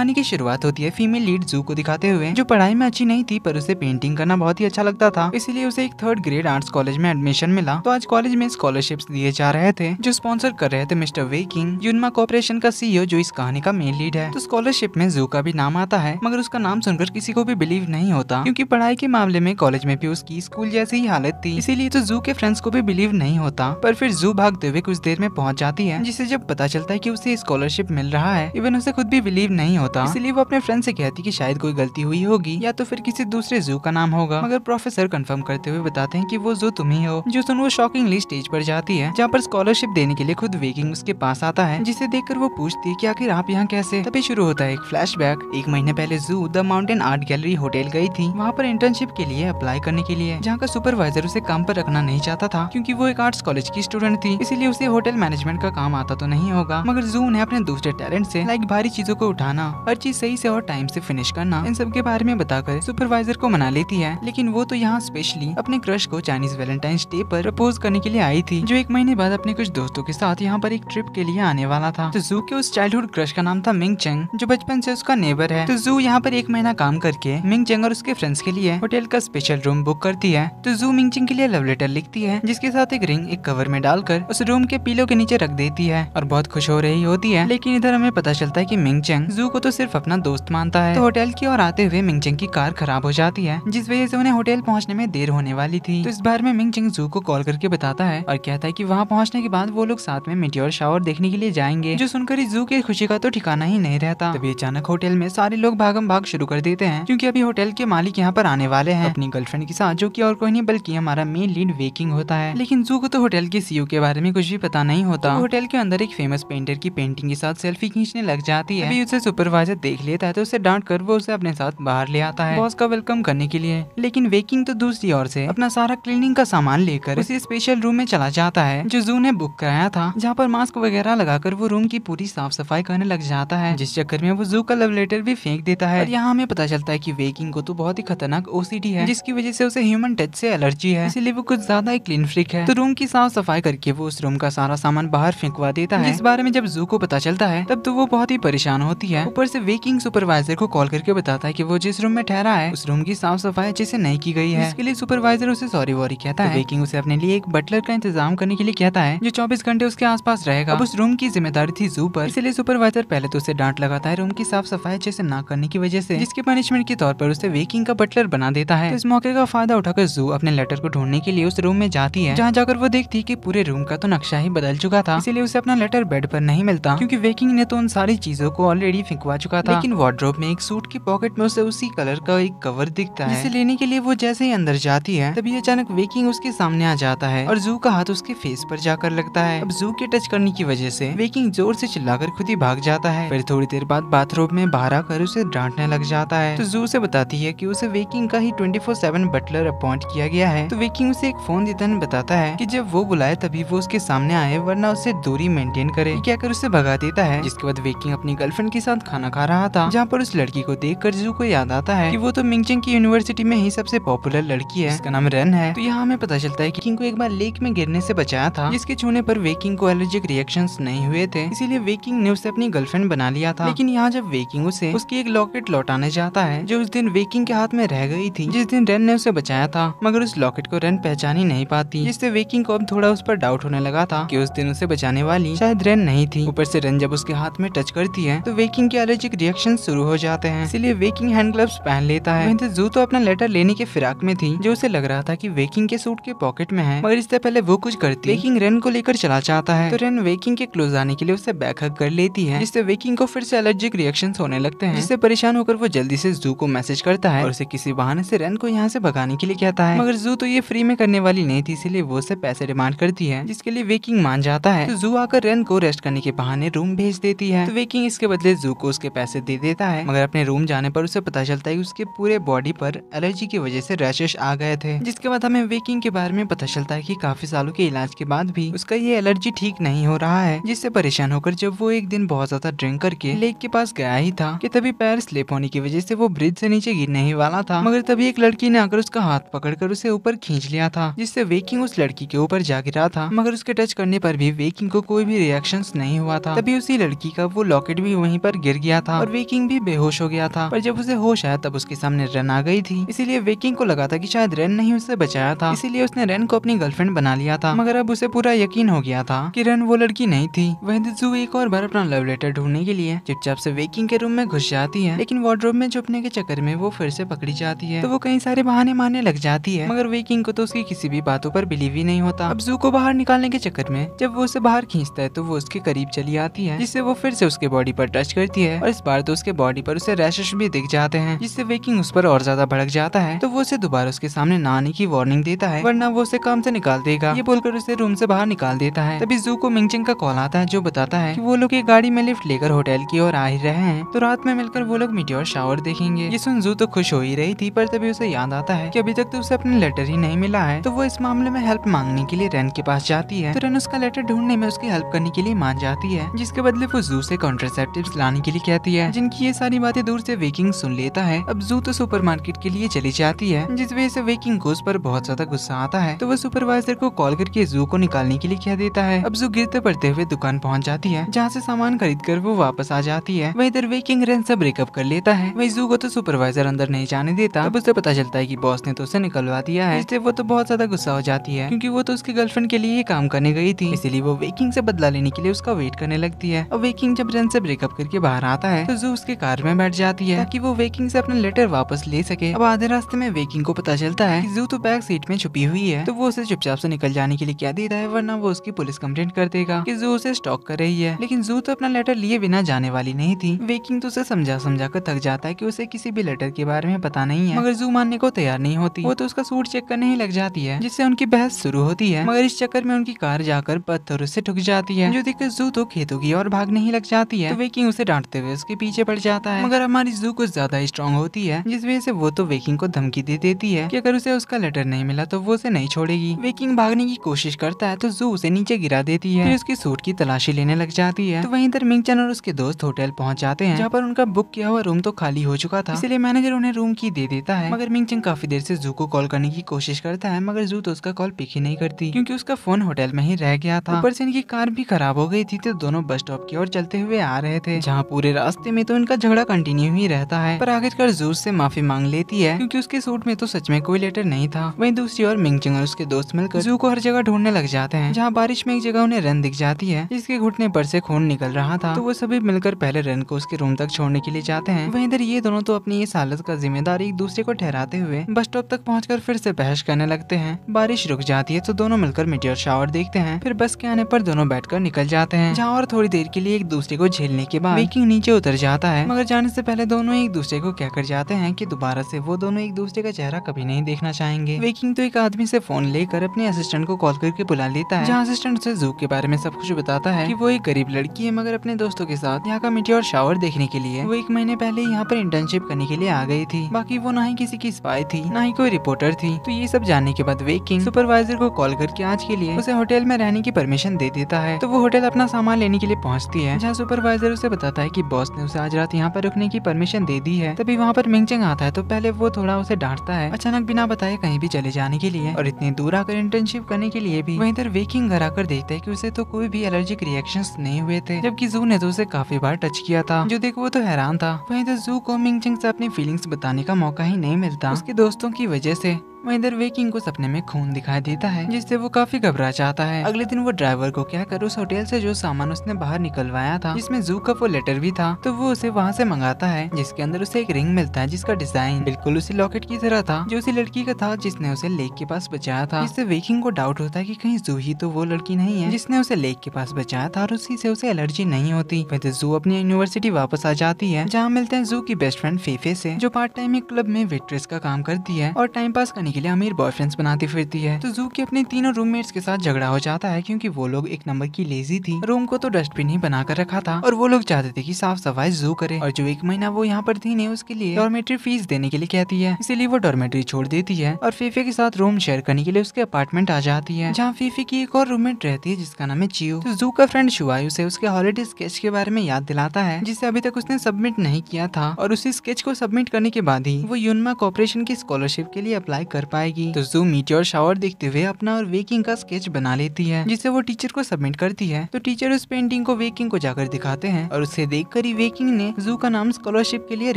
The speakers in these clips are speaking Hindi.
कहानी की शुरुआत होती है फीमेल लीड जू को दिखाते हुए जो पढ़ाई में अच्छी नहीं थी पर उसे पेंटिंग करना बहुत ही अच्छा लगता था इसीलिए उसे एक थर्ड ग्रेड आर्ट्स कॉलेज में एडमिशन मिला तो आज कॉलेज में स्कॉलरशिप दिए जा रहे थे जो स्पॉन्सर कर रहे थे मिस्टर वे किंग यूनमा कॉर्पोरेशन का सीईओ जो इस कहानी का मेन लीड है तो स्कॉलरशिप में जू का भी नाम आता है मगर उसका नाम सुनकर किसी को भी बिलीव नहीं होता क्यूँकी पढ़ाई के मामले में कॉलेज में भी उसकी स्कूल जैसी ही हालत थी इसीलिए तो जू के फ्रेंड्स को भी बिलीव नहीं होता पर फिर जू भागते हुए कुछ देर में पहुँच जाती है जिसे जब पता चलता है की उसे स्कॉलरशिप मिल रहा है इवन उसे खुद भी बिलीव नहीं होता होता इसलिए वो अपने फ्रेंड से कहती कि शायद कोई गलती हुई होगी या तो फिर किसी दूसरे जू का नाम होगा मगर प्रोफेसर कंफर्म करते हुए बताते हैं कि वो जू तुम ही हो जो सुन वो शॉकिंगली स्टेज पर जाती है जहाँ पर स्कॉलरशिप देने के लिए खुद वेकिंग उसके पास आता है जिसे देख वो पूछती है की आखिर आप यहाँ कैसे तभी शुरू होता है एक फ्लैश एक महीने पहले जू the mountain art gallery hotel गई थी वहाँ पर इंटर्नशिप के लिए अप्लाई करने के लिए जहाँ का सुपरवाइजर उसे काम पर रखना नहीं चाहता था क्योंकि वो एक आर्ट्स कॉलेज की स्टूडेंट थी इसीलिए उसे होटल मैनेजमेंट का काम आता तो नहीं होगा मगर जू उन्हें अपने दूसरे टैलेंट से लाइक भारी चीजों को उठाना हर चीज सही से और टाइम से फिनिश करना इन सब के बारे में बताकर सुपरवाइजर को मना लेती है लेकिन वो तो यहाँ स्पेशली अपने क्रश को चाइनीज वेलेंटाइन डे पर प्रपोज करने के लिए आई थी जो एक महीने बाद अपने कुछ दोस्तों के साथ यहाँ पर एक ट्रिप के लिए आने वाला था तो जू के उस चाइल्डहुड क्रश का नाम था मिंग चेंग जो बचपन से उसका नेबर है तो जू यहाँ पर एक महीना काम करके मिंग चेंग और उसके फ्रेंड्स के लिए होटल का स्पेशल रूम बुक करती है तो जू मिंग चेंग के लिए लव लेटर लिखती है जिसके साथ एक रिंग एक कवर में डालकर उस रूम के पीलो के नीचे रख देती है और बहुत खुश हो रही होती है लेकिन इधर हमें पता चलता है की मिंग चेंग जू को तो सिर्फ अपना दोस्त मानता है तो होटल की ओर आते हुए मिंगचिंग की कार खराब हो जाती है जिस वजह से उन्हें होटल पहुंचने में देर होने वाली थी तो इस बार में मिंगचिंग जू को कॉल करके बताता है और कहता है की वहाँ पहुँचने के बाद वो लोग साथ में मिट्योर शावर देखने के लिए जाएंगे जो सुनकर जू की खुशी का तो ठिकाना ही नहीं रहता तभी अचानक होटल में सारे लोग भागम भाग शुरू कर देते हैं क्योंकि अभी होटल के मालिक यहाँ पर आने वाले हैं अपनी गर्लफ्रेंड के साथ जो कि और कोई नहीं बल्कि हमारा मेन लीड वेकिंग होता है लेकिन जू को तो होटल के सीईओ e के बारे में कुछ भी पता नहीं होता तो होटल के अंदर एक फेमस पेंटर की पेंटिंग के साथ सेल्फी खींचने लग जाती है अभी उसे सुपर दरवाजा देख लेता है तो उसे डांट कर वो उसे अपने साथ बाहर ले आता है बॉस का वेलकम करने के लिए लेकिन वेकिंग तो दूसरी ओर से अपना सारा क्लीनिंग का सामान लेकर उसे स्पेशल रूम में चला जाता है जो जू ने बुक कराया था जहाँ पर मास्क वगैरह लगाकर वो रूम की पूरी साफ सफाई करने लग जाता है जिस चक्कर में वो जू का लव लेटर भी फेंक देता है यहाँ हमें पता चलता है की वेकिंग को तो बहुत ही खतरनाक ओसीडी है जिसकी वजह से उसे ह्यूमन टच से एलर्जी है इसीलिए वो कुछ ज्यादा ही क्लीन फ्रिक है तो रूम की साफ सफाई करके वो उस रूम का सारा सामान बाहर फेंकवा देता है इस बारे में जब जू को पता चलता है तब तो वो बहुत ही परेशान होती है ऊपर से वेकिंग सुपरवाइजर को कॉल करके बताता है की वो जिस रूम में ठहरा है उस रूम की साफ सफाई अच्छे से नहीं की गई है इसके लिए सुपरवाइजर उसे सॉरी वॉरी कहता तो है वेकिंग उसे अपने लिए एक बटलर का इंतजाम करने के लिए कहता है जो चौबीस घंटे उसके आसपास रहेगा उस रूम की जिम्मेदारी थी जू पर इसलिए सुपरवाइजर पहले तो उसे डांट लगाता है रूम की साफ सफाई अच्छे से न करने की वजह से जिसके पनिशमेंट के तौर पर उसे वेकिंग का बटलर बना देता है तो इस मौके का फायदा उठाकर जू अपने लेटर को ढूंढने के लिए उस रूम में जाती है जहाँ जाकर वो देखती की पूरे रूम का तो नक्शा ही बदल चुका था इसलिए उसे अपना लेटर बेड पर नहीं मिलता क्यूँकी वेकिंग ने तो उन सारी चीजों को ऑलरेडी फिंकवा हुआ चुका था लेकिन वार्ड्रोप में एक सूट की पॉकेट में उसे उसी कलर का एक कवर दिखता है जिसे लेने के लिए वो जैसे ही अंदर जाती है तभी अचानक वेकिंग उसके सामने आ जाता है और जू का हाथ उसके फेस पर जाकर लगता है अब जू के टच करने की वजह से वेकिंग जोर से चिल्लाकर खुद ही भाग जाता है फिर थोड़ी देर बाद बाथरूम में बाहर आकर उसे डांटने लग जाता है तो जू उसे बताती है की उसे वेकिंग का ही twenty four seven butler appoint किया गया है तो वेकिंग उसे एक फोन देतन बताता है की जब वो बुलाए तभी वो उसके सामने आए वरना उसे दूरी मेंटेन करे क्या कर उसे भगा देता है जिसके बाद वेकिंग अपनी गर्लफ्रेंड के साथ खाना खाना खा रहा था जहाँ पर उस लड़की को देख कर जू को याद आता है की वो तो मिंगचिंग की यूनिवर्सिटी में ही सबसे पॉपुलर लड़की है इसका नाम रन है तो यहाँ हमें पता चलता है की किंग को एक बार लेक में गिरने ऐसी बचाया था जिसके छूने आरोप वेकिंग को एलर्जिक रिएक्शन नहीं हुए थे इसीलिए वेकिंग ने उसे अपनी गर्लफ्रेंड बना लिया था लेकिन यहाँ जब वेकिंग उसे उसकी एक लॉकेट लौटाने जाता है जो उस दिन वेकिंग के हाथ में रह गई थी जिस दिन रेन ने उसे बचाया था मगर उस लॉकेट को रेन पहचान ही नहीं पाती जिससे वेकिंग को अब थोड़ा उस पर डाउट होने लगा था कि उस दिन उसे बचाने वाली शायद रेन नहीं थी ऊपर से रेन जब उसके हाथ में टच करती है तो वेकिंग की एलर्जिक रिएक्शन शुरू हो जाते हैं इसलिए वेकिंग हैंड ग्लव्स पहन लेता है वहीं जू तो अपना लेटर लेने के फिराक में थी जो उसे लग रहा था की वेकिंग के सूट के पॉकेट में है मगर इससे पहले वो कुछ करती वेकिंग रेन को लेकर चला चाहता है तो रेन वेकिंग के क्लोज आने के लिए उसे बैकअप कर लेती है जिससे वेकिंग को फिर से एलर्जिक रिएक्शन होने लगते हैं जिससे परेशान होकर वो जल्दी से जू को मैसेज करता है और उसे किसी बहाने से रेन को यहाँ से भगाने के लिए कहता है मगर जू तो ये फ्री में करने वाली नहीं थी इसलिए वो उसे पैसे डिमांड करती है जिसके लिए वेकिंग मान जाता है तो जू आकर रेन को रेस्ट करने के बहाने रूम भेज देती है तो वेकिंग इसके बदले जू को उसके पैसे दे देता है मगर अपने रूम जाने पर उसे पता चलता है कि उसके पूरे बॉडी पर एलर्जी की वजह से रैशेस आ गए थे जिसके बाद हमें वेकिंग के बारे में पता चलता है कि काफी सालों के इलाज के बाद भी उसका ये एलर्जी ठीक नहीं हो रहा है जिससे परेशान होकर जब वो एक दिन बहुत ज्यादा ड्रिंक करके लेक के पास गया ही था की तभी पैर स्लिप होने की वजह से वो ब्रिज से नीचे गिरने ही वाला था मगर तभी एक लड़की ने आकर उसका हाथ पकड़ उसे ऊपर खींच लिया था जिससे वेकिंग उस लड़की के ऊपर जा गिरा था मगर उसके टच करने पर भी वेकिंग को कोई भी रिएक्शन नहीं हुआ था तभी उसी लड़की का वो लॉकेट भी वहीं पर गिर गया किया था और वेकिंग भी बेहोश हो गया था पर जब उसे होश आया तब उसके सामने रन आ गई थी इसीलिए वेकिंग को लगा था की शायद रेन ने ही उसे बचाया था इसीलिए उसने रेन को अपनी गर्लफ्रेंड बना लिया था मगर अब उसे पूरा यकीन हो गया था की रेन वो लड़की नहीं थी वह जू एक और बार अपना लव लेटर ढूंढने के लिए चुपचाप से वेकिंग के रूम में घुस जाती है लेकिन वार्ड्रोब में छुपने के चक्कर में वो फिर से पकड़ी जाती है तो वो कई सारे बहाने मारने लग जाती है मगर वेकिंग को तो उसकी किसी भी बातों पर बिलीव ही नहीं होता अब जू को बाहर निकालने के चक्कर में जब वो उसे बाहर खींचता है तो वो उसके करीब चली आती है जिससे वो फिर से उसके बॉडी पर टच करती है है और इस बार तो उसके बॉडी पर उसे रैशेस भी दिख जाते हैं जिससे वेकिंग उस पर और ज्यादा भड़क जाता है तो वो उसे दोबारा उसके सामने न आने की वार्निंग देता है वरना वो उसे काम से निकाल देगा ये बोलकर उसे रूम से बाहर निकाल देता है तभी जू को मिंगचिंग का कॉल आता है जो बताता है की वो लोग एक गाड़ी में लिफ्ट लेकर होटल की ओर आ ही रहे हैं तो रात में मिलकर वो लोग मीटियोर शावर देखेंगे ये सुन जू तो खुश हो ही रही थी पर तभी उसे याद आता है की अभी तक तो उसे अपना लेटर ही नहीं मिला है तो वो इस मामले में हेल्प मांगने के लिए रेन के पास जाती है तो रेन उसका लेटर ढूंढने में उसकी हेल्प करने के लिए मान जाती है जिसके बदले वो जू से कॉन्ट्रासेप्टिव लाने के लिए कहती है जिनकी ये सारी बातें दूर से वेकिंग सुन लेता है अब जू तो सुपरमार्केट के लिए चली जाती है जिस वजह से वेकिंग को उस पर बहुत ज्यादा गुस्सा आता है तो वो सुपरवाइजर को कॉल करके जू को निकालने के लिए कह देता है अब जू गिरते पड़ते हुए दुकान पहुँच जाती है जहाँ से सामान खरीद कर वो वापस आ जाती है वही इधर वेकिंग रेन से ब्रेकअप कर लेता है वही जू को तो सुपरवाइजर अंदर नहीं जाने देता अब उसे पता चलता है की बॉस ने तो उसे निकलवा दिया है इससे वो तो बहुत ज्यादा गुस्सा हो जाती है क्यूँकी वो तो उसके गर्लफ्रेंड के लिए ही काम करने गई थी इसलिए वो वेकिंग से बदला लेने के लिए उसका वेट करने लगती है और वेकिंग जब रेन से ब्रेकअप करके बाहर आता है तो जू उसके कार में बैठ जाती है ताकि वो वेकिंग से अपना लेटर वापस ले सके अब आधे रास्ते में वेकिंग को पता चलता है कि जू तो बैक सीट में छुपी हुई है तो वो उसे चुपचाप से निकल जाने के लिए क्या देता है वरना वो उसकी पुलिस कम्प्लेट कर देगा की जू उसे स्टॉक कर रही है लेकिन जू तो अपना लेटर लिए बिना जाने वाली नहीं थी वेकिंग तो उसे समझा समझा कर थक जाता है की उसे किसी भी लेटर के बारे में पता नहीं है मगर जू मानने को तैयार नहीं होती वो तो उसका सूट चेक करने ही लग जाती है जिससे उनकी बहस शुरू होती है मगर इस चक्कर में उनकी कार जाकर पत्थर उससे ठुक जाती है जो देखकर जू तो खेतों की और भागने ही लग जाती है तो वेकिंग उसे डांटते करते हुए उसके पीछे पड़ जाता है मगर हमारी जू कुछ ज्यादा स्ट्रॉन्ग होती है जिस वजह से वो तो वेकिंग को धमकी दे देती है कि अगर उसे उसका लेटर नहीं मिला तो वो उसे नहीं छोड़ेगी वेकिंग भागने की कोशिश करता है तो जू उसे नीचे गिरा देती है फिर उसकी सूट की तलाशी लेने लग जाती है तो वहीं इधर मिंगचन और उसके दोस्त होटल पहुँच जाते हैं जहाँ पर उनका बुक किया हुआ रूम तो खाली हो चुका था इसलिए मैनेजर उन्हें रूम की दे देता है मगर मिंगचन काफी देर से जू को कॉल करने की कोशिश करता है मगर जू तो उसका कॉल पिक ही नहीं करती क्यूँकी उसका फोन होटल में ही रह गया था ऊपर से इनकी कार भी खराब हो गई थी तो दोनों बस स्टॉप की ओर चलते हुए आ रहे थे जहाँ पूरे पूरे रास्ते में तो इनका झगड़ा कंटिन्यू ही रहता है पर आखिरकार जूस से माफी मांग लेती है क्योंकि उसके सूट में तो सच में कोई लेटर नहीं था वहीं दूसरी ओर मिंगचिंग और उसके दोस्त मिलकर जू को हर जगह ढूंढने लग जाते हैं जहाँ बारिश में एक जगह उन्हें रन दिख जाती है जिसके घुटने पर से खून निकल रहा था तो वो सभी मिलकर पहले रन को उसके रूम तक छोड़ने के लिए जाते हैं वहीं इधर ये दोनों तो अपनी इस हालत का जिम्मेदारी एक दूसरे को ठहराते हुए बस स्टॉप तक कर फिर से बहस करने लगते हैं बारिश रुक जाती है तो दोनों मिलकर और शावर देखते हैं फिर बस के आने पर दोनों बैठकर निकल जाते हैं जहाँ और थोड़ी देर के लिए एक दूसरे को झेलने के बाद विकी नीचे उतर जाता है मगर जाने से पहले दोनों एक दूसरे को कहकर जाते हैं कि दोबारा से वो दोनों एक दूसरे का चेहरा कभी नहीं देखना चाहेंगे वेकिंग तो एक आदमी से फोन लेकर अपने असिस्टेंट को कॉल करके बुला लेता है जहाँ असिस्टेंट उसे जू के बारे में सब कुछ बताता है की वो एक गरीब लड़की है मगर अपने दोस्तों के साथ यहाँ का मिट्टी और शावर देखने के लिए वो एक महीने पहले यहाँ पर इंटर्नशिप करने के लिए आ गई थी बाकी वो ना ही किसी की स्पाई थी ना ही कोई रिपोर्टर थी तो ये सब जानने के बाद वेकिंग सुपरवाइजर को कॉल करके आज के लिए उसे होटल में रहने की परमिशन दे देता है तो वो होटल अपना सामान लेने के लिए पहुँचती है जहाँ सुपरवाइजर उसे बताता है की बॉस ने उसे आज रात यहाँ पर रुकने की परमिशन दे दी है तभी वहाँ पर मिंगचंग आता है तो पहले वो थोड़ा उसे डांटता है अचानक बिना बताए कहीं भी चले जाने के लिए और इतनी दूर आकर इंटर्नशिप करने के लिए भी वहीं इधर वेकिंग घर आकर देखता है की उसे तो कोई भी एलर्जिक रिएक्शन नहीं हुए थे जबकि जू ने तो उसे काफी बार टच किया था जो देख वो तो हैरान था वहीं इधर तो जू को मिंगचंग से अपनी फीलिंग्स बताने का मौका ही नहीं मिलता उसके दोस्तों की वजह से वहीं इधर वेकिंग को सपने में खून दिखाई देता है जिससे वो काफी घबरा जाता है अगले दिन वो ड्राइवर को क्या कर उस होटल से जो सामान उसने बाहर निकलवाया था जिसमें जू का वो लेटर भी था तो वो उसे वहाँ से मंगाता है जिसके अंदर उसे एक रिंग मिलता है जिसका डिजाइन बिल्कुल उसी लॉकेट की तरह था जो उसी लड़की का था जिसने उसे लेक के पास बचाया था इससे वेकिंग को डाउट होता है की कहीं जू ही तो वो लड़की नहीं है जिसने उसे लेक के पास बचाया था और उसी से उसे एलर्जी नहीं होती वैसे तो जू अपनी यूनिवर्सिटी वापस आ जाती है जहाँ मिलते हैं जू की बेस्ट फ्रेंड फेफे से जो पार्ट टाइम एक क्लब में वेट्रेस का काम करती है और टाइम पास करने करने के लिए अमीर बॉयफ्रेंड्स बनाती फिरती है तो जू की अपने तीनों रूममेट्स के साथ झगड़ा हो जाता है क्योंकि वो लोग एक नंबर की लेजी थी रूम को तो डस्टबिन ही बनाकर रखा था और वो लोग चाहते थे कि साफ सफाई जू करे और जो एक महीना वो यहाँ पर थी नहीं उसके लिए डॉर्मेट्री फीस देने के लिए कहती है इसीलिए वो डॉर्मेट्री छोड़ देती है और फीफे के साथ रूम शेयर करने के लिए उसके अपार्टमेंट आ जाती है जहाँ फीफे की एक और रूममेट रहती है जिसका नाम है चियो तो जू का फ्रेंड शुआ उसे उसके हॉलीडे स्केच के बारे में याद दिलाता है जिसे अभी तक उसने सबमिट नहीं किया था और उसी स्केच को सबमिट करने के बाद ही वो युनमा कॉपरेशन की स्कॉलरशिप के लिए अप्लाई कर कर पाएगी तो जू और शावर देखते हुए अपना और वेकिंग का स्केच बना लेती है जिसे वो टीचर को सबमिट करती है तो टीचर उस पेंटिंग को वेकिंग को जाकर दिखाते हैं और उसे देख कर ही वेकिंग ने जू का नाम स्कॉलरशिप के लिए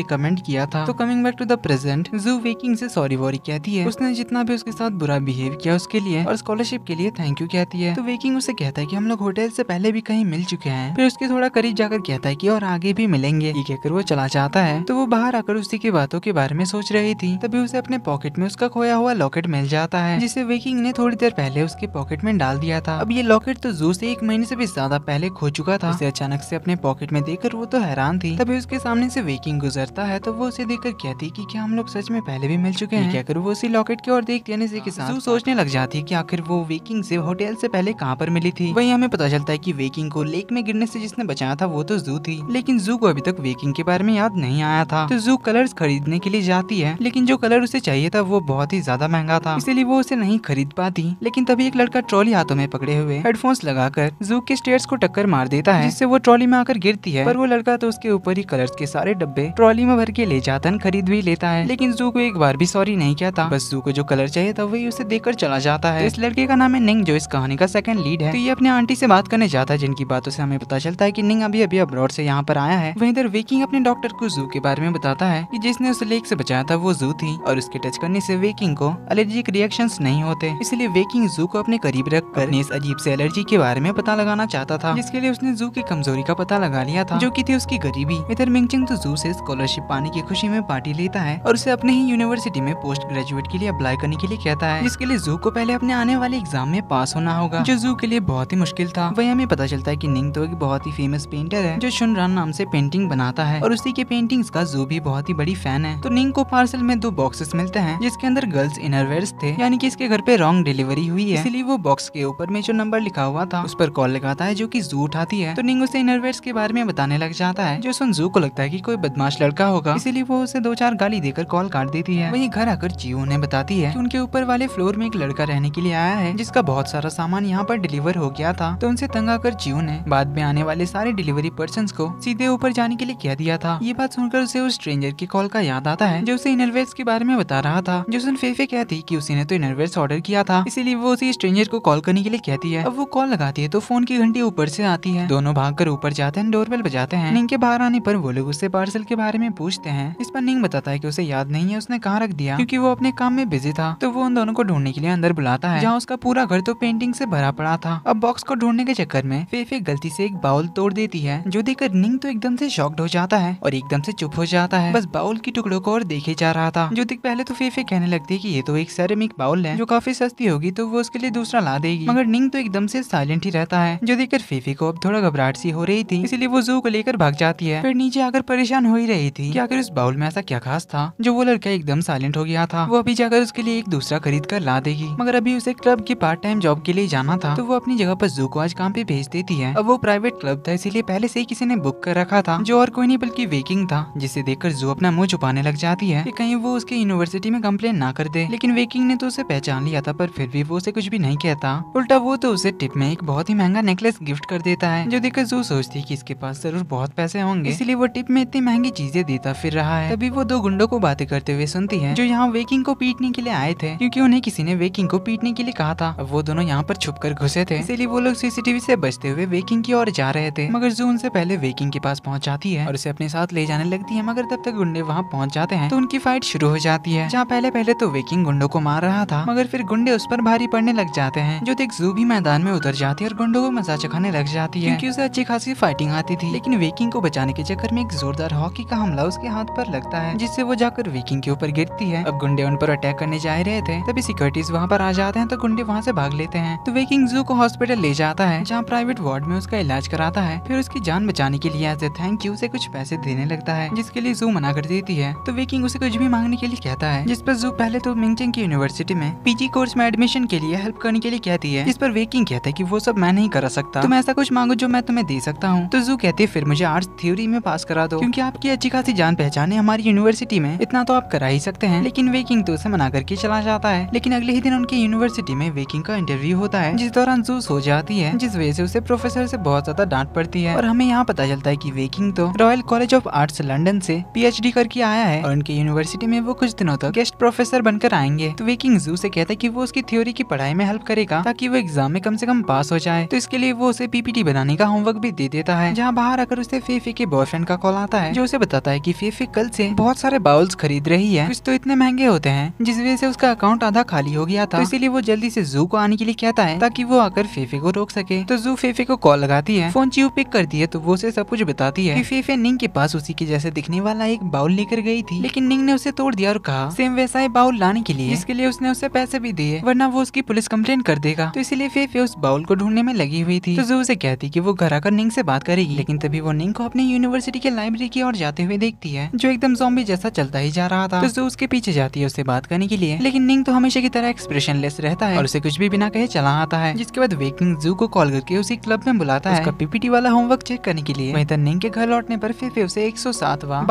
रिकमेंड किया था तो coming back to the present जू वेकिंग से सॉरी वॉरी कहती है उसने जितना भी उसके साथ बुरा बिहेव किया उसके लिए और स्कॉलरशिप के लिए थैंक यू कहती है तो वेकिंग उसे कहता है की हम लोग होटल से पहले भी कहीं मिल चुके हैं फिर उसके थोड़ा करीब जाकर कहता है की और आगे भी मिलेंगे ये कहकर वो चला जाता है तो वो बाहर आकर उसी की बातों के बारे में सोच रही थी तभी उसे अपने पॉकेट में उसका खोया खोया हुआ लॉकेट मिल जाता है जिसे वेकिंग ने थोड़ी देर पहले उसके पॉकेट में डाल दिया था अब ये लॉकेट तो जू से एक महीने से भी ज्यादा पहले खो चुका था उसे अचानक से अपने पॉकेट में देखकर वो तो हैरान थी तभी उसके सामने से वेकिंग गुजरता है तो वो उसे देखकर कहती की क्या हम लोग सच में पहले भी मिल चुके हैं क्या करूँ वो उसी लॉकेट की ओर देख लेने ऐसी के सोचने लग जाती है की आखिर वो वेकिंग से होटल से पहले कहाँ पर मिली थी वही हमें पता चलता है की वेकिंग को लेक में गिरने से जिसने बचाया था वो तो जू थी लेकिन जू को अभी तक वेकिंग के बारे में याद नहीं आया था तो जू कलर खरीदने के लिए जाती है लेकिन जो कलर उसे चाहिए था वो बहुत ही ज्यादा महंगा था इसीलिए वो उसे नहीं खरीद पाती लेकिन तभी एक लड़का ट्रॉली हाथों में पकड़े हुए हेडफोन्स लगाकर जू के स्टेयर्स को टक्कर मार देता है जिससे वो ट्रॉली में आकर गिरती है पर वो लड़का तो उसके ऊपर ही कलर्स के सारे डब्बे ट्रॉली में भर के ले जाता है खरीद भी लेता है लेकिन जू को एक बार भी सॉरी नहीं कहता बस जू को जो कलर चाहिए था वही उसे देकर चला जाता है तो इस लड़के का नाम है निंग जो इस कहानी का सेकंड लीड है तो ये अपने आंटी से बात करने जाता है जिनकी बातों से हमें पता चलता है की निंग अभी अभी अब्रॉड से यहाँ पर आया है वही इधर वेकिंग अपने डॉक्टर को जू के बारे में बताता है की जिसने उसे लेक से बचाया था वो जू थी और उसके टच करने से वेकिंग को एलर्जिक रिएक्शन नहीं होते इसलिए वेकिंग जू को अपने करीब रख कर अपने इस अजीब से एलर्जी के बारे में पता लगाना चाहता था जिसके लिए उसने जू की कमजोरी का पता लगा लिया था जो की थी उसकी गरीबी इधर मिंगचिंग तो जू ऐसी स्कॉलरशिप पाने की खुशी में पार्टी लेता है और उसे अपने ही यूनिवर्सिटी में पोस्ट ग्रेजुएट के लिए अप्लाई करने के लिए कहता है जिसके लिए जू को पहले अपने आने वाले एग्जाम में पास होना होगा जो जू के लिए बहुत ही मुश्किल था वही हमें पता चलता है की निंग तो एक बहुत ही फेमस पेंटर है जो शुनरान नाम से पेंटिंग बनाता है और उसी के पेंटिंग्स का जू भी बहुत ही बड़ी फैन है तो निंग को पार्सल में दो बॉक्सेस मिलते हैं जिसके अंदर गर्ल गर्ल्स इनरवेयर्स थे यानी कि इसके घर पे रॉन्ग डिलीवरी हुई है इसलिए वो बॉक्स के ऊपर में जो नंबर लिखा हुआ था उस पर कॉल लगाता है जो की जू उठाती है तो निंग उसे इनरवेयर्स के बारे में बताने लग जाता है जो जू को लगता है की कोई बदमाश लड़का होगा इसीलिए वो उसे दो चार गाली देकर कॉल काट देती है वही घर आकर जियो उन्हें बताती है की उनके ऊपर वाले फ्लोर में एक लड़का रहने के लिए आया है जिसका बहुत सारा सामान यहाँ पर डिलीवर हो गया था तो उनसे तंग आकर जियो ने बाद में आने वाले सारे डिलीवरी पर्सन को सीधे ऊपर जाने के लिए कह दिया था ये बात सुनकर उसे उस स्ट्रेंजर की कॉल का याद आता है जो उसे इनरवेस के बारे में बता रहा था जो सुन फिर लाइफे कहती कि उसी ने तो इनरवेयर ऑर्डर किया था इसीलिए वो उसी स्ट्रेंजर को कॉल करने के लिए कहती है अब वो कॉल लगाती है तो फोन की घंटी ऊपर से आती है दोनों भाग कर ऊपर जाते हैं डोरबेल बजाते हैं निंग के बाहर आने पर वो लोग उससे पार्सल के बारे में पूछते हैं इस पर निंग बताता है की उसे याद नहीं है उसने कहाँ रख दिया क्यूँकी वो अपने काम में बिजी था तो वो उन दोनों को ढूंढने के लिए अंदर बुलाता है जहाँ उसका पूरा घर तो पेंटिंग से भरा पड़ा था अब बॉक्स को ढूंढने के चक्कर में फेफे गलती से एक बाउल तोड़ देती है जो देखकर निंग तो एकदम से शॉक्ड हो जाता है और एकदम से चुप हो जाता है बस बाउल के टुकड़ों को और देखे जा रहा था जो दिख पहले तो फेफे कहने लगती कि ये तो एक सेरेमिक बाउल है जो काफी सस्ती होगी तो वो उसके लिए दूसरा ला देगी मगर निंग तो एकदम से साइलेंट ही रहता है जो देखकर फीफी को अब थोड़ा घबराहट सी हो रही थी इसलिए वो जू को लेकर भाग जाती है फिर नीचे आकर परेशान हो ही रही थी कि आखिर उस बाउल में ऐसा क्या खास था जो वो लड़का एकदम साइलेंट हो गया था वो अभी जाकर उसके लिए एक दूसरा खरीद कर ला देगी मगर अभी उसे क्लब की पार्ट टाइम जॉब के लिए जाना था तो वो अपनी जगह पर जू को आज काम पे भेज देती है अब वो प्राइवेट क्लब था इसीलिए पहले से ही किसी ने बुक कर रखा था जो और कोई नहीं बल्कि वेकिंग था जिसे देखकर जू अपना मुंह छुपाने लग जाती है कि कहीं वो उसके यूनिवर्सिटी में कम्प्लेन ना कर कर दे लेकिन वेकिंग ने तो उसे पहचान लिया था पर फिर भी वो उसे कुछ भी नहीं कहता उल्टा वो तो उसे टिप में एक बहुत ही महंगा नेकलेस गिफ्ट कर देता है जो देखकर जू सोचती है की इसके पास जरूर बहुत पैसे होंगे इसलिए वो टिप में इतनी महंगी चीजें देता फिर रहा है तभी वो दो गुंडों को बातें करते हुए सुनती है जो यहाँ वेकिंग को पीटने के लिए आए थे क्यूँकी उन्हें किसी ने वेकिंग को पीटने के लिए कहा था वो दोनों यहाँ पर छुप कर घुसे थे इसीलिए वो लोग सीसीटीवी से बचते हुए वेकिंग की ओर जा रहे थे मगर जू उनसे पहले वेकिंग के पास पहुँच जाती है और उसे अपने साथ ले जाने लगती है मगर तब तक गुंडे वहाँ पहुँच जाते हैं तो उनकी फाइट शुरू हो जाती है जहाँ पहले पहले तो वेकिंग गुंडों को मार रहा था मगर फिर गुंडे उस पर भारी पड़ने लग जाते हैं जो देख जू भी मैदान में उतर जाती है और गुंडों को मजा चखाने लग जाती है क्योंकि उसे अच्छी खासी फाइटिंग आती थी लेकिन वेकिंग को बचाने के चक्कर में एक जोरदार हॉकी का हमला उसके हाथ पर लगता है जिससे वो जाकर वेकिंग के ऊपर गिरती है अब गुंडे उन पर अटैक करने जा रहे थे तभी सिक्योरिटीज वहाँ पर आ जाते हैं तो गुंडे वहाँ से भाग लेते हैं तो वेकिंग जू को हॉस्पिटल ले जाता है जहाँ प्राइवेट वार्ड में उसका इलाज कराता है फिर उसकी जान बचाने के लिए एज ए थैंक यू उसे कुछ पैसे देने लगता है जिसके लिए जू मना कर देती है तो वेकिंग उसे कुछ भी मांगने के लिए कहता है जिस पर जू पहले तो मिंगचिंग की यूनिवर्सिटी में पीजी कोर्स में एडमिशन के लिए हेल्प करने के लिए कहती है इस पर वेकिंग कहता है कि वो सब मैं नहीं करा सकता तुम ऐसा कुछ मांगो जो मैं तुम्हें दे सकता हूँ तो जू कहती है फिर मुझे आर्ट्स थ्योरी में पास करा दो क्यूँकी आपकी अच्छी खासी जान पहचान है हमारी यूनिवर्सिटी में इतना तो आप करा ही सकते हैं लेकिन वेकिंग तो उसे मना करके चला जाता है लेकिन अगले ही दिन उनकी यूनिवर्सिटी में वेकिंग का इंटरव्यू होता है जिस दौरान जू सो जाती है जिस वजह से उसे प्रोफेसर से बहुत ज्यादा डांट पड़ती है और हमें यहाँ पता चलता है की वेकिंग तो royal college of arts London से पी करके आया है और उनकी यूनिवर्सिटी में वो कुछ दिनों तक गेस्ट प्रोफेसर बन बनकर आएंगे तो वे किंग जू से कहता है कि वो उसकी थ्योरी की पढ़ाई में हेल्प करेगा ताकि वो एग्जाम में कम से कम पास हो जाए तो इसके लिए वो उसे पीपीटी बनाने का होमवर्क भी दे देता है जहाँ बाहर आकर उसे फेफे के बॉयफ्रेंड का कॉल आता है जो उसे बताता है की फेफे कल से बहुत सारे बाउल्स खरीद रही है कुछ तो इतने महंगे होते हैं जिस वजह से उसका अकाउंट आधा खाली हो गया था तो इसीलिए वो जल्दी ऐसी जू को आने के लिए कहता है ताकि वो आकर फेफे को रोक सके तो जू फेफे को कॉल लगाती है फोन चीव पिक करती है तो वो उसे सब कुछ बताती है फेफे निंग के पास उसी के जैसे दिखने वाला एक बाउल लेकर गई थी लेकिन निंग ने उसे तोड़ दिया और कहा सेम वैसा ही बाउल लाने के लिए इसके लिए उसने उसे पैसे भी दिए वरना वो उसकी पुलिस कम्प्लेन कर देगा तो इसीलिए फेफे उस बाउल को ढूंढने में लगी हुई थी तो जो उसे कहती की वो घर आकर निंग से बात करेगी लेकिन तभी वो निंग को अपनी यूनिवर्सिटी के लाइब्रेरी की ओर जाते हुए देखती है जो एकदम जोम्बी जैसा चलता ही जा रहा था तो जो उसके पीछे जाती है उसे बात करने के लिए लेकिन निंग तो हमेशा की तरह एक्सप्रेशन रहता है और उसे कुछ भी बिना कहे चला आता है जिसके बाद वेकिंग जू को कॉल करके उसी क्लब में बुलाता है पीपीटी वाला होमवर्क चेक करने के लिए वहीं निंग के घर लौटने पर फिर उसे एक सौ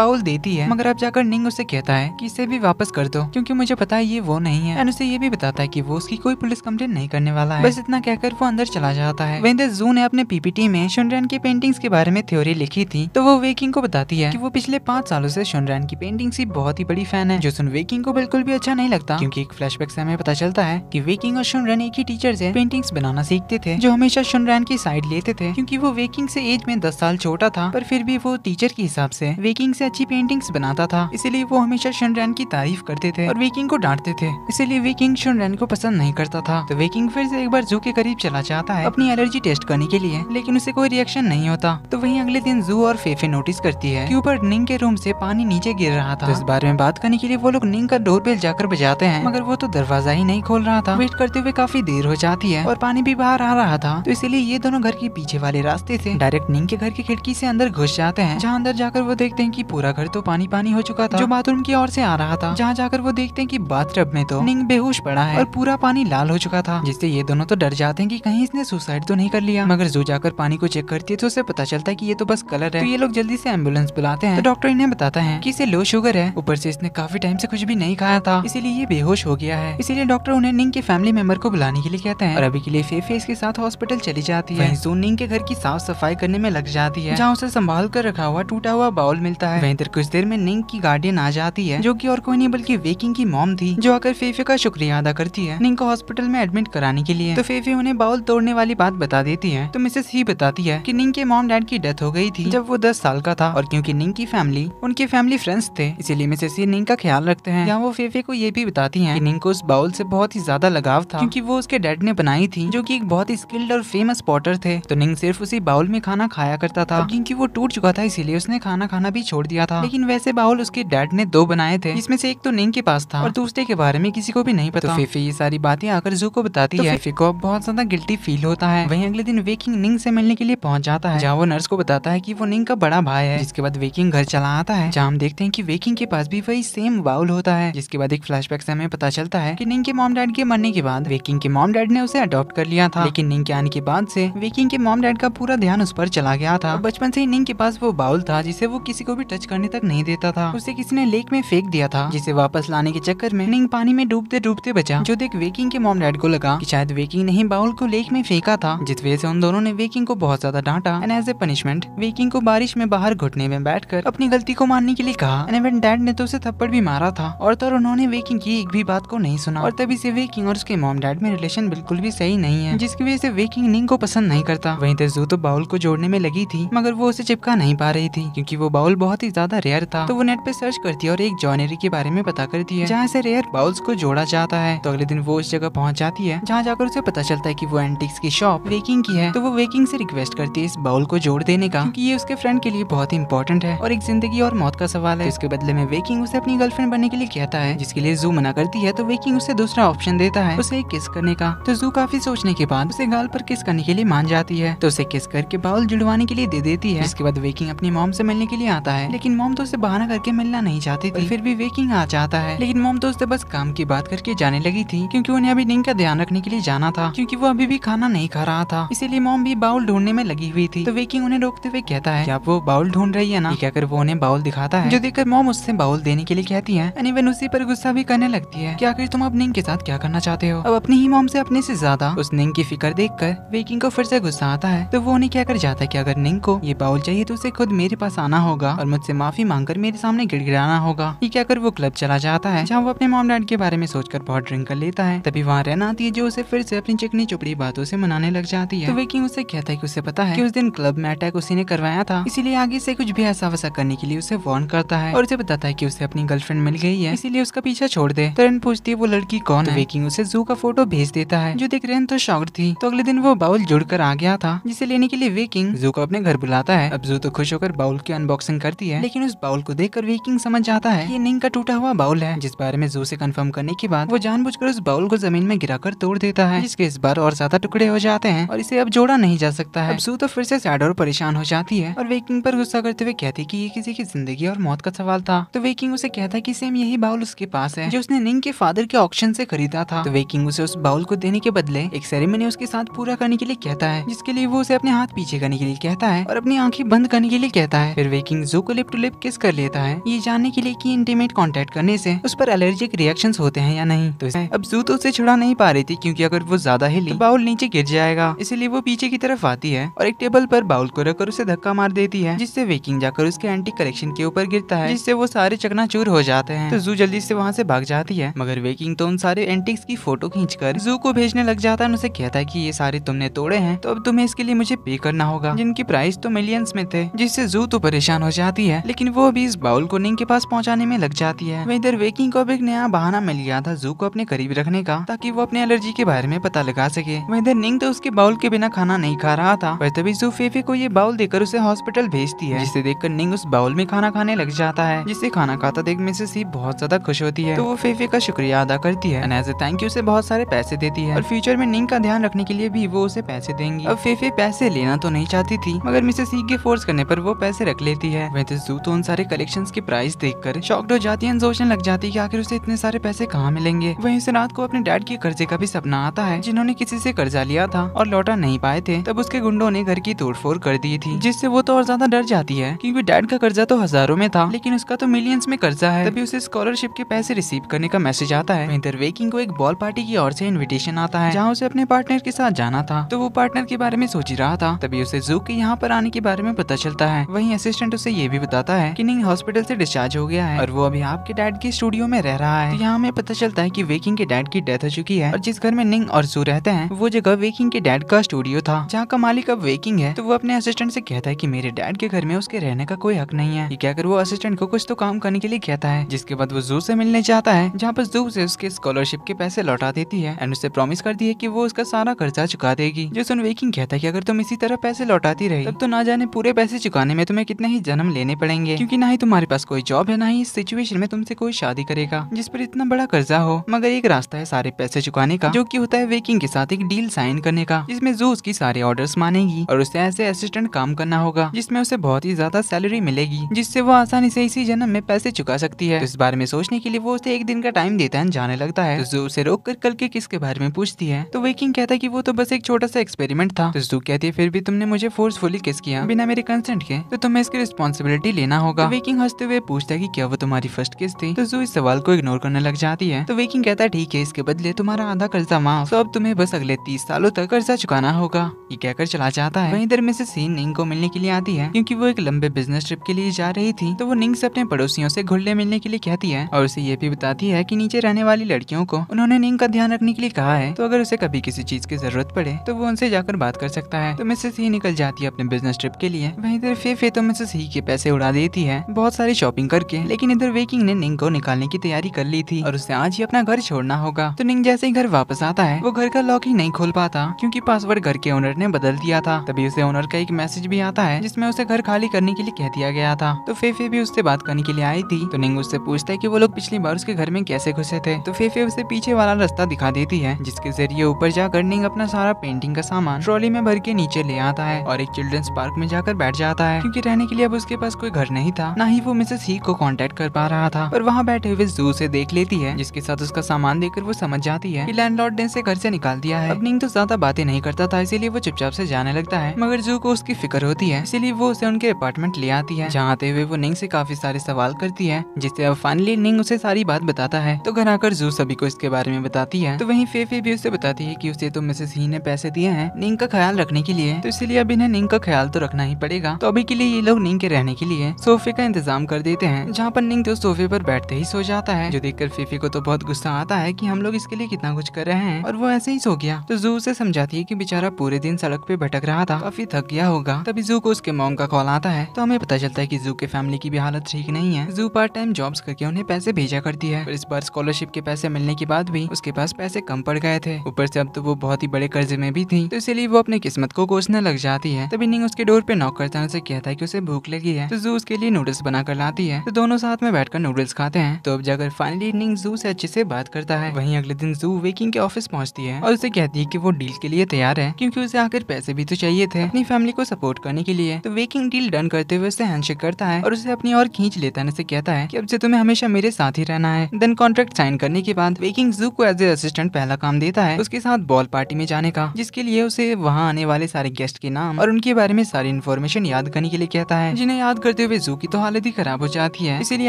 बाउल देती है मगर अब जाकर निंग उसे कहता है की इसे भी वापस कर दो क्यूँकी मुझे पता है ये वो नहीं है एंड उसे ये भी बताता है की वो उसकी कोई पुलिस कम्प्लेन नहीं करने वाला है बस इतना कहकर वो अंदर चला जाता है वेंदे जू ने अपने पीपीटी में शुनरैन की पेंटिंग्स के बारे में थ्योरी लिखी थी तो वो वेकिंग को बताती है कि वो पिछले पांच सालों से शुनरैन की पेंटिंग्स की बहुत ही बड़ी फैन है जो सुन वेकिंग को बिल्कुल भी अच्छा नहीं लगता क्योंकि एक फ्लैशबैक से हमें पता चलता है कि वेकिंग और शुनरैन एक ही टीचर से पेंटिंग्स बनाना सीखते थे जो हमेशा शुनरैन की साइड लेते थे क्योंकि वो वेकिंग से एज में दस साल छोटा था पर फिर भी वो टीचर के हिसाब से वेकिंग से अच्छी पेंटिंग्स बनाता था इसीलिए वो हमेशा शुनरैन की तारीफ करते थे और वेकिंग को डांटते थे इसीलिए वे किंग शोनरेन को पसंद नहीं करता था तो वे किंग फिर से एक बार जू के करीब चला जाता है अपनी एलर्जी टेस्ट करने के लिए लेकिन उसे कोई रिएक्शन नहीं होता तो वही अगले दिन जू और फेफे नोटिस करती है की ऊपर निंग के रूम ऐसी पानी नीचे गिर रहा था तो इस बारे में बात करने के लिए वो लोग निंग का बेल जाकर बजाते हैं मगर वो तो दरवाजा ही नहीं खोल रहा था वेट करते हुए काफी देर हो जाती है और पानी भी बाहर आ रहा था तो इसीलिए ये दोनों घर के पीछे वाले रास्ते से डायरेक्ट निंग के घर की खिड़की से अंदर घुस जाते हैं जहाँ अंदर जाकर वो देखते हैं की पूरा घर तो पानी पानी हो चुका था जो बाथरूम की ओर से आ रहा था जहाँ जाकर वो देखते हैं कि बाथटब में तो निंग बेहोश पड़ा है और पूरा पानी लाल हो चुका था जिससे ये दोनों तो डर जाते हैं कि कहीं इसने सुसाइड तो नहीं कर लिया मगर जो जाकर पानी को चेक करती है तो उसे पता चलता है कि ये तो बस कलर है तो ये लोग जल्दी से एम्बुलेंस बुलाते हैं तो डॉक्टर इन्हें बताता है की इसे लो शुगर है ऊपर से इसने काफी टाइम से कुछ भी नहीं खाया था इसीलिए ये बेहोश हो गया है इसीलिए डॉक्टर उन्हें निंग के फैमिली मेंबर को बुलाने के लिए कहते हैं और अभी के लिए फेफे इसके साथ हॉस्पिटल चली जाती है जो निंग के घर की साफ सफाई करने में लग जाती है जहाँ उसे संभाल कर रखा हुआ टूटा हुआ बाउल मिलता है वहीं कुछ देर में निंग की गार्डियन आ जाती है जो की और कोई नहीं बल्कि वेकिंग की मॉम खातून थी जो आकर फेफे का शुक्रिया अदा करती है निंग को हॉस्पिटल में एडमिट कराने के लिए तो फेफे उन्हें बाउल तोड़ने वाली बात बता देती है तो मिसेस ही बताती है की निंग के मॉम डैड की डेथ हो गई थी जब वो दस साल का था और क्यूँकी निंग की फैमिली उनके फैमिली फ्रेंड्स थे इसीलिए मिसेस ही निंग का ख्याल रखते हैं यहाँ वो फेफे को ये भी बताती है निंग को उस बाउल से बहुत ही ज्यादा लगाव था क्यूँकी वो उसके डैड ने बनाई थी जो की एक बहुत ही स्किल्ड और फेमस पॉटर थे तो निंग सिर्फ उसी बाउल में खाना खाया करता था क्योंकि वो टूट चुका था इसीलिए उसने खाना खाना भी छोड़ दिया था लेकिन वैसे बाउल उसके डैड ने दो बनाए थे इसमें से एक तो निंग के पास था और उसके के बारे में किसी को भी नहीं तो पता तो फिफी ये सारी बातें आकर जू को बताती तो है फिफी को बहुत ज्यादा गिल्टी फील होता है वहीं अगले दिन वेकिंग निंग से मिलने के लिए पहुंच जाता है जहाँ वो नर्स को बताता है की वो निंग का बड़ा भाई है जिसके बाद वेकिंग घर चला आता है जहाँ हम देखते हैं की वेकिंग के पास भी वही सेम बाउल होता है जिसके बाद एक फ्लैश से हमें पता चलता है की निंग के मॉम डैड के मरने के बाद वेकिंग के मॉम डैड ने उसे अडॉप्ट कर लिया था लेकिन निंग के आने के बाद से वेकिंग के मॉम डैड का पूरा ध्यान उस पर चला गया था बचपन से ही निंग के पास वो बाउल था जिसे वो किसी को भी टच करने तक नहीं देता था उसे किसी ने लेक में फेंक दिया था जिसे वापस लाने के चक्कर में निंग पानी में डूबते डूबते बचा जो देख वेकिंग के मॉम डैड को लगा कि शायद वेकिंग ने ही बाउल को लेक में फेंका था जिस वजह से उन दोनों ने वेकिंग को बहुत ज्यादा डांटा and as a punishment Weiqing को बारिश में बाहर घुटने में कर अपनी गलती को मानने के लिए कहा एंड डैड ने तो उसे थप्पड़ भी मारा था और तो उन्होंने वेकिंग की एक भी बात को नहीं सुना और तभी से वेकिंग और उसके मॉम डैड में रिलेशन बिल्कुल भी सही नहीं है जिसकी वजह से वेकिंग निंग को पसंद नहीं करता वही तेजू तो बाउल को जोड़ने में लगी थी मगर वो उसे चिपका नहीं पा रही थी क्योंकि वो बाउल बहुत ही ज्यादा रेयर था तो वो नेट पे सर्च करती है और एक जॉनरी के बारे में पता करती है जहाँ से रेयर बाउल्स को जोड़ा जाता है तो अगले दिन वो उस जगह पहुंच जाती है जहाँ जाकर उसे पता चलता है की वो एंटिक्स की शॉप वेकिंग की है तो वो वेकिंग से रिक्वेस्ट करती है इस बाउल को जोड़ देने का क्योंकि ये उसके फ्रेंड के लिए बहुत ही इंपॉर्टेंट है और एक जिंदगी और मौत का सवाल है तो इसके बदले में वेकिंग उसे अपनी गर्लफ्रेंड बनने के लिए कहता है जिसके लिए जू मना करती है तो वेकिंग उसे दूसरा ऑप्शन देता है उसे किस करने का तो जू काफी सोचने के बाद उसे गाल पर किस करने के लिए मान जाती है तो उसे किस करके बाउल जुड़वाने के लिए दे देती है इसके बाद वेकिंग अपनी मोम से मिलने के लिए आता है लेकिन मोम तो उसे बहाना करके मिलना नहीं चाहती थी फिर भी वेकिंग आ जाता है लेकिन मोम दोस्तें बस काम की बात करके जाने लगी थी क्योंकि उन्हें अभी निंग का ध्यान रखने के लिए जाना था क्योंकि वो अभी भी खाना नहीं खा रहा था इसीलिए मोम भी बाउल ढूंढने में लगी हुई थी तो वेकिंग उन्हें रोकते हुए कहता है आप वो बाउल ढूंढ रही है ना क्या कर वो उन्हें बाउल दिखाता है जो देखकर मोम उससे बाउल देने के लिए कहती है अनिवन उसी पर गुस्सा भी करने लगती है की आखिर तुम अब निंग के साथ क्या करना चाहते हो अब अपनी ही मोम से अपने से ज्यादा उस निंग की फिक्र देख कर वेकिंग को फिर से गुस्सा आता है तो वो उन्हें क्या कर जाता है की अगर निंग को ये बाउल चाहिए तो उसे खुद मेरे पास आना होगा और मुझसे माफी मांग कर मेरे सामने गिड़गिड़ाना होगा ये क्या कर वो क्लब चला जाता है जहाँ वो अपने मॉम डैड के बारे में सोचकर बहुत ड्रिंक कर लेता है तभी वहाँ रहना आती है जो उसे फिर से अपनी चिकनी चुपड़ी बातों से मनाने लग जाती है तो वे उसे कहता है की उसे पता है कि उस दिन क्लब में अटैक उसी ने करवाया था इसीलिए आगे से कुछ भी ऐसा वैसा करने के लिए उसे वार्न करता है और उसे बताता है की उसे अपनी गर्लफ्रेंड मिल गई है इसीलिए उसका पीछा छोड़ दे तरन पूछती है वो लड़की कौन है तो वेकिंग उसे जू का फोटो भेज देता है जो देख रेन तो शॉक थी तो अगले दिन वो बाउल जुड़ कर आ गया था जिसे लेने के लिए वेकिंग जू को अपने घर बुलाता है अब जू तो खुश होकर बाउल की अनबॉक्सिंग करती है लेकिन उस बाउल को देखकर वेकिंग समझ जाता है ये निंग का टूटा हुआ बाउल है जिस बारे में में जोर से कंफर्म करने के बाद वो जानबूझकर उस बाउल को जमीन में गिराकर तोड़ देता है जिसके इस बार और ज्यादा टुकड़े हो जाते हैं और इसे अब जोड़ा नहीं जा सकता है सू तो फिर से सैड और परेशान हो जाती है और वेकिंग पर गुस्सा करते हुए कहती कि ये किसी की जिंदगी और मौत का सवाल था तो वेकिंग उसे कहता की सेम यही बाउल उसके पास है जो उसने निंग के फादर के ऑप्शन से खरीदा था तो वेकिंग उसे उस बाउल को देने के बदले एक सेरेमनी उसके साथ पूरा करने के लिए कहता है जिसके लिए वो उसे अपने हाथ पीछे करने के लिए कहता है और अपनी आंखें बंद करने के लिए कहता है फिर वेकिंग जू को लिप टू लिप किस कर लेता है ये जानने के लिए की इंटीमेट कॉन्टेक्ट करने ऐसी उस पर एलर्जी एलर्जिक रिएक्शन होते हैं या नहीं तो अब जू तो उसे छुड़ा नहीं पा रही थी क्यूँकी अगर वो ज्यादा हिली तो बाउल नीचे गिर जाएगा इसलिए वो पीछे की तरफ आती है और एक टेबल पर बाउल को रखकर उसे धक्का मार देती है जिससे वेकिंग जाकर उसके एंटी कलेक्शन के ऊपर गिरता है जिससे वो सारे चूर हो जाते हैं तो जू जल्दी से वहाँ से भाग जाती है मगर वेकिंग तो उन सारे एंटिक्स की फोटो खींचकर जू को भेजने लग जाता है उसे कहता है कि ये सारे तुमने तोड़े हैं तो अब तुम्हें इसके लिए मुझे पे करना होगा जिनकी प्राइस तो मिलियंस में थे जिससे जू तो परेशान हो जाती है लेकिन वो अभी इस बाउल को निंग के पास पहुँचाने में लग जाती है वही इधर वेकिंग को अब एक नया बहाना मिल गया था जू को अपने करीब रखने का ताकि वो अपने एलर्जी के बारे में पता लगा सके वहीं निंग तो उसके बाउल के बिना खाना नहीं खा रहा था पर तभी जू फेफे को ये बाउल देकर उसे हॉस्पिटल भेजती है जिसे देखकर निंग उस बाउल में खाना खाने लग जाता है जिसे खाना खाता देख से सी बहुत ज्यादा खुश होती है तो वो फेफे का शुक्रिया अदा करती है एज ए थैंक यू उसे बहुत सारे पैसे देती है और फ्यूचर में निंग का ध्यान रखने के लिए भी वो उसे पैसे देंगी अब फेफे पैसे लेना तो नहीं चाहती थी मगर मिसेस सी के फोर्स करने पर वो पैसे रख लेती है वैसे तो जू तो उन सारे कलेक्शन के प्राइस देख कर शॉक्ड हो जाती है सोचने लग जाती है आखिर उसे इतने सारे पैसे कहाँ मिलेंगे वहीं उसे रात को अपने डैड के कर्जे का भी सपना आता है जिन्होंने किसी से कर्जा लिया था और लौटा नहीं पाए थे तब उसके गुंडों ने घर की तोड़फोड़ कर दी थी जिससे वो तो और ज्यादा डर जाती है क्योंकि डैड का कर्जा तो हजारों में था लेकिन उसका तो मिलियंस में कर्जा है तभी उसे स्कॉलरशिप के पैसे रिसीव करने का मैसेज आता है इधर वेकिंग को एक बॉल पार्टी की ओर से इन्विटेशन आता है जहाँ उसे अपने पार्टनर के साथ जाना था तो वो पार्टनर के बारे में सोच ही रहा था तभी उसे जू के यहाँ पर आने के बारे में पता चलता है वही असिस्टेंट उसे ये भी बताता है की निंग हॉस्पिटल ऐसी डिस्चार्ज हो गया है और वो अभी आपके डैड के स्टूडियो में रह रह रहा है तो यहाँ हमें पता चलता है की वेकिंग के डैड की डेथ हो चुकी है और जिस घर में निंग और सू रहते हैं वो जगह वेकिंग के डैड का स्टूडियो था जहाँ का मालिक अब वेकिंग है तो वो अपने असिस्टेंट से कहता है की मेरे डैड के घर में उसके रहने का कोई हक नहीं है क्या कर वो असिस्टेंट को कुछ तो काम करने के लिए कहता है जिसके बाद वो जू से मिलने जाता है जहाँ पर जू से उसके स्कॉलरशिप के पैसे लौटा देती है एंड उससे प्रॉमिस करती है की वो उसका सारा खर्चा चुका देगी जो सुन वेकिंग कहता है की अगर तुम इसी तरह पैसे लौटाती रही तब तो ना जाने पूरे पैसे चुकाने में तुम्हें कितने ही जन्म लेने पड़ेंगे क्यूँकी ना ही तुम्हारे पास कोई जॉब है ना ही इस सिचुएशन में तुमसे कोई शादी करेगा का जिस पर इतना बड़ा कर्जा हो मगर एक रास्ता है सारे पैसे चुकाने का जो की होता है वेकिंग के साथ एक डील साइन करने का जिसमे जो उसकी सारे ऑर्डर मानेगी और उसे ऐसे असिस्टेंट काम करना होगा जिसमे उसे बहुत ही ज्यादा सैलरी मिलेगी जिससे वो आसानी से इसी जन्म में पैसे चुका सकती है तो इस बारे में सोचने के लिए वो उसे एक दिन का टाइम देता है जाने लगता है जो तो उसे रोक कर कल के किसके बारे में पूछती है तो वेकिंग कहता है की वो तो बस एक छोटा सा एक्सपेरिमेंट था तो जू कहती है फिर भी तुमने मुझे फोर्सफुली किस किया बिना मेरे कंसेंट के तो तुम्हें इसकी रिस्पॉन्सिबिलिटी लेना होगा तो वेकिंग हंसते हुए पूछता है की क्या वो तुम्हारी फर्स्ट किस थी तो जू इस सवाल को इग्नोर करने लग जाती है तो वेकिंग कहता है ठीक है इसके बदले तुम्हारा आधा कर्जा माफ तो अब तुम्हें बस अगले तीस सालों तक कर्जा चुकाना होगा ये कहकर चला जाता है वहीं इधर में से सीन निंग को मिलने के लिए आती है क्योंकि वो एक लंबे बिजनेस ट्रिप के लिए जा रही थी तो वो निंग से अपने पड़ोसियों से घुलने मिलने के लिए कहती है और उसे ये भी बताती है की नीचे रहने वाली लड़कियों को उन्होंने निंग का ध्यान रखने के लिए कहा है तो अगर उसे कभी किसी चीज की जरूरत पड़े तो वो उनसे जाकर बात कर सकता है तो मिसेस ही निकल जाती है अपने बिजनेस ट्रिप के लिए वही इधर फे फे तो मिसेस ही के पैसे उड़ा देती है बहुत सारी शॉपिंग करके लेकिन इधर वेकिंग ने निंग को निकालने की तैयारी तैयारी कर ली थी और उसे आज ही अपना घर छोड़ना होगा तो निंग जैसे ही घर वापस आता है वो घर का लॉक ही नहीं खोल पाता क्योंकि पासवर्ड घर के ओनर ने बदल दिया था तभी उसे ओनर का एक मैसेज भी आता है जिसमें उसे घर खाली करने के लिए कह दिया गया था तो फेफे भी उससे बात करने के लिए आई थी तो निंग उससे पूछता है की वो लोग पिछली बार उसके घर में कैसे घुसे थे तो फेफे उसे पीछे वाला रास्ता दिखा देती है जिसके जरिए ऊपर जाकर निंग अपना सारा पेंटिंग का सामान ट्रॉली में भर के नीचे ले आता है और एक चिल्ड्रंस पार्क में जाकर बैठ जाता है क्योंकि रहने के लिए अब उसके पास कोई घर नहीं था ना ही वो मिसेस ही को कांटेक्ट कर पा रहा था और वहाँ बैठे हुए जू उसे देख लेती है जिसके साथ उसका सामान देकर वो समझ जाती है कि लैंडलॉर्ड ने इसे घर से निकाल दिया है निंग तो ज्यादा बातें नहीं करता था इसीलिए वो चुपचाप से जाने लगता है मगर जू को उसकी फिक्र होती है इसीलिए वो उसे उनके अपार्टमेंट ले आती है जहाँ आते हुए वो निंग से काफी सारे सवाल करती है जिससे अब फाइनली निंग उसे सारी बात बताता है तो घर आकर जू सभी को इसके बारे में बताती है तो वही फेफे भी उसे बताती है की उसे तो मिसेस ही ने पैसे दिए हैं निंग का ख्याल रखने के लिए तो इसीलिए अब इन्हें निंग का ख्याल तो रखना ही पड़ेगा तो अभी के लिए ये लोग निंग के रहने के लिए सोफे का इंतजाम कर देते हैं जहाँ पर निंग तो सोफे पर बैठते ही सो जाता है है जो देखकर फीफी को तो बहुत गुस्सा आता है कि हम लोग इसके लिए कितना कुछ कर रहे हैं और वो ऐसे ही सो गया तो जू उसे समझाती है कि बेचारा पूरे दिन सड़क पे भटक रहा था काफी थक गया होगा तभी जू को उसके मोम का कॉल आता है तो हमें पता चलता है की जू के फैमिली की भी हालत ठीक नहीं है जू पार्ट टाइम जॉब करके उन्हें पैसे भेजा करती है इस बार स्कॉलरशिप के पैसे मिलने के बाद भी उसके पास पैसे कम पड़ गए थे ऊपर से अब तो वो बहुत ही बड़े कर्जे में भी थी तो इसीलिए वो अपनी किस्मत को कोसने लग जाती है तभी निंग उसके डोर पे नॉक करता है उसे कहता है की उसे भूख लगी है तो जू उसके लिए नूडल्स बनाकर लाती है तो दोनों साथ में बैठकर नूडल्स खाते हैं तो अब जाकर फाइनली इवनिंग जू से अच्छे से बात करता है वहीं अगले दिन जू वेकिंग के ऑफिस पहुंचती है और उसे कहती है कि वो डील के लिए तैयार है क्योंकि उसे आखिर पैसे भी तो चाहिए थे अपनी फैमिली को सपोर्ट करने के लिए तो वेकिंग डील डन करते हुए उसे हैंडशेक करता है और उसे अपनी और खींच लेता से कहता है की अब से तुम्हें हमेशा मेरे साथ ही रहना है देन कॉन्ट्रैक्ट साइन करने के बाद वेकिंग जू को एज ए असिस्टेंट पहला काम देता है उसके साथ बॉल पार्टी में जाने का जिसके लिए उसे वहाँ आने वाले सारे गेस्ट के नाम और उनके बारे में सारी इन्फॉर्मेशन याद करने के लिए कहता है जिन्हें याद करते हुए जू की तो हालत ही खराब हो जाती है इसीलिए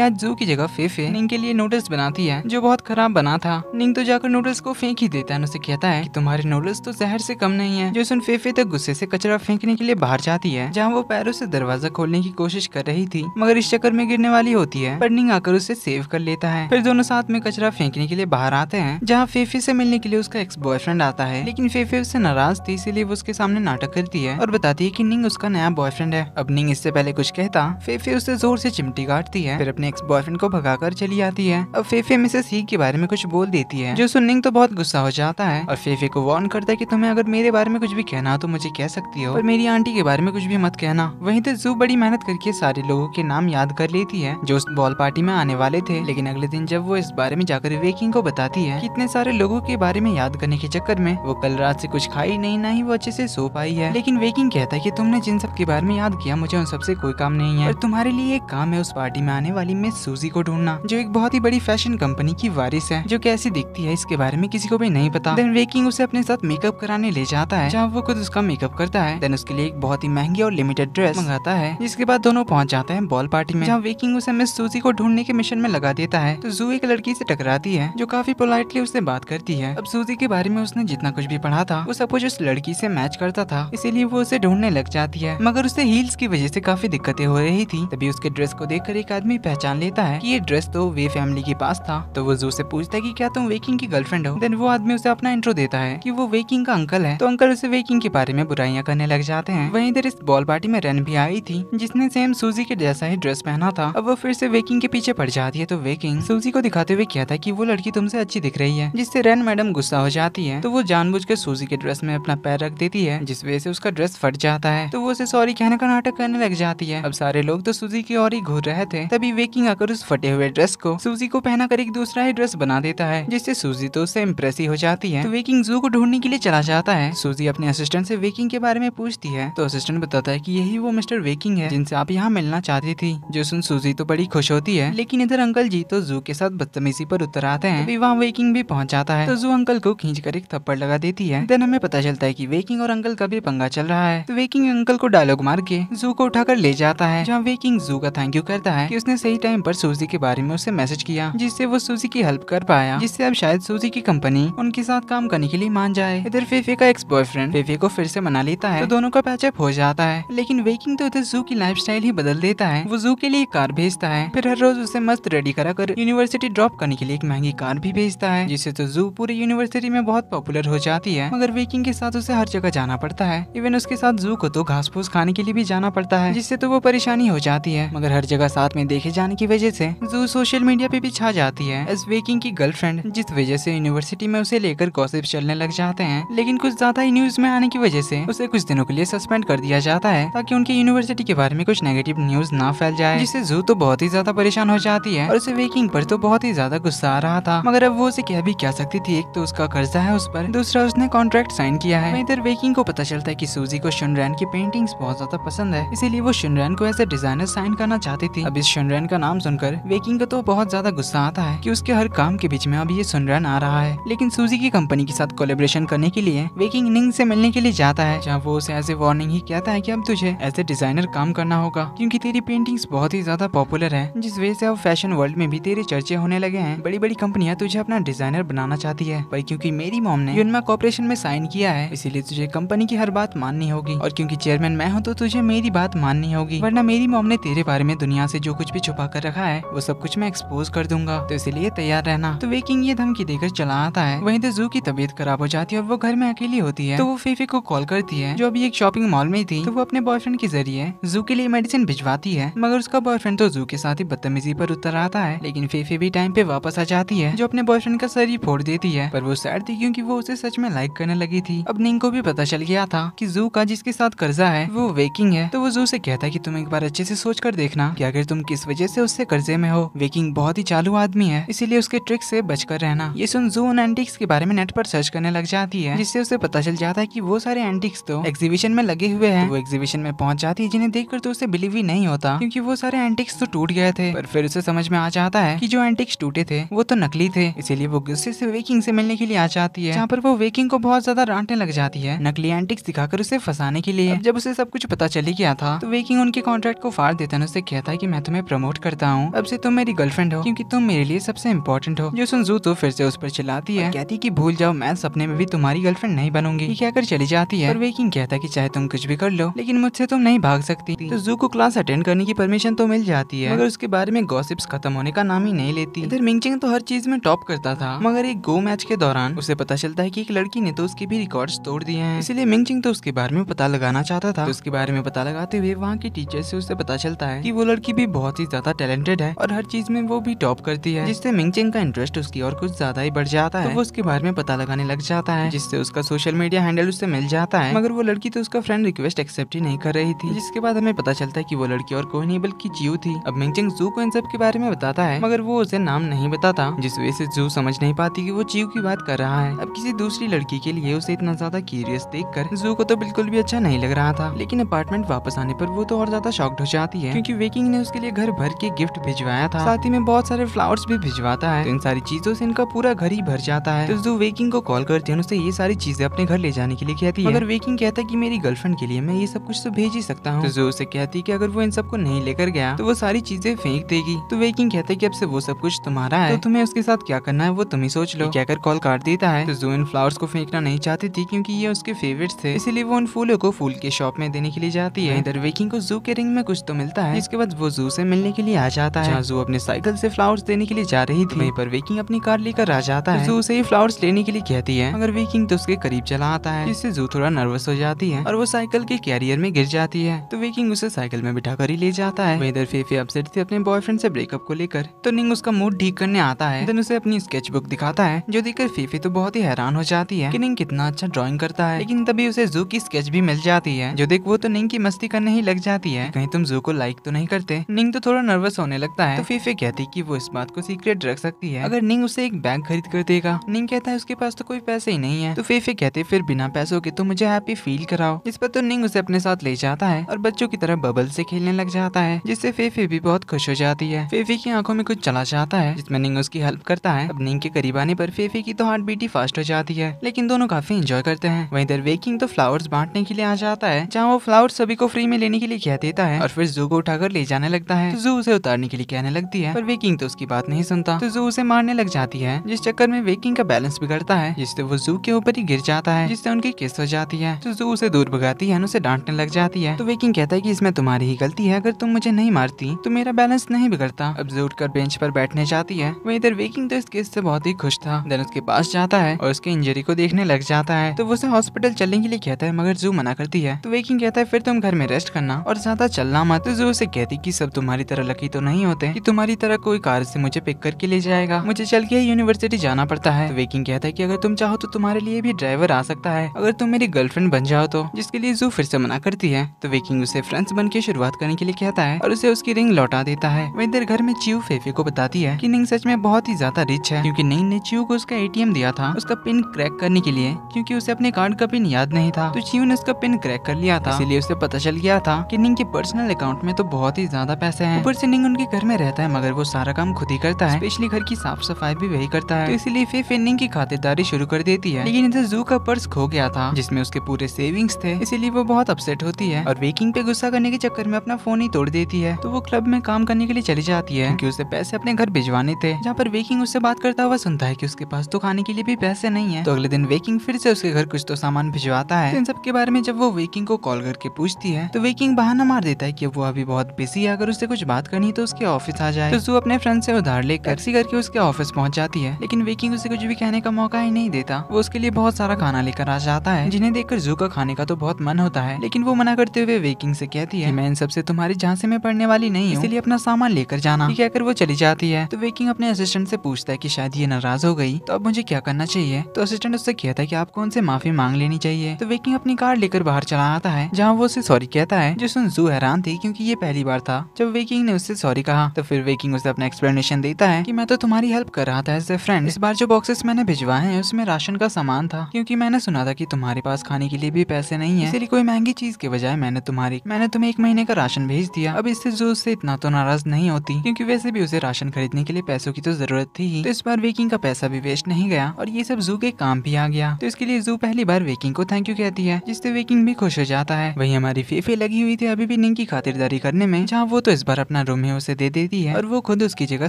आज जू की जगह फेफे इनके लिए नूडल्स बनाती है जो बहुत खराब बना था निंग तो जाकर नूडल्स को फेंक ही देता है उसे कहता है की तुम्हारे नूडल्स तो जहर ऐसी कम नहीं है जो सुन फेफे तक गुस्से ऐसी कचरा फेंकने के लिए बाहर जाती है जहाँ वो पैरों से दरवाजा खोलने की कोशिश कर रही थी मगर इस चक्कर में गिरने वाली होती है पर निंग आकर उसे सेव कर लेता है फिर दोनों साथ में कचरा फेंकने के लिए बाहर आते हैं जहाँ फेफे से मिलने के लिए उसका एक्स बॉयफ्रेंड आता है लेकिन फेफे उससे नाराज थी इसीलिए वो उसके सामने नाटक करती है और बताती है की निंग उसका नया बॉयफ्रेंड है अब निंग इससे पहले कुछ कहता फेफे उसे जोर से चिमटी काटती है फिर अपने एक्स बॉयफ्रेंड को भगाकर चली आती है है और फेफे मिसेस ही के बारे में कुछ बोल देती है जो सुनिंग तो बहुत गुस्सा हो जाता है और फेफे को वार्न करता है की तुम्हें अगर मेरे बारे में कुछ भी कहना तो मुझे कह सकती हो और मेरी आंटी के बारे में कुछ भी मत कहना वही तो जू बड़ी मेहनत करके सारे लोगों के नाम याद कर लेती है जो उस बॉल पार्टी में आने वाले थे लेकिन अगले दिन जब वो इस बारे में जाकर वेकिंग को बताती है इतने सारे लोगों के बारे में याद करने के चक्कर में वो कल रात से कुछ खाई नहीं ना ही वो अच्छे से सो पाई है लेकिन वेकिंग कहता है कि तुमने जिन सब के बारे में याद किया मुझे उन सबसे कोई काम नहीं है और तुम्हारे लिए एक काम है उस पार्टी में आने वाली मिस सूजी को ढूंढना जो एक बहुत ही बड़ी फैशन कंपनी की वारिस है जो कैसी दिखती है इसके बारे में किसी को भी नहीं पता देन वेकिंग उसे अपने साथ मेकअप कराने ले जाता है जहाँ वो खुद उसका मेकअप करता है देन उसके लिए एक बहुत ही महंगी और लिमिटेड ड्रेस मंगाता है जिसके बाद दोनों पहुँच जाते हैं बॉल पार्टी में जहाँ वेकिंग उसे मिस सूजी को ढूंढने के मिशन में लगा देता है तो जू एक लड़की से टकराती है जो काफी पोलाइटली उससे बात करती है अब सूजी के बारे में उसने जितना कुछ भी पढ़ा था वो सब कुछ उस लड़की से मैच करता था इसीलिए वो उसे ढूंढने लग जाती है मगर उसे हील्स की वजह से काफी दिक्कतें हो रही थी तभी उसके ड्रेस को देखकर एक आदमी पहचान लेता है कि ये ड्रेस तो वे फैमिली फैमिली के पास था तो वो जू से पूछता है कि क्या तुम वेकिंग की गर्लफ्रेंड हो देन वो आदमी उसे अपना इंट्रो देता है कि वो वेकिंग का अंकल है तो अंकल उसे वेकिंग के बारे में बुराइयां करने लग जाते हैं वहीं इधर इस बॉल पार्टी में रन भी आई थी जिसने सेम सूजी के जैसा ही ड्रेस पहना था अब वो फिर से वेकिंग के पीछे पड़ जाती है तो वेकिंग सूजी को दिखाते हुए कहता है की वो लड़की तुमसे अच्छी दिख रही है जिससे रेन मैडम गुस्सा हो जाती है तो वो जानबूझ के सूजी के ड्रेस में अपना पैर रख देती है जिस वजह से उसका ड्रेस फट जाता है तो वो उसे सॉरी कहने का नाटक करने लग जाती है अब सारे लोग तो सूजी की ओर ही घूर रहे थे तभी वेकिंग आकर उस फटे हुए ड्रेस को सूजी सूजी को पहनाकर एक दूसरा ही ड्रेस बना देता है जिससे सूजी तो उससे इम्प्रेस हो जाती है तो वेकिंग जू को ढूंढने के लिए चला जाता है सूजी अपने असिस्टेंट से वेकिंग के बारे में पूछती है तो असिस्टेंट बताता है की यही वो मिस्टर वेकिंग है जिनसे आप यहाँ मिलना चाहती थी जो सुन सूजी तो बड़ी खुश होती है लेकिन इधर अंकल जी तो जू के साथ बदतमीजी पर उतर आते हैं तो वहाँ वेकिंग भी पहुँच जाता है तो जू अंकल को खींच कर एक थप्पड़ लगा देती है देन हमें पता चलता है की वेकिंग और अंकल का भी पंगा चल रहा है तो वेकिंग अंकल को डायलॉग मार के जू को उठाकर ले जाता है जहाँ वेकिंग जू का थैंक यू करता है की उसने सही टाइम पर सूजी के बारे में उसे मैसेज किया किया जिससे वो सूजी की हेल्प कर पाया जिससे अब शायद सूजी की कंपनी उनके साथ काम करने के लिए मान जाए इधर फेफे का एक्स बॉयफ्रेंड फेफे को फिर से मना लेता है तो दोनों का पैचअप हो जाता है लेकिन वेकिंग तो इधर जू की लाइफ ही बदल देता है वो जू के लिए कार भेजता है फिर हर रोज उसे मस्त रेडी करा कर यूनिवर्सिटी ड्रॉप करने के लिए एक महंगी कार भी भेजता है जिससे तो जू पूरी यूनिवर्सिटी में बहुत पॉपुलर हो जाती है मगर वेकिंग के साथ उसे हर जगह जाना पड़ता है इवन उसके साथ जू को तो घास फूस खाने के लिए भी जाना पड़ता है जिससे तो वो परेशानी हो जाती है मगर हर जगह साथ में देखे जाने की वजह से जू सोशल मीडिया पे भी छा जाती है एस वेकिंग की गर्लफ्रेंड जिस वजह से यूनिवर्सिटी में उसे लेकर गॉसिप चलने लग जाते हैं लेकिन कुछ ज्यादा ही न्यूज में आने की वजह से उसे कुछ दिनों के लिए सस्पेंड कर दिया जाता है ताकि उनके यूनिवर्सिटी के बारे में कुछ नेगेटिव न्यूज ना फैल जाए जिससे जू तो बहुत ही ज्यादा परेशान हो जाती है और उसे वेकिंग पर तो बहुत ही ज्यादा गुस्सा आ रहा था मगर अब वो उसे कह भी क्या सकती थी एक तो उसका कर्जा है उस पर दूसरा उसने कॉन्ट्रैक्ट साइन किया है इधर वेकिंग को पता चलता है की सूजी को शुनरैन की पेंटिंग बहुत ज्यादा पसंद है इसीलिए वो शुनरैन को एज ए डिजाइनर साइन करना चाहती थी अब इस शुनरैन का नाम सुनकर वेकिंग को तो बहुत ज्यादा गुस्सा आता है कि उसके हर काम के बीच में अब ये सुनरन आ रहा है लेकिन सूजी की कंपनी के साथ कोलेब्रेशन करने के लिए वेकिंग इनिंग से मिलने के लिए जाता है जहाँ वो उसे एज ए वार्निंग ही कहता है की अब तुझे एज ए डिजाइनर काम करना होगा क्यूँकी तेरी पेंटिंग बहुत ही ज्यादा पॉपुलर है जिस वजह से अब फैशन वर्ल्ड में भी तेरे चर्चे होने लगे हैं बड़ी बड़ी कंपनियां तुझे अपना डिजाइनर बनाना चाहती है पर क्योंकि मेरी मॉम ने यूनमा कॉपरेशन में साइन किया है इसीलिए तुझे कंपनी की हर बात माननी होगी और क्योंकि चेयरमैन मैं हूँ तो तुझे मेरी बात माननी होगी वरना मेरी मॉम ने तेरे बारे में दुनिया से जो कुछ भी छुपा कर रखा है वो सब कुछ मैं एक्सपोज कर कर दूंगा तो इसलिए तैयार रहना तो वेकिंग ये धमकी देकर चला आता है वहीं तो जू की तबीयत खराब हो जाती है और वो घर में अकेली होती है तो वो फेफे को कॉल करती है जो अभी एक शॉपिंग मॉल में थी तो वो अपने बॉयफ्रेंड के जरिए जू के लिए मेडिसिन भिजवाती है मगर उसका बॉयफ्रेंड तो जू के साथ ही बदतमीजी पर उतर आता है लेकिन फेफे भी टाइम पे वापस आ जाती है जो अपने बॉयफ्रेंड का सर ही फोड़ देती है पर वो सैड थी क्यूँकी वो उसे सच में लाइक करने लगी थी अब निंग को भी पता चल गया था की जू का जिसके साथ कर्जा है वो वेकिंग है तो वो जू से कहता है की तुम एक बार अच्छे से सोच कर देखना की अगर तुम किस वजह से उससे कर्जे में हो वेकिंग बहुत ही चालू आदमी है इसीलिए उसके ट्रिक से बचकर रहना ये सुन जू उन एंटिक्स के बारे में नेट पर सर्च करने लग जाती है जिससे उसे पता चल जाता है कि वो सारे एंटिक्स तो एग्जीबिशन में लगे हुए हैं वो एग्जीबिशन में पहुंच जाती है जिन्हें देखकर तो उसे बिलीव ही नहीं होता क्योंकि वो सारे एंटिक्स तो टूट गए थे पर फिर उसे समझ में आ जाता है की जो एंटिक्स टूटे थे वो तो नकली थे इसीलिए वो गुस्से से वेकिंग से मिलने के लिए आ जाती है जहाँ पर वो वेकिंग को बहुत ज्यादा डांटने लग जाती है नकली एंटिक्स दिखाकर उसे फंसाने के लिए जब उसे सब कुछ पता चली गया था तो वेकिंग उनके कॉन्ट्रैक्ट को फाड़ देता है उसे कहता है की मैं तुम्हें प्रमोट करता हूँ अब से तुम मेरी गर्लफ्रेंड हो क्योंकि तुम मेरे लिए सबसे इम्पोर्टेंट हो जो सुनजू तो फिर से उस पर चलाती है कहती की भूल जाओ मैं सपने में भी तुम्हारी गर्लफ्रेंड नहीं बनूंगी ये कहकर चली जाती है और वेकिंग कहता की चाहे तुम कुछ भी कर लो लेकिन मुझसे तुम नहीं भाग सकती तो जू को क्लास अटेंड करने की परमिशन तो मिल जाती है मगर उसके बारे में गॉसिप्स खत्म होने का नाम ही नहीं लेती इधर मिंगचिंग तो हर चीज में टॉप करता था मगर एक गो मैच के दौरान उसे पता चलता है की एक लड़की ने तो उसके भी रिकॉर्ड तोड़ दिए हैं इसलिए मिंगचिंग तो उसके बारे में पता लगाना चाहता था तो उसके बारे में पता लगाते हुए वहाँ के टीचर ऐसी उसे पता चलता है की वो लड़की भी बहुत ही ज्यादा टैलेंटेड है और हर चीज में वो भी स्टॉप करती है जिससे मिंगचिंग का इंटरेस्ट उसकी और कुछ ज्यादा ही बढ़ जाता तो है तो वो उसके बारे में पता लगाने लग जाता है जिससे उसका सोशल मीडिया हैंडल उससे मिल जाता है मगर वो लड़की तो उसका फ्रेंड रिक्वेस्ट एक्सेप्ट ही नहीं कर रही थी जिसके बाद हमें पता चलता है की वो लड़की और कोई नहीं बल्कि जियो थी अब मिंगचिंग जू को इन सब के बारे में बताता है मगर वो उसे नाम नहीं बताता जिस वजह से जू समझ नहीं पाती की वो जियो की बात कर रहा है अब किसी दूसरी लड़की के लिए उसे इतना ज्यादा क्यूरियस देख कर जू को तो बिल्कुल भी अच्छा नहीं लग रहा था लेकिन अपार्टमेंट वापस आने पर वो तो और ज्यादा शॉक्ड हो जाती है क्योंकि वेकिंग ने उसके लिए घर भर के गिफ्ट भिजवाया था साथ ही में बहुत सारे फ्लावर्स भी भिजवाता है तो इन सारी चीजों से इनका पूरा घर ही भर जाता है तो जो वेकिंग को कॉल करते हैं उसे ये सारी चीजें अपने घर ले जाने के लिए कहती है अगर वेकिंग कहता है की मेरी गर्लफ्रेंड के लिए मैं ये सब कुछ तो भेज ही सकता हूँ तो जो उसे कहती है की अगर वो इन सबको नहीं लेकर गया तो वो सारी चीजें फेंक देगी तो वेकिंग कहते की अब से वो सब कुछ तुम्हारा है तो तुम्हें उसके साथ क्या करना है वो तुम्हें सोच लो कहकर कॉल काट देता है तो जो इन फ्लावर्स को फेंकना नहीं चाहती थी क्योंकि ये उसके फेवरेट थे इसीलिए वो उन फूलों को फूल के शॉप में देने के लिए जाती है इधर वेकिंग को जू के रिंग में कुछ तो मिलता है इसके बाद वो जू से मिलने के लिए आ जाता है जू अपने साइकिल से फ्लावर फ्लावर्स देने के लिए जा रही थी वहीं पर वेकिंग अपनी कार लेकर आ जाता तो है जू उसे ही फ्लावर्स लेने के लिए कहती है मगर वेकिंग तो उसके करीब चला आता है जिससे जू थोड़ा नर्वस हो जाती है और वो साइकिल के कैरियर में गिर जाती है तो वेकिंग उसे साइकिल में बिठा कर ही ले जाता है इधर फेफे अपसेट थे अपने बॉयफ्रेंड से ब्रेकअप को लेकर तो निंग उसका मूड ठीक करने आता है देन उसे अपनी स्केच बुक दिखाता है जो देखकर फेफे तो बहुत ही हैरान हो जाती है की निंग कितना अच्छा ड्रॉइंग करता है लेकिन तभी उसे जू की स्केच भी मिल जाती है जो देख वो तो निंग की मस्ती करने ही लग जाती है कहीं तुम जू को लाइक तो नहीं करते निंग तो थोड़ा नर्वस होने लगता है तो फीफे कहती कि वो वो इस बात को सीक्रेट रख सकती है अगर निंग उसे एक बैग खरीद कर देगा निंग कहता है उसके पास तो कोई पैसे ही नहीं है तो फेफे कहते फिर बिना पैसों के तो मुझे हैप्पी फील कराओ इस पर तो निंग उसे अपने साथ ले जाता है और बच्चों की तरह बबल से खेलने लग जाता है जिससे फेफे भी बहुत खुश हो जाती है फेफे की आंखों में कुछ चला जाता है जिसमें निंग उसकी हेल्प करता है अब निंग के करीब आने पर फेफे की तो हार्ट बीट ही फास्ट हो जाती है लेकिन दोनों काफी इंजॉय करते हैं वहीं इधर वेकिंग तो फ्लावर्स बांटने के लिए आ जाता है जहाँ वो फ्लावर्स सभी को फ्री में लेने के लिए कह देता है और फिर जू को उठाकर ले जाने लगता है तो जू उसे उतारने के लिए कहने लगती है पर वेकिंग तो उसकी बात नहीं सुनता तो जू उसे मारने लग जाती है जिस चक्कर में वेकिंग का बैलेंस बिगड़ता है जिससे वो जू के ऊपर ही गिर जाता है जिससे उनकी किस्त हो जाती है तो जू उसे दूर भगाती है उसे डांटने लग जाती है तो वेकिंग कहता है की इसमें तुम्हारी ही गलती है अगर तुम मुझे नहीं मारती तो मेरा बैलेंस नहीं बिगड़ता अब जू उठकर बेंच पर बैठने जाती है वही इधर वेकिंग तो इस किस्त से बहुत ही खुश था देन उसके पास जाता है और उसकी इंजरी को देखने लग जाता है तो वो उसे हॉस्पिटल चलने के लिए कहता है मगर जू मना करती है तो वेकिंग कहता है फिर तुम घर में रेस्ट करना और ज्यादा चलना मत तो जू उसे कहती की सब तुम्हारी तरह लकी तो नहीं होते कि तुम्हारी तरह कोई कार से मुझे पिक करके ले जाएगा मुझे चल के यूनिवर्सिटी जाना पड़ता है वेकिंग तो कहता है कि अगर तुम चाहो तो तुम्हारे लिए भी ड्राइवर आ सकता है अगर तुम मेरी गर्लफ्रेंड बन जाओ तो जिसके लिए जू फिर से मना करती है तो वेकिंग उसे फ्रेंड्स बन के शुरुआत करने के लिए कहता है और उसे उसकी रिंग लौटा देता है वह इधर घर में चीव फेफे को बताती है की निंग सच में बहुत ही ज्यादा रिच है क्यूँकी निंग ने चीव को उसका ए दिया था उसका पिन क्रैक करने के लिए क्यूँकी उसे अपने कार्ड का पिन याद नहीं था तो चीव ने उसका पिन क्रैक कर लिया था इसलिए उसे पता चल गया था की निंग के पर्सनल अकाउंट में तो बहुत ही ज्यादा पैसे है ऊपर से निंग उनके घर में रहता है मगर वो सारा काम खुद ही करता है पिछली घर की साफ सफाई भी वही करता है तो इसलिए फिर फिनिंग की खातिरदारी शुरू कर देती है लेकिन इधर जू का पर्स खो गया था जिसमे उसके पूरे सेविंग्स थे इसीलिए वो बहुत अपसेट होती है और वेकिंग पे गुस्सा करने के चक्कर में अपना फोन ही तोड़ देती है तो वो क्लब में काम करने के लिए चली जाती है क्यूँकी उसे पैसे अपने घर भिजवाने थे जहाँ पर वेकिंग उससे बात करता हुआ सुनता है की उसके पास तो खाने के लिए भी पैसे नहीं है तो अगले दिन वेकिंग फिर से उसके घर कुछ तो सामान भिजवाता है तो इन सबके बारे में जब वो वेकिंग को कॉल करके पूछती है तो वेकिंग बहाना मार देता है की वो अभी बहुत बिजी है अगर उससे कुछ बात करनी तो उसके ऑफिस आ जाए तो जू अपने फ्रेंड से उधार लेकर इसी करके उसके ऑफिस पहुंच जाती है लेकिन वेकिंग उसे कुछ भी कहने का मौका ही नहीं देता वो उसके लिए बहुत सारा खाना लेकर आ जाता है जिन्हें देखकर जू का खाने का तो बहुत मन होता है लेकिन वो मना करते हुए वेकिंग से कहती है मैं इन सबसे तुम्हारी झांसे में पड़ने वाली नहीं हूँ इसलिए अपना सामान लेकर जाना कहकर वो चली जाती है तो वेकिंग अपने असिस्टेंट से पूछता है की शायद ये नाराज हो गई तो अब मुझे क्या करना चाहिए तो असिस्टेंट उससे कहता है की आपको उनसे माफी मांग लेनी चाहिए तो वेकिंग अपनी कार लेकर बाहर चला आता है जहाँ वो उसे सॉरी कहता है जो सुन जू हैरान थी क्यूँकी ये पहली बार था जब वेकिंग ने उससे सॉरी कहा तो फिर वेकिंग उसे अपने एक्सप्लेनेशन देता है कि मैं तो तुम्हारी हेल्प कर रहा था एज ए फ्रेंड इस बार जो बॉक्सेस मैंने भिजवा है उसमें राशन का सामान था क्योंकि मैंने सुना था कि तुम्हारे पास खाने के लिए भी पैसे नहीं है इसलिए कोई महंगी चीज के बजाय मैंने तुम्हारी मैंने तुम्हें एक महीने का राशन भेज दिया अब इससे जो उससे इतना तो नाराज नहीं होती क्योंकि वैसे भी उसे राशन खरीदने के लिए पैसों की तो जरूरत थी ही तो इस बार वेकिंग का पैसा भी वेस्ट नहीं गया और ये सब जू के काम भी आ गया तो इसके लिए जू पहली बार वेकिंग को थैंक यू कहती है जिससे वेकिंग भी खुश हो जाता है वही हमारी फेफे लगी हुई थी अभी भी निंग की खातिरदारी करने में जहाँ वो तो इस बार अपना रूम है उसे दे देती है और वो खुद उसकी की जगह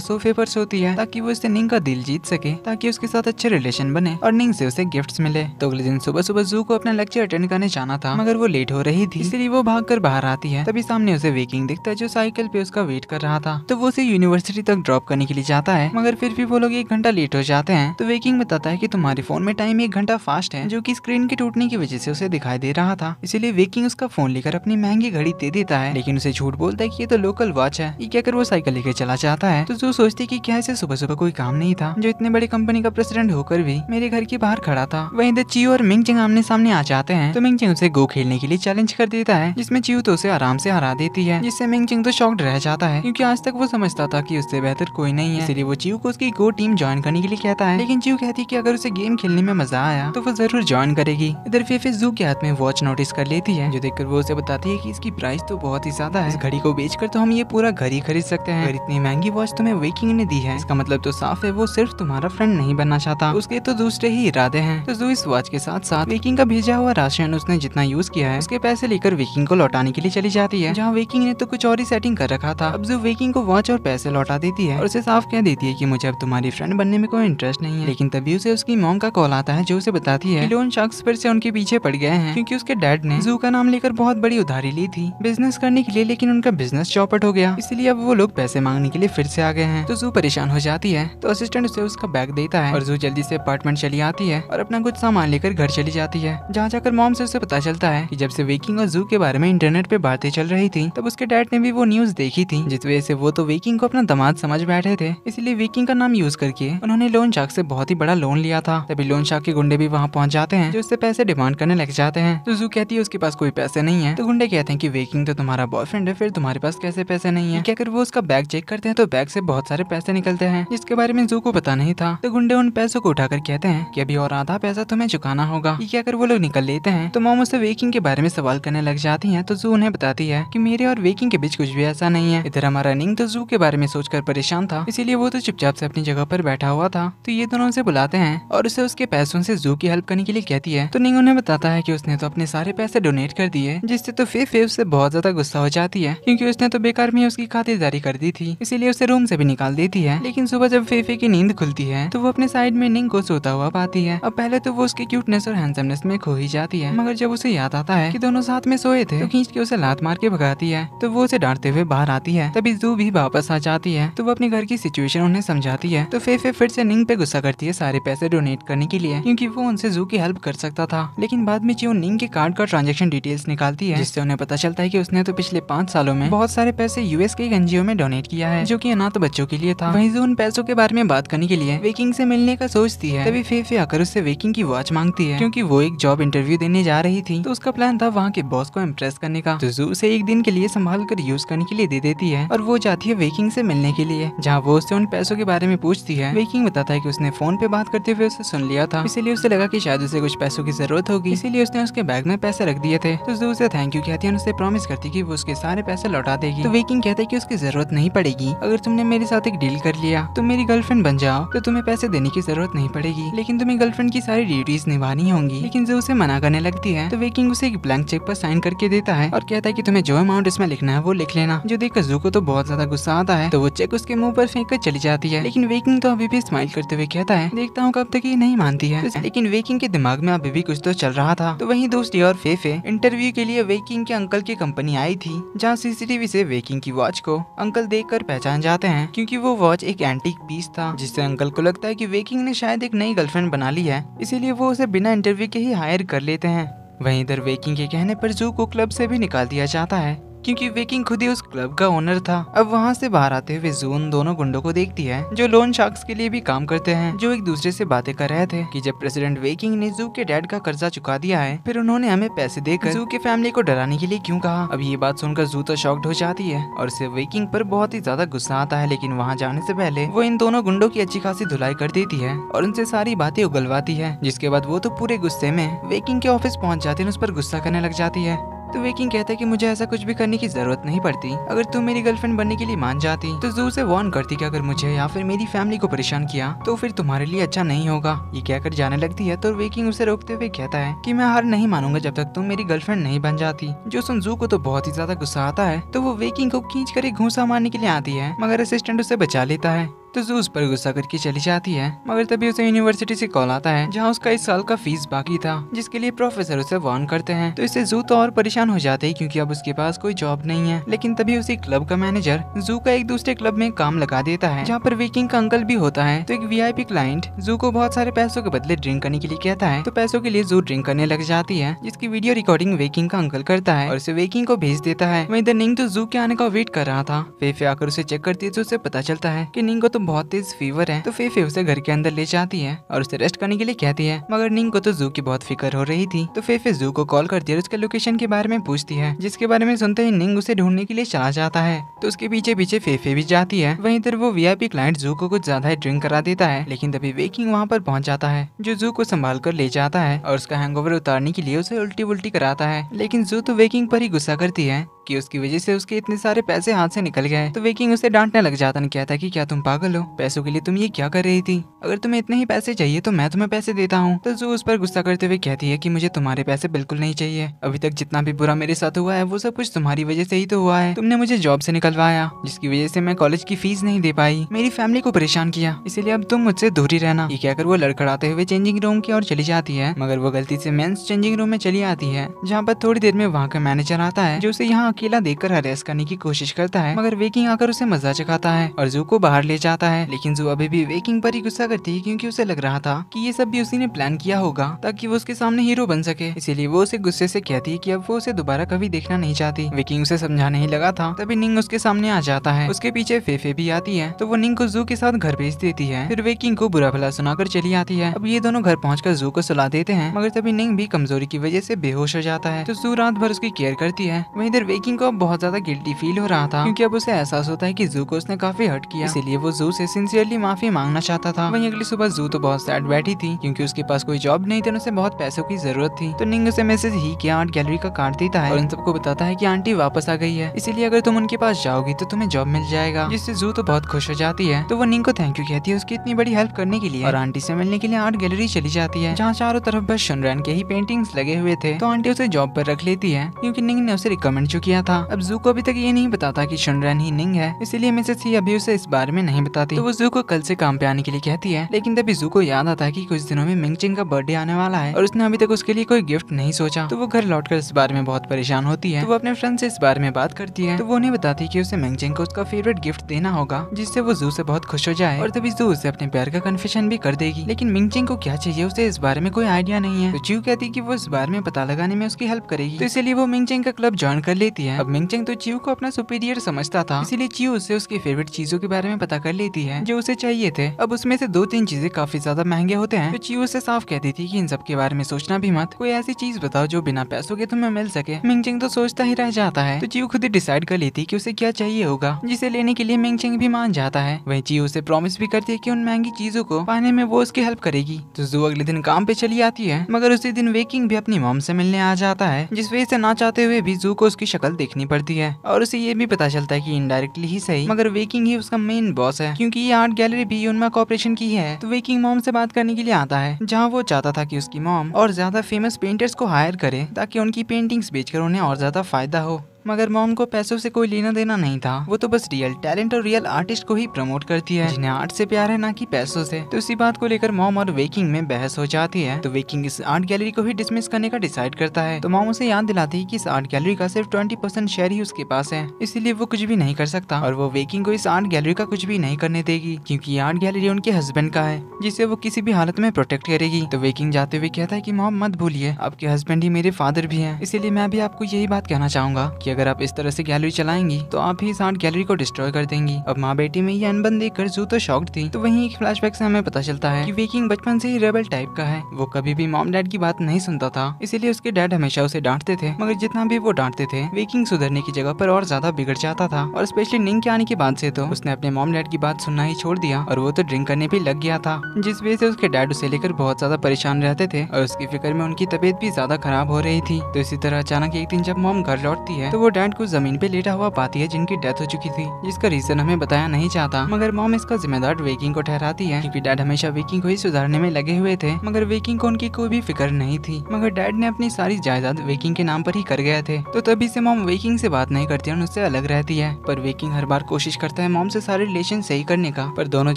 सोफे पर सोती है ताकि वो इससे निंग का दिल जीत सके ताकि उसके साथ अच्छे रिलेशन बने और निंग से उसे गिफ्ट मिले तो अगले दिन सुबह सुबह जू को अपना लेक्चर अटेंड करने जाना था मगर वो लेट हो रही थी इसलिए वो भाग कर बाहर आती है तभी सामने उसे वेकिंग दिखता है जो साइकिल पे उसका वेट कर रहा था तो वो उसे यूनिवर्सिटी तक ड्रॉप करने के लिए जाता है मगर फिर भी वो लोग एक घंटा लेट हो जाते हैं तो वेकिंग बताता है की तुम्हारे फोन में टाइम एक घंटा फास्ट है जो की स्क्रीन के टूटने की वजह से उसे दिखाई दे रहा था इसीलिए वेकिंग उसका फोन लेकर अपनी महंगी घड़ी दे देता है लेकिन उसे झूठ बोलता है की ये तो लोकल वॉच है ये क्या कर वो साइकिल लेकर चला जाता है तो जू सोचती की क्या ऐसे सुबह सुबह कोई काम नहीं था जो इतने बड़ी कंपनी का प्रेसिडेंट होकर भी मेरे घर के बाहर खड़ा था वही इधर चियो और मिंग चिंग आमने सामने आ जाते हैं तो मिंग चिंग उसे गो खेलने के लिए चैलेंज कर देता है जिसमे चियो तो उसे आराम से हरा देती है जिससे चिंग तो शॉक्ड रह जाता है क्यूँकी आज तक वो समझता था की उससे बेहतर कोई नहीं है इसलिए वो चियो को उसकी गो टीम ज्वाइन करने के लिए कहता है लेकिन चियो कहती है की अगर उसे गेम खेलने में मजा आया तो वो जरूर ज्वाइन करेगी इधर फेफे जू के हाथ में वॉच नोटिस कर लेती है जो देखकर वो उसे बताती है की इसकी प्राइस तो बहुत ही ज्यादा है घड़ी को बेचकर तो हम ये पूरा घर ही खरीद सकते हैं इतनी महंगी वॉच तुम्हें वेकिंग ने दी है इसका मतलब तो साफ है वो सिर्फ तुम्हारा फ्रेंड नहीं बनना चाहता उसके तो दूसरे ही इरादे हैं तो जू इस वॉच के साथ साथ वेकिंग का भेजा हुआ राशन उसने जितना यूज किया है उसके पैसे लेकर वेकिंग को लौटाने के लिए चली जाती है जहाँ वेकिंग ने तो कुछ और ही सेटिंग कर रखा था अब जू वेकिंग को वॉच और पैसे लौटा देती है और उसे साफ कह देती है की मुझे अब तुम्हारी फ्रेंड बनने में कोई इंटरेस्ट नहीं है लेकिन तभी उसे उसकी मोम का कॉल आता है जो उसे बताती है लोन शख्स फिर से उनके पीछे पड़ गए हैं क्यूँकी उसके डैड ने जू का नाम लेकर बहुत बड़ी उधारी ली थी बिजनेस करने के लिए लेकिन उनका बिजनेस चौपट हो गया इसलिए अब वो लोग पैसे मांगने के लिए फिर से आ गए हैं तो जू परेशान हो जाती है तो असिस्टेंट उसे उसका बैग देता है और जू जल्दी से अपार्टमेंट चली आती है और अपना कुछ सामान लेकर घर चली जाती है जहाँ जाकर मॉम से उसे पता चलता है की जब से वेकिंग और जू के बारे में इंटरनेट पे बातें चल रही थी तब उसके डैड ने भी वो न्यूज देखी थी जिस वजह से वो तो वेकिंग को अपना दमाद समझ बैठे थे इसलिए वेकिंग का नाम यूज करके उन्होंने लोन शाक से बहुत ही बड़ा लोन लिया था तभी लोन शाक के गुंडे भी वहाँ पहुँच जाते हैं जो उससे पैसे डिमांड करने लग जाते हैं तो जू कहती है उसके पास कोई पैसे नहीं है तो गुंडे कहते हैं कि वेकिंग तो तुम्हारा बॉयफ्रेंड है फिर तुम्हारे पास कैसे पैसे नहीं है क्या वो उसका बैग चेक करते हैं तो बैग से बहुत सारे पैसे निकलते हैं जिसके बारे में जू को पता नहीं था तो गुंडे उन पैसों को उठाकर कहते हैं कि अभी और आधा पैसा तुम्हें चुकाना होगा ये अगर वो लोग निकल लेते हैं तो मोमो से वेकिंग के बारे में सवाल करने लग जाती है तो जू उन्हें बताती है की मेरे और वेकिंग के बीच कुछ भी ऐसा नहीं है इधर हमारा रनिंग तो जू के बारे में सोचकर परेशान था इसीलिए वो तो चुपचाप से अपनी जगह पर बैठा हुआ था तो ये दोनों उसे बुलाते हैं और उसे उसके पैसों से जू की हेल्प करने के लिए कहती है तो निंग उन्हें बताता है कि उसने तो अपने सारे पैसे डोनेट कर दिए जिससे तो फे फे उससे बहुत ज्यादा गुस्सा हो जाती है क्योंकि उसने तो बेकार में उसकी खातिरदारी कर दी थी इसीलिए उसे रूम से भी निकाल देती है लेकिन सुबह जब फेफे की नींद खुलती है तो वो अपने साइड में निंग को सोता हुआ पाती है और पहले तो वो उसके क्यूटनेस और हैंडसमनेस में खो ही जाती है मगर जब उसे याद आता है की दोनों साथ में सोए थे तो खींच के उसे लात मार के भगाती है तो वो उसे डांटते हुए बाहर आती है तभी जू भी वापस आ जाती है तो वो अपने घर की सिचुएशन उन्हें समझाती है तो फेफे फिर से निंग पे गुस्सा करती है सारे पैसे डोनेट करने के लिए क्यूँकी वो उनसे जू की हेल्प कर सकता था लेकिन बाद में जियो निंग के कार्ड का ट्रांजेक्शन डिटेल्स निकालती है जिससे उन्हें पता चलता है की उसने तो पिछले पाँच सालों में बहुत सारे पैसे यूएस के एक एनजीओ में डोनेट किया है जो की खाना तो बच्चों के लिए था वहीं जो उन पैसों के बारे में बात करने के लिए वेकिंग से मिलने का सोचती है तभी फेफे आकर उससे वेकिंग की वॉच मांगती है क्योंकि वो एक जॉब इंटरव्यू देने जा रही थी तो उसका प्लान था वहाँ के बॉस को इम्प्रेस करने का तो जू उसे एक दिन के लिए संभाल कर यूज करने के लिए दे देती है और वो जाती है वेकिंग से मिलने के लिए जहाँ वो उससे उन पैसों के बारे में पूछती है वेकिंग बताता है की उसने फोन पे बात करते हुए उसे सुन लिया था इसीलिए उसे लगा की शायद उसे कुछ पैसों की जरूरत होगी इसीलिए उसने उसके बैग में पैसे रख दिए थे तो जू उसे थैंक यू कहती है उसे प्रॉमिस करती की वो उसके सारे पैसे लौटा देगी तो वेकिंग कहते है की उसकी जरूरत नहीं पड़ेगी अगर तुम तुमने मेरे साथ एक डील कर लिया तुम मेरी गर्लफ्रेंड बन जाओ तो तुम्हें पैसे देने की जरूरत नहीं पड़ेगी लेकिन तुम्हें गर्लफ्रेंड की सारी ड्यूटीज निभानी होंगी लेकिन जो उसे मना करने लगती है तो वेकिंग उसे एक ब्लैंक चेक पर साइन करके देता है और कहता है की तुम्हें जो अमाउंट इसमें लिखना है वो लिख लेना जो देखकर जू को तो बहुत ज्यादा गुस्सा आता है तो वो चेक उसके मुंह पर फेंक कर चली जाती है लेकिन वेकिंग तो अभी भी स्माइल करते हुए कहता है देखता हूँ कब तक ये नहीं मानती है लेकिन वेकिंग के दिमाग में अभी भी कुछ तो चल रहा था तो वही दोस्ती और फेफे इंटरव्यू के लिए वेकिंग के अंकल की कंपनी आई थी जहाँ सीसीटीवी से वेकिंग की वॉच को अंकल देख कर पहचान जाते करते हैं क्योंकि वो वॉच एक एंटीक पीस था जिससे अंकल को लगता है कि वेकिंग ने शायद एक नई गर्लफ्रेंड बना ली है इसीलिए वो उसे बिना इंटरव्यू के ही हायर कर लेते हैं वहीं इधर वेकिंग के कहने पर जू को क्लब से भी निकाल दिया जाता है क्योंकि वेकिंग खुद ही उस क्लब का ओनर था अब वहाँ से बाहर आते हुए जून दोनों गुंडों को देखती है जो लोन शार्क्स के लिए भी काम करते हैं जो एक दूसरे से बातें कर रहे थे कि जब प्रेसिडेंट वेकिंग ने जू के डैड का कर्जा चुका दिया है फिर उन्होंने हमें पैसे देकर जू के फैमिली को डराने के लिए क्यूँ कहा अब ये बात सुनकर जू तो शॉक्ड हो जाती है और उसे वेकिंग पर बहुत ही ज्यादा गुस्सा आता है लेकिन वहाँ जाने से पहले वो इन दोनों गुंडों की अच्छी खासी धुलाई कर देती है और उनसे सारी बातें उगलवाती है जिसके बाद वो तो पूरे गुस्से में वेकिंग के ऑफिस पहुँच जाते हैं उस पर गुस्सा करने लग जाती है तो वेकिंग कहता है कि मुझे ऐसा कुछ भी करने की जरूरत नहीं पड़ती अगर तुम मेरी गर्लफ्रेंड बनने के लिए मान जाती तो जू से वार्न करती कि अगर मुझे या फिर मेरी फैमिली को परेशान किया तो फिर तुम्हारे लिए अच्छा नहीं होगा ये कहकर जाने लगती है तो वेकिंग उसे रोकते हुए कहता है की मैं हार नहीं मानूंगा जब तक तुम मेरी गर्लफ्रेंड नहीं बन जाती जो सुन जू को तो बहुत ही ज्यादा गुस्सा आता है तो वो वेकिंग को खींच कर एक घूसा मारने के लिए आती है मगर असिस्टेंट उसे बचा लेता है तो जो उस पर गुस्सा करके चली जाती है मगर तभी उसे यूनिवर्सिटी से कॉल आता है जहाँ उसका इस साल का फीस बाकी था जिसके लिए प्रोफेसर उसे वार्न करते हैं तो इससे जू तो और परेशान हो जाते हैं क्योंकि अब उसके पास कोई जॉब नहीं है लेकिन तभी उसी क्लब का मैनेजर जू का एक दूसरे क्लब में काम लगा देता है जहाँ पर वेकिंग का अंकल भी होता है तो एक वी क्लाइंट जू को बहुत सारे पैसों के बदले ड्रिंक करने के लिए कहता है तो पैसों के लिए जू ड्रिंक करने लग जाती है जिसकी वीडियो रिकॉर्डिंग वेकिंग का अंकल करता है और उसे वेकिंग को भेज देता है वही द निंग तो जू के आने का वेट कर रहा था फिर आकर उसे चेक करती है तो उसे पता चलता है की निंग को तो बहुत तेज फीवर है तो फेफे उसे घर के अंदर ले जाती है और उसे रेस्ट करने के लिए कहती है मगर निंग को तो जू की बहुत फिक्र हो रही थी तो फेफे जू को कॉल करती है उसके लोकेशन के बारे में पूछती है जिसके बारे में सुनते ही निंग उसे ढूंढने के लिए चला जाता है तो उसके पीछे पीछे फेफे भी जाती है वहीं इधर वो वीआईपी क्लाइंट जू को कुछ ज्यादा ही ड्रिंक करा देता है लेकिन तभी वेकिंग वहाँ पर पहुँच जाता है जो जू को संभाल कर ले जाता है और उसका हैंग उतारने के लिए उसे उल्टी उल्टी कराता है लेकिन जू तो वेकिंग पर ही गुस्सा करती है कि उसकी वजह से उसके इतने सारे पैसे हाथ से निकल गए तो वेकिंग उसे डांटने लग जाता ने कहता कि क्या तुम पागल हो पैसों के लिए तुम ये क्या कर रही थी अगर तुम्हें इतने ही पैसे चाहिए तो मैं तुम्हें पैसे देता हूँ तो जू उस पर गुस्सा करते हुए कहती है की मुझे तुम्हारे पैसे बिल्कुल नहीं चाहिए अभी तक जितना भी बुरा मेरे साथ हुआ है वो सब कुछ तुम्हारी वजह से ही तो हुआ है तुमने मुझे जॉब से निकलवाया जिसकी वजह से मैं कॉलेज की फीस नहीं दे पाई मेरी फैमिली को परेशान किया इसलिए अब तुम मुझसे दूर ही रहना ये कहकर वो लड़खड़ाते हुए चेंजिंग रूम की ओर चली जाती है मगर वो गलती से मेंस चेंजिंग रूम में चली आती है जहाँ पर थोड़ी देर में वहाँ का मैनेजर आता है जो उसे यहाँ अकेला देखकर हरेस करने की कोशिश करता है मगर वेकिंग आकर उसे मजा चखाता है और जू को बाहर ले जाता है लेकिन जू अभी भी वेकिंग पर ही गुस्सा करती है क्योंकि उसे लग रहा था कि ये सब भी उसी ने प्लान किया होगा ताकि वो उसके सामने हीरो बन सके इसीलिए वो उसे गुस्से से कहती है की अब वो उसे दोबारा कभी देखना नहीं चाहती वेकिंग उसे समझा नहीं लगा था तभी निंग उसके सामने आ जाता है उसके पीछे फेफे भी आती है तो वो निंग को जू के साथ घर भेज देती है फिर वेकिंग को बुरा भला सुनाकर चली आती है अब ये दोनों घर पहुँच जू को सुला देते हैं मगर तभी निंग भी कमजोरी की वजह से बेहोश हो जाता है तो जू रात भर उसकी केयर करती है वहीं इधर वेकिंग किंग को बहुत ज्यादा गिल्टी फील हो रहा था क्योंकि अब उसे एहसास होता है कि जू को उसने काफी हर्ट किया इसीलिए वो जू से सिंसियरली माफी मांगना चाहता था वहीं अगली सुबह जू तो बहुत सैड बैठी थी क्योंकि उसके पास कोई जॉब नहीं थी उसे बहुत पैसों की जरूरत थी तो निंग उसे मैसेज ही किया आर्ट गैलरी का कार्ड देता है और उन सबको बताता है की आंटी वापस आ गई है इसीलिए अगर तुम उनके पास जाओगी तो तुम्हें जॉब मिल जाएगा जिससे जू तो बहुत खुश हो जाती है तो वो निंग को थैंक यू कहती है उसकी इतनी बड़ी हेल्प करने के लिए और आंटी से मिलने के लिए आर्ट गैलरी चली जाती है जहाँ चारों तरफ बस शुनरैन के ही पेंटिंग्स लगे हुए थे तो आंटी उसे जॉब पर रख लेती है क्योंकि निंग ने उसे रिकमेंड चुकी किया था अब जू को अभी तक ये नहीं बताता की चंद्रन ही निंग है इसीलिए मिसेस ही अभी उसे इस बारे में नहीं बताती तो वो जू को कल से काम पे आने के लिए कहती है लेकिन तभी जू को याद आता है की कुछ दिनों में मिंगचिंग का बर्थडे आने वाला है और उसने अभी तक उसके लिए कोई गिफ्ट नहीं सोचा तो वो घर लौट इस बारे में बहुत परेशान होती है तो वो अपने फ्रेंड ऐसी इस बारे में बात करती है तो वो उन्हें बताती की उसे मिंग को उसका फेवरेट गिफ्ट देना होगा जिससे वो जू से बहुत खुश हो जाए और तभी जू उसे अपने प्यार का कन्फेशन भी कर देगी लेकिन मिंग को क्या चाहिए उसे इस बारे में कोई आइडिया नहीं है तो जू कहती की वो इस बारे में पता लगाने में उसकी हेल्प करेगी तो इसलिए वो मिंग का क्लब ज्वाइन कर लेती है है अब मिंगचेंग तो चीव को अपना सुपीरियर समझता था इसीलिए चीव उसे उसकी फेवरेट चीजों के बारे में पता कर लेती है जो उसे चाहिए थे अब उसमें से दो तीन चीजें काफी ज्यादा महंगे होते हैं तो चीव उसे साफ कहती थी की इन सब के बारे में सोचना भी मत कोई ऐसी चीज बताओ जो बिना पैसों के तुम्हें मिल सके मिंगचेंग तो सोचता ही रह जाता है तो चीव खुद ही डिसाइड कर लेती की उसे क्या चाहिए होगा जिसे लेने के लिए मिंगचेंग भी मान जाता है वही चीव उसे प्रॉमिस भी करती है की उन महंगी चीजों को पाने में वो उसकी हेल्प करेगी तो जू अगले दिन काम पे चली आती है मगर उसी दिन वेकिंग भी अपनी मॉम से मिलने आ जाता है जिस वजह से ना चाहते हुए भी जू को उसकी शक्ल शक्ल देखनी पड़ती है और उसे ये भी पता चलता है की इनडायरेक्टली ही सही मगर वेकिंग ही उसका मेन बॉस है क्यूँकी ये आर्ट गैलरी भी उनमें कॉपरेशन की है तो वेकिंग मॉम से बात करने के लिए आता है जहाँ वो चाहता था की उसकी मॉम और ज्यादा फेमस पेंटर्स को हायर करे ताकि उनकी पेंटिंग्स बेचकर उन्हें और ज्यादा फायदा हो मगर मॉम को पैसों से कोई लेना देना नहीं था वो तो बस रियल टैलेंट और रियल आर्टिस्ट को ही प्रमोट करती है जिन्हें आर्ट से प्यार है ना कि पैसों से तो इसी बात को लेकर मॉम और वेकिंग में बहस हो जाती है तो वेकिंग इस आर्ट गैलरी को ही डिसमिस करने का डिसाइड करता है तो मॉम उसे याद दिलाती है की इस आर्ट गैलरी का सिर्फ ट्वेंटी परसेंट शेयर ही उसके पास है इसीलिए वो कुछ भी नहीं कर सकता और वो वेकिंग को इस आर्ट गैलरी का कुछ भी नहीं करने देगी क्यूँकी ये आर्ट गैलरी उनके हस्बैंड का है जिसे वो किसी भी हालत में प्रोटेक्ट करेगी तो वेकिंग जाते हुए कहता है की मॉम मत भूलिए आपके हस्बैंड ही मेरे फादर भी है इसीलिए मैं भी आपको यही बात कहना चाहूंगा की अगर आप इस तरह से गैलरी चलाएंगी तो आप ही साठ गैलरी को डिस्ट्रॉय कर देंगी अब माँ बेटी में ये अनबन देखकर जू तो शॉक्ड थी तो वहीं एक फ्लैशबैक से हमें पता चलता है कि वेकिंग बचपन से ही रेबल टाइप का है वो कभी भी मॉम डैड की बात नहीं सुनता था इसीलिए उसके डैड हमेशा उसे डांटते थे मगर जितना भी वो डांटते थे वेकिंग सुधरने की जगह पर और ज्यादा बिगड़ जाता था और स्पेशली निंग के आने के बाद से तो उसने अपने मॉम डैड की बात सुनना ही छोड़ दिया और वो तो ड्रिंक करने भी लग गया था जिस वजह से उसके डैड उसे लेकर बहुत ज्यादा परेशान रहते थे और उसकी फिक्र में उनकी तबीयत भी ज्यादा खराब हो रही थी तो इसी तरह अचानक एक दिन जब मॉम घर लौटती है तो वो वो डैड को जमीन पे लेटा हुआ पाती है जिनकी डेथ हो चुकी थी जिसका रीजन हमें बताया नहीं चाहता मगर मॉम इसका जिम्मेदार वेकिंग को ठहराती है क्योंकि डैड हमेशा वेकिंग को ही सुधारने में लगे हुए थे मगर वेकिंग को उनकी कोई भी फिक्र नहीं थी मगर डैड ने अपनी सारी जायदाद वेकिंग के नाम पर ही कर गए थे तो तभी से मॉम वेकिंग से बात नहीं करती और उससे अलग रहती है पर वेकिंग हर बार कोशिश करता है मॉम से सारे रिलेशन सही करने का पर दोनों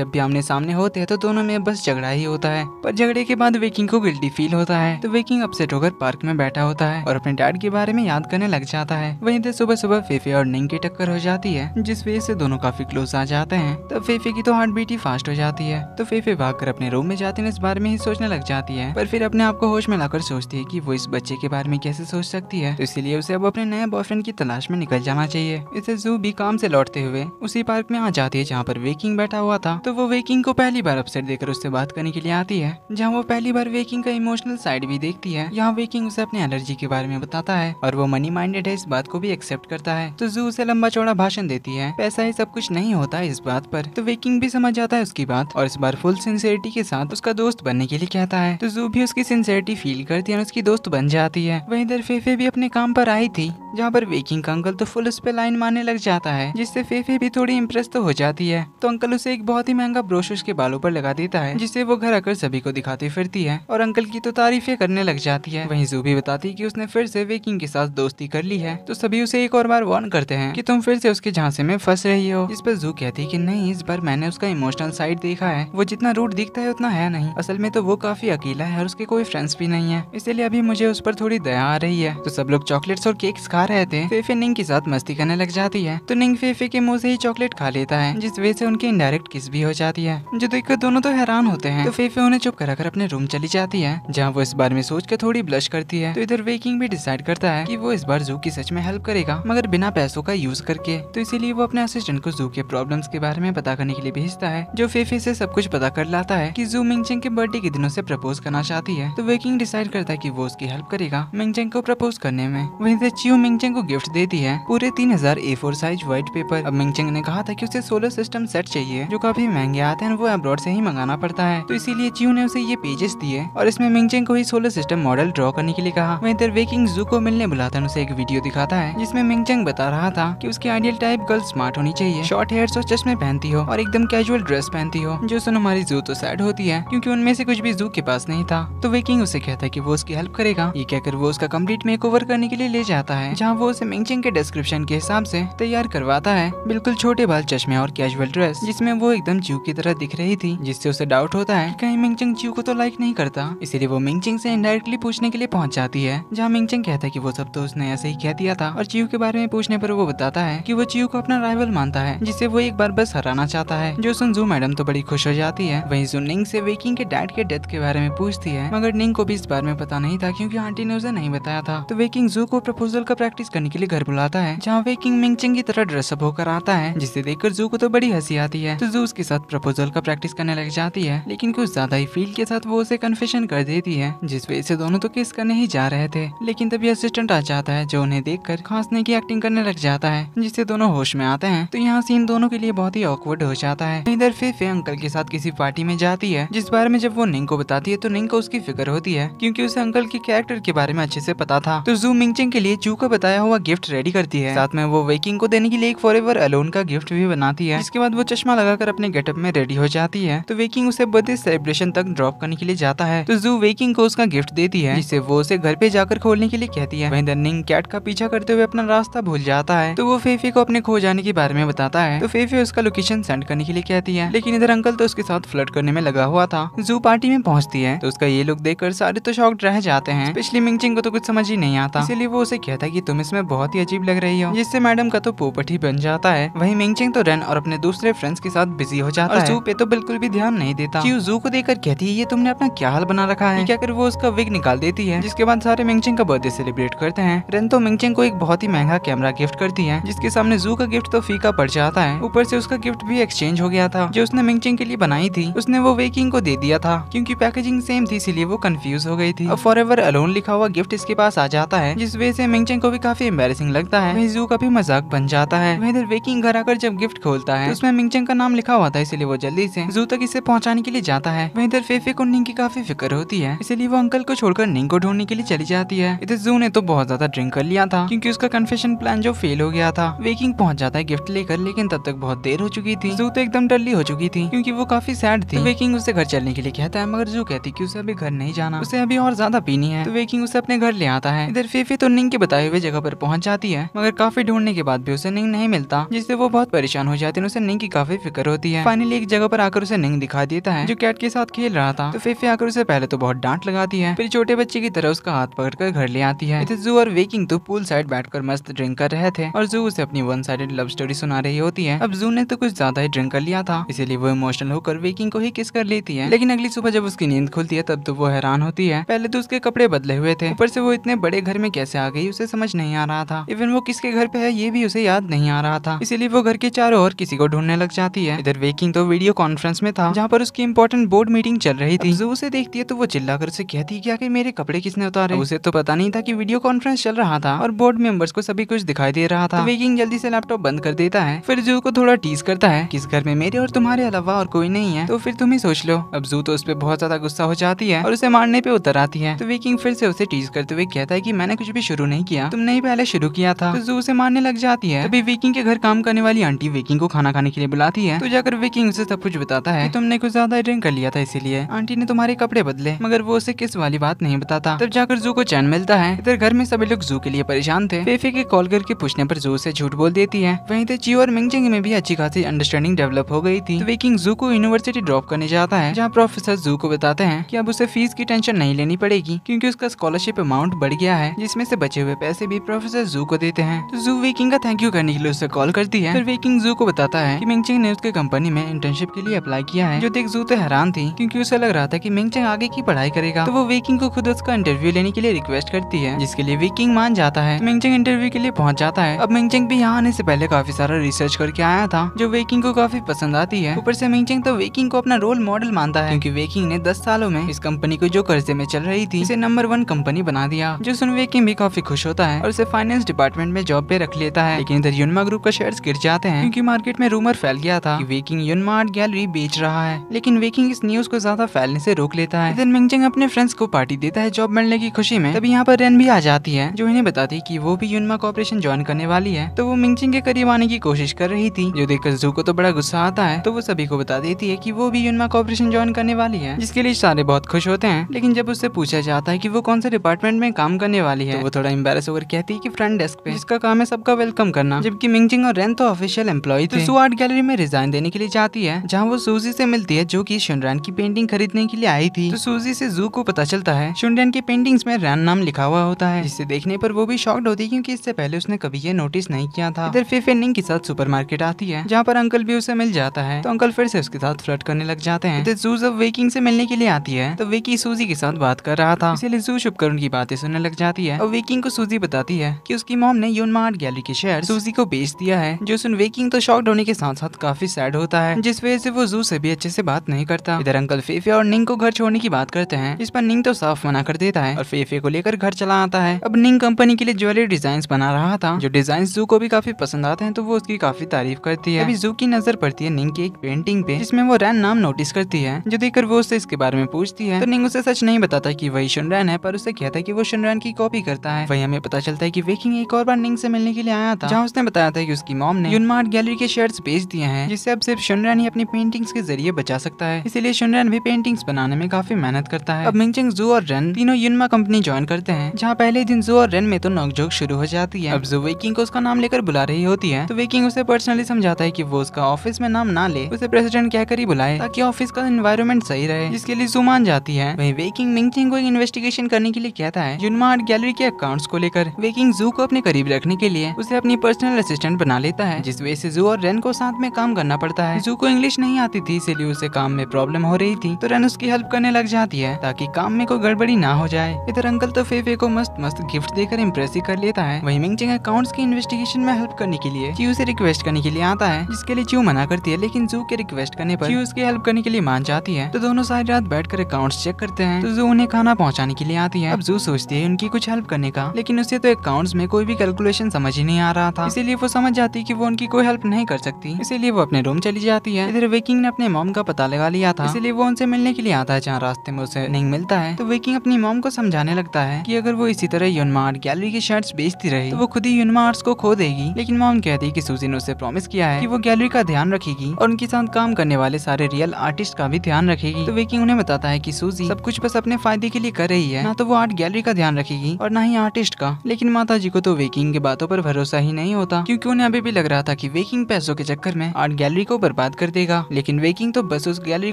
जब भी आमने सामने होते हैं तो दोनों में बस झगड़ा ही होता है पर झगड़े के बाद वेकिंग को गिल्टी फील होता है तो वेकिंग अपसेट होकर पार्क में बैठा होता है और अपने डैड के बारे में याद करने लग जाता है वहीं से तो सुबह सुबह फेफे और निंग की टक्कर हो जाती है जिस वजह से दोनों काफी क्लोज आ जाते हैं तब तो फेफे की तो हार्ट बीट ही फास्ट हो जाती है तो फेफे कर अपने रूम में जाते हैं इस बारे में ही सोचने लग जाती है पर फिर अपने आप को होश में लाकर सोचती है की वो इस बच्चे के बारे में कैसे सोच सकती है तो इसीलिए उसे अब अपने नए बॉयफ्रेंड की तलाश में निकल जाना चाहिए इसे जू भी काम से लौटते हुए उसी पार्क में आ जाती है जहाँ पर वेकिंग बैठा हुआ था तो वो वेकिंग को पहली बार अपसेट देकर उससे बात करने के लिए आती है जहाँ वो पहली बार वेकिंग का इमोशनल साइड भी देखती है यहाँ वेकिंग उसे अपने एलर्जी के बारे में बताता है और वो मनी माइंडेड है इस बात को भी एक्सेप्ट करता है तो जू उसे लंबा चौड़ा भाषण देती है पैसा ही सब कुछ नहीं होता इस बात पर तो वेकिंग भी समझ जाता है उसकी बात और इस बार फुल सिंसियरिटी के साथ उसका दोस्त बनने के लिए कहता है तो जू भी उसकी सिंसियरिटी फील करती है और उसकी दोस्त बन जाती है वही इधर फेफे भी अपने काम पर आई थी जहाँ पर वेकिंग का अंकल तो फुल उस पर लाइन मारने लग जाता है जिससे फेफे भी थोड़ी इम्प्रेस तो हो जाती है तो अंकल उसे एक बहुत ही महंगा ब्रोश उसके बालों पर लगा देता है जिसे वो घर आकर सभी को दिखाती फिरती है और अंकल की तो तारीफे करने लग जाती है वहीं जू भी बताती है की उसने फिर से वेकिंग के साथ दोस्ती कर ली है तो सभी उसे एक और बार वार्न करते हैं कि तुम फिर से उसके झांसे में फंस रही हो इस पर जू कहती है कि नहीं इस बार मैंने उसका इमोशनल साइड देखा है वो जितना रूट दिखता है उतना है नहीं असल में तो वो काफी अकेला है और उसके कोई फ्रेंड्स भी नहीं है इसलिए अभी मुझे उस पर थोड़ी दया आ रही है तो सब लोग चॉकलेट्स और केक्स खा रहे थे फेफे निंग के साथ मस्ती करने लग जाती है तो निंग फेफे के मुँह से ही चॉकलेट खा लेता है जिस वजह से उनकी इनडायरेक्ट किस भी हो जाती है जो देखकर तो दोनों तो हैरान होते हैं तो फेफे उन्हें चुप करा कर अपने रूम चली जाती है जहाँ वो इस बार में सोच कर थोड़ी ब्लश करती है तो इधर वेकिंग भी डिसाइड करता है की वो इस बार जू की सच में हेल्प करेगा मगर बिना पैसों का यूज करके तो इसीलिए वो अपने असिस्टेंट को जू के प्रॉब्लम के बारे में पता करने के लिए भेजता है जो फेफे से सब कुछ पता कर लाता है की जू मिंगचेंग के बर्थडे के दिनों से प्रपोज करना चाहती है तो वेकिंग डिसाइड करता है की वो उसकी हेल्प करेगा मिंगचेंग को प्रपोज करने में वही से चियो मिंगचेंग को गिफ्ट देती है पूरे तीन हजार A four size white paper अब मिंगचेंग ने कहा था की उसे सोलर सिस्टम सेट चाहिए जो काफी महंगे आते हैं वो अब्रॉड ऐसी ही मंगाना पड़ता है तो इसीलिए चियो ने उसे ये पेजेस दिए और इसमें मिंगचेंग को ही सोलर सिस्टम मॉडल ड्रॉ करने के लिए कहा वहीं वेकिंग जू को मिलने बुलाता है उसे एक वीडियो दिखाता है है जिसमें मिंगचंग बता रहा था कि उसकी आइडियल टाइप गर्ल स्मार्ट होनी चाहिए शॉर्ट हेयर और चश्मे पहनती हो और एकदम कैजुअल ड्रेस पहनती हो जो सुन हमारी जू तो सैड होती है क्योंकि उनमें से कुछ भी जू के पास नहीं था तो वे किंग उसे कहता है की वो उसकी हेल्प करेगा ये कहकर वो उसका कम्प्लीट मेक करने के लिए ले जाता है जहाँ वो उसे मिंगचंग के डिस्क्रिप्शन के हिसाब से तैयार करवाता है बिल्कुल छोटे बाल चश्मे और कैजुअल ड्रेस जिसमें वो एकदम जू की तरह दिख रही थी जिससे उसे डाउट होता है कहीं मिंगचंग जू को तो लाइक नहीं करता इसीलिए वो मिंगचिंग से इंडायरेक्टली पूछने के लिए पहुंच जाती है जहाँ मिंगचिंग कहता है कि वो सब तो उसने ऐसे ही कह दिया था और चियो के बारे में पूछने पर वो बताता है कि वो चियो को अपना राइवल मानता है जिसे वो एक बार बस हराना चाहता है जो सुन जू मैडम तो बड़ी खुश हो जाती है वही सुन निंग से वेकिंग के डैड के डेथ के बारे में पूछती है मगर निंग को भी इस बारे में पता नहीं था क्यूँकी आंटी ने उसे नहीं बताया था तो वेकिंग जू को प्रपोजल का प्रैक्टिस करने के लिए घर बुलाता है जहाँ वेकिंग मिंगचिंग की तरह ड्रेसअप होकर आता है जिसे देखकर जू को तो बड़ी हंसी आती है तो जू उसके साथ प्रपोजल का प्रैक्टिस करने लग जाती है लेकिन कुछ ज्यादा ही फील के साथ वो उसे कन्फेशन कर देती है जिस वजह से दोनों तो किस करने ही जा रहे थे लेकिन तभी असिस्टेंट आ जाता है जो उन्हें देखकर खांसने की एक्टिंग करने लग जाता है जिससे दोनों होश में आते हैं तो यहाँ सीन दोनों के लिए बहुत ही ऑकवर्ड हो जाता है इधर फेफे अंकल के साथ किसी पार्टी में जाती है जिस बारे में जब वो निंग को बताती है तो निंग को उसकी फिक्र होती है क्यूँकी उसे अंकल के कैरेक्टर के बारे में अच्छे से पता था तो जू मिंगचिंग के लिए चू का बताया हुआ गिफ्ट रेडी करती है साथ में वो वेकिंग को देने के लिए एक फॉर अलोन का गिफ्ट भी बनाती है इसके बाद वो चश्मा लगाकर अपने गेटअप में रेडी हो जाती है तो वेकिंग उसे बर्थडे सेलिब्रेशन तक ड्रॉप करने के लिए जाता है तो जू वेकिंग को उसका गिफ्ट देती है जिसे वो उसे घर पे जाकर खोलने के लिए कहती है वहीं निंग कैट का पीछा करते हुए अपना रास्ता भूल जाता है तो वो फेफी को अपने खो जाने के बारे में बताता है तो फेफी उसका लोकेशन सेंड करने के लिए कहती है लेकिन इधर अंकल तो उसके साथ फ्लट करने में लगा हुआ था जू पार्टी में पहुंचती है तो उसका ये लुक देख सारे तो शॉक्ड रह जाते हैं पिछली मिंगचिंग को तो कुछ समझ ही नहीं आता इसलिए वो उसे कहता है की तुम इसमें बहुत ही अजीब लग रही हो जिससे मैडम का तो पोपट ही बन जाता है वही मिंगचिंग तो रन और अपने दूसरे फ्रेंड्स के साथ बिजी हो जाता है जू पे तो बिल्कुल भी ध्यान नहीं देता जू को देखकर कहती है ये तुमने अपना क्या हाल बना रखा है क्या कर वो उसका विग निकाल देती है जिसके बाद सारे मिंगचिंग का बर्थडे सेलिब्रेट करते हैं रन तो मिंगचिंग को एक एक बहुत ही महंगा कैमरा गिफ्ट करती है जिसके सामने जू का गिफ्ट तो फीका पड़ जाता है ऊपर से उसका गिफ्ट भी एक्सचेंज हो गया था जो उसने मिंगचिंग के लिए बनाई थी उसने वो वेकिंग को दे दिया था क्यूँकी पैकेजिंग सेम थी इसलिए वो कंफ्यूज हो गई थी और फॉर एवर अलोन लिखा हुआ गिफ्ट इसके पास आ जाता है जिस वजह से मिंगचिंग को भी काफी एम्बेसिंग लगता है वही जू का भी मजाक बन जाता है वही इधर वेकिंग घर आकर जब गिफ्ट खोलता है तो उसमें मिंगचिंग का नाम लिखा हुआ था इसलिए वो जल्दी से जू तक इसे पहुंचाने के लिए जाता है वही इधर फेफे को निंग की काफी फिक्र होती है इसलिए वो अंकल को छोड़कर निंग को ढूंढने के लिए चली जाती है इधर जू ने तो बहुत ज्यादा ड्रिंक कर लिया था क्योंकि क्योंकि उसका कन्फेशन प्लान जो फेल हो गया था वेकिंग पहुंच जाता है गिफ्ट लेकर लेकिन तब तक बहुत देर हो चुकी थी जू तो एकदम डल्ली हो चुकी थी क्योंकि वो काफी सैड थी तो वेकिंग उसे घर चलने के लिए कहता है मगर जू कहती की उसे अभी घर नहीं जाना उसे अभी और ज्यादा पीनी है तो वेकिंग उसे अपने घर ले आता है इधर फेफे तो निंग के बताए हुए जगह पर पहुंच जाती है मगर काफी ढूंढने के बाद भी उसे निंग नहीं मिलता जिससे वो बहुत परेशान हो जाती है उसे निंग की काफी फिक्र होती है फाइनली एक जगह पर आकर उसे निंग दिखा देता है जो कैट के साथ खेल रहा था तो फेफे आकर उसे पहले तो बहुत डांट लगाती है फिर छोटे बच्चे की तरह उसका हाथ कर घर ले आती है जू और वेकिंग तो पूल साइड बैठकर मस्त ड्रिंक कर रहे थे और जू उसे अपनी वन साइडेड लव स्टोरी सुना रही होती है अब जू ने तो कुछ ज्यादा ही ड्रिंक कर लिया था इसीलिए वो इमोशनल होकर वेकिंग को ही किस कर लेती है लेकिन अगली सुबह जब उसकी नींद खुलती है तब तो वो हैरान होती है पहले तो उसके कपड़े बदले हुए थे ऊपर से वो इतने बड़े घर में कैसे आ गई उसे समझ नहीं आ रहा था इवन वो किसके घर पे है ये भी उसे याद नहीं आ रहा था इसीलिए वो घर के चारों ओर किसी को ढूंढने लग जाती है इधर वेकिंग तो वीडियो कॉन्फ्रेंस में था जहाँ पर उसकी इम्पोर्टेंट बोर्ड मीटिंग चल रही थी जो उसे देखती है तो वो चिल्ला कर उसे कहती है कि मेरे कपड़े किसने उतारे उसे तो पता नहीं था की वीडियो कॉन्फ्रेंस चल रहा था और बोर्ड मेंबर्स को सभी कुछ दिखाई दे रहा था तो जल्दी से लैपटॉप बंद कर देता है फिर जू को थोड़ा टीज करता है किस घर में मेरे और तुम्हारे अलावा और कोई नहीं है तो फिर तुम ही सोच लो अब जू तो उस पर बहुत ज्यादा गुस्सा हो जाती है और उसे मारने पे उतर आती है तो किंग फिर से उसे टीज करते हुए कहता है की मैंने कुछ भी शुरू नहीं किया तुमने ही पहले शुरू किया था तो जू उसे मारने लग जाती है अभी विकिंग के घर काम करने वाली आंटी विकिंग को खाना खाने के लिए बुलाती है तो जाकर विकिंग उसे सब कुछ बताता है तुमने कुछ ज्यादा ड्रिंक कर लिया था इसीलिए आंटी ने तुम्हारे कपड़े बदले मगर वो उसे किस वाली बात नहीं बताता तब जाकर जू को चैन मिलता है इधर घर में सभी लोग जू के लिए परेशान थे थे फेफे के कॉल करके पूछने पर जो से झूठ बोल देती है वहीं तो जी और मिंगजिंग में भी अच्छी खासी अंडरस्टैंडिंग डेवलप हो गई थी तो वेकिंग जू को यूनिवर्सिटी ड्रॉप करने जाता है जहाँ प्रोफेसर जू को बताते हैं की अब उसे फीस की टेंशन नहीं लेनी पड़ेगी क्यूँकी उसका स्कॉलरशिप अमाउंट बढ़ गया है जिसमे ऐसी बचे हुए पैसे भी प्रोफेसर जू को देते हैं तो जू वेकिंग का थैंक यू करने के लिए उसे कॉल करती है फिर वेकिंग जू को बताता है की मिंगजिंग ने उसके कंपनी में इंटर्नशिप के लिए अप्लाई किया है जो देख जू तो हैरान थी क्यूँकी उसे लग रहा था की मिंगचिंग आगे की पढ़ाई करेगा तो वो वेकिंग को खुद उसका इंटरव्यू लेने के लिए रिक्वेस्ट करती है जिसके लिए वेकिंग मान जाता है मिंग मिंगचिंग इंटरव्यू के लिए पहुंच जाता है अब मिंगचिंग भी यहाँ आने से पहले काफी सारा रिसर्च करके आया था जो वेकिंग को काफी पसंद आती है ऊपर से मिंगचिंग तो वेकिंग को अपना रोल मॉडल मानता है क्योंकि वेकिंग ने दस सालों में इस कंपनी को जो कर्जे में चल रही थी इसे नंबर वन कंपनी बना दिया जो सुन वेकिंग भी काफी खुश होता है और उसे फाइनेंस डिपार्टमेंट में जॉब पे रख लेता है लेकिन इधर युनमा ग्रुप का शेयर गिर जाते हैं क्यूँकी मार्केट में रूमर फैल गया था वेकिंग युनमा आर्ट गैलरी बेच रहा है लेकिन वेकिंग इस न्यूज को ज्यादा फैलने ऐसी रोक लेता है इधर मिंगचिंग अपने फ्रेंड्स को पार्टी देता है जॉब मिलने की खुशी में तभी यहाँ पर रेन भी आ जाती है जो इन्हें बताती की वो भी युनमा कॉपरेशन ज्वाइन करने वाली है तो वो मिंगचिंग के करीब आने की कोशिश कर रही थी जो देखकर जू को तो बड़ा गुस्सा आता है तो वो सभी को बता देती है की वो भी युनमा कॉपरेशन ज्वाइन करने वाली है जिसके लिए सारे बहुत खुश होते हैं लेकिन जब उससे पूछा जाता है की वो कौन से डिपार्टमेंट में काम करने वाली है तो वो थोड़ा इम्बेस होकर कहती है की फ्रंट डेस्क पे जिसका काम है सबका वेलकम करना जबकि मिंगचिंग और रेन तो ऑफिशियल एम्प्लॉय थे सू आर्ट गैलरी में रिजाइन देने के लिए जाती है जहाँ वो सूजी से मिलती है जो की शुनरैन की पेंटिंग खरीदने के लिए आई थी तो सूजी से जू को पता चलता है शुनरैन की पेंटिंग्स में रैन नाम लिखा हुआ होता है जिसे देखने पर वो भी शॉक्ड होती थी क्योंकि इससे पहले उसने कभी ये नोटिस नहीं किया था इधर फिर फेनिंग के साथ सुपरमार्केट आती है जहाँ पर अंकल भी उसे मिल जाता है तो अंकल फिर से उसके साथ फ्लट करने लग जाते हैं इधर जू जब वेकिंग से मिलने के लिए आती है तो वेकी सूजी के साथ बात कर रहा था इसीलिए जू शुभ कर उनकी बातें सुनने लग जाती है और वेकिंग को सूजी बताती है की उसकी मॉम ने यून मार्ट गैलरी के शेयर सूजी को बेच दिया है जो सुन वेकिंग तो शॉक्ड होने के साथ साथ काफी सैड होता है जिस वजह से वो जू से भी अच्छे से बात नहीं करता इधर अंकल फेफे और निंग को घर छोड़ने की बात करते हैं इस पर निंग तो साफ मना कर देता है और फेफे को लेकर घर चला आता है अब निंग कंपनी के लिए ज्वेलरी डिजाइन बना रहा था जो डिजाइन जू को भी काफी पसंद आते हैं तो वो उसकी काफी तारीफ करती है अभी जू की नजर पड़ती है निंग की एक पेंटिंग पे जिसमें वो रैन नाम नोटिस करती है जो देखकर वो उससे इसके बारे में पूछती है तो निंग उसे सच नहीं बताता की वही शुनरैन है पर उसे कहता है की वो शुनरैन की कॉपी करता है वही हमें पता चलता है की वेकिंग एक और बार निंग से मिलने के लिए आया था जहाँ उसने बताया था की उसकी मॉम ने यूनमार्ट गैलरी के शर्ट बेच दिए हैं जिससे अब सिर्फ शुनरैन ही अपनी पेंटिंग्स के जरिए बचा सकता है इसलिए शुनरैन भी पेंटिंग्स बनाने में काफी मेहनत करता है अब मिंगचिंग जू और रन तीनों यूनमा कंपनी ज्वाइन करते हैं जहाँ पहले दिन जू और रन में तो नोकझोंक शुरू हो जाती है अब जो वेकिंग को उसका नाम लेकर बुला रही होती है तो वेकिंग उसे पर्सनली समझाता है की वो उसका ऑफिस में नाम ना ले उसे प्रेसिडेंट कहकर ही बुलाए ताकि ऑफिस का इन्वायरमेंट सही रहे जिसके लिए जुमान जाती है वही वेकिंग मिंगचिंग को इन्वेस्टिगेशन करने के लिए कहता है जुनमा आर्ट गैलरी के अकाउंट्स को लेकर वेकिंग जू को अपने करीब रखने के लिए उसे अपनी पर्सनल असिस्टेंट बना लेता है जिस वजह से जू और रेन को साथ में काम करना पड़ता है जू को इंग्लिश नहीं आती थी इसीलिए उसे काम में प्रॉब्लम हो रही थी तो रेन उसकी हेल्प करने लग जाती है ताकि काम में कोई गड़बड़ी ना हो जाए इधर अंकल तो फेफे को मस्त मस्त गिफ्ट देकर इम्प्रेस ही कर लेता है वही मिंगचिंग अकाउंट्स की इन्वेस्टिगेशन में हेल्प करने के लिए च्यू से रिक्वेस्ट करने के लिए आता है जिसके लिए च्यू मना करती है लेकिन जू के रिक्वेस्ट करने पर उसकी हेल्प करने के लिए मान जाती है तो दोनों सारी रात बैठकर अकाउंट्स चेक करते हैं तो जू उन्हें खाना पहुँचाने के लिए आती है अब जू सोचती है उनकी कुछ हेल्प करने का लेकिन उसे तो अकाउंट्स में कोई भी कैलकुलेशन समझ ही नहीं आ रहा था इसीलिए वो समझ जाती है की वो उनकी कोई हेल्प नहीं कर सकती इसीलिए वो अपने रूम चली जाती है इधर वेकिंग ने अपने मॉम का पता लगा लिया था इसीलिए वो उनसे मिलने के लिए आता है जहाँ रास्ते में उसे नहीं मिलता है तो वेकिंग अपनी मॉम को समझाने लगता है की अगर वो इसी तरह यूनमार्ट गैलरी के शर्ट्स बेचती रहे तो वो खुद ही यूनमा आर्ट्स को खो देगी लेकिन मॉम कहती है की सूजी ने उसे प्रॉमिस किया है की कि वो गैलरी का ध्यान रखेगी और उनके साथ काम करने वाले सारे रियल आर्टिस्ट का भी ध्यान रखेगी तो विकी उन्हें बताता है की सूजी सब कुछ बस अपने फायदे के लिए कर रही है ना तो वो आर्ट गैलरी का ध्यान रखेगी और न ही आर्टिस्ट का लेकिन माता जी को तो वेकिंग की बातों पर भरोसा ही नहीं होता क्योंकि उन्हें अभी भी लग रहा था कि वेकिंग पैसों के चक्कर में आर्ट गैलरी को बर्बाद कर देगा लेकिन वेकिंग तो बस उस गैलरी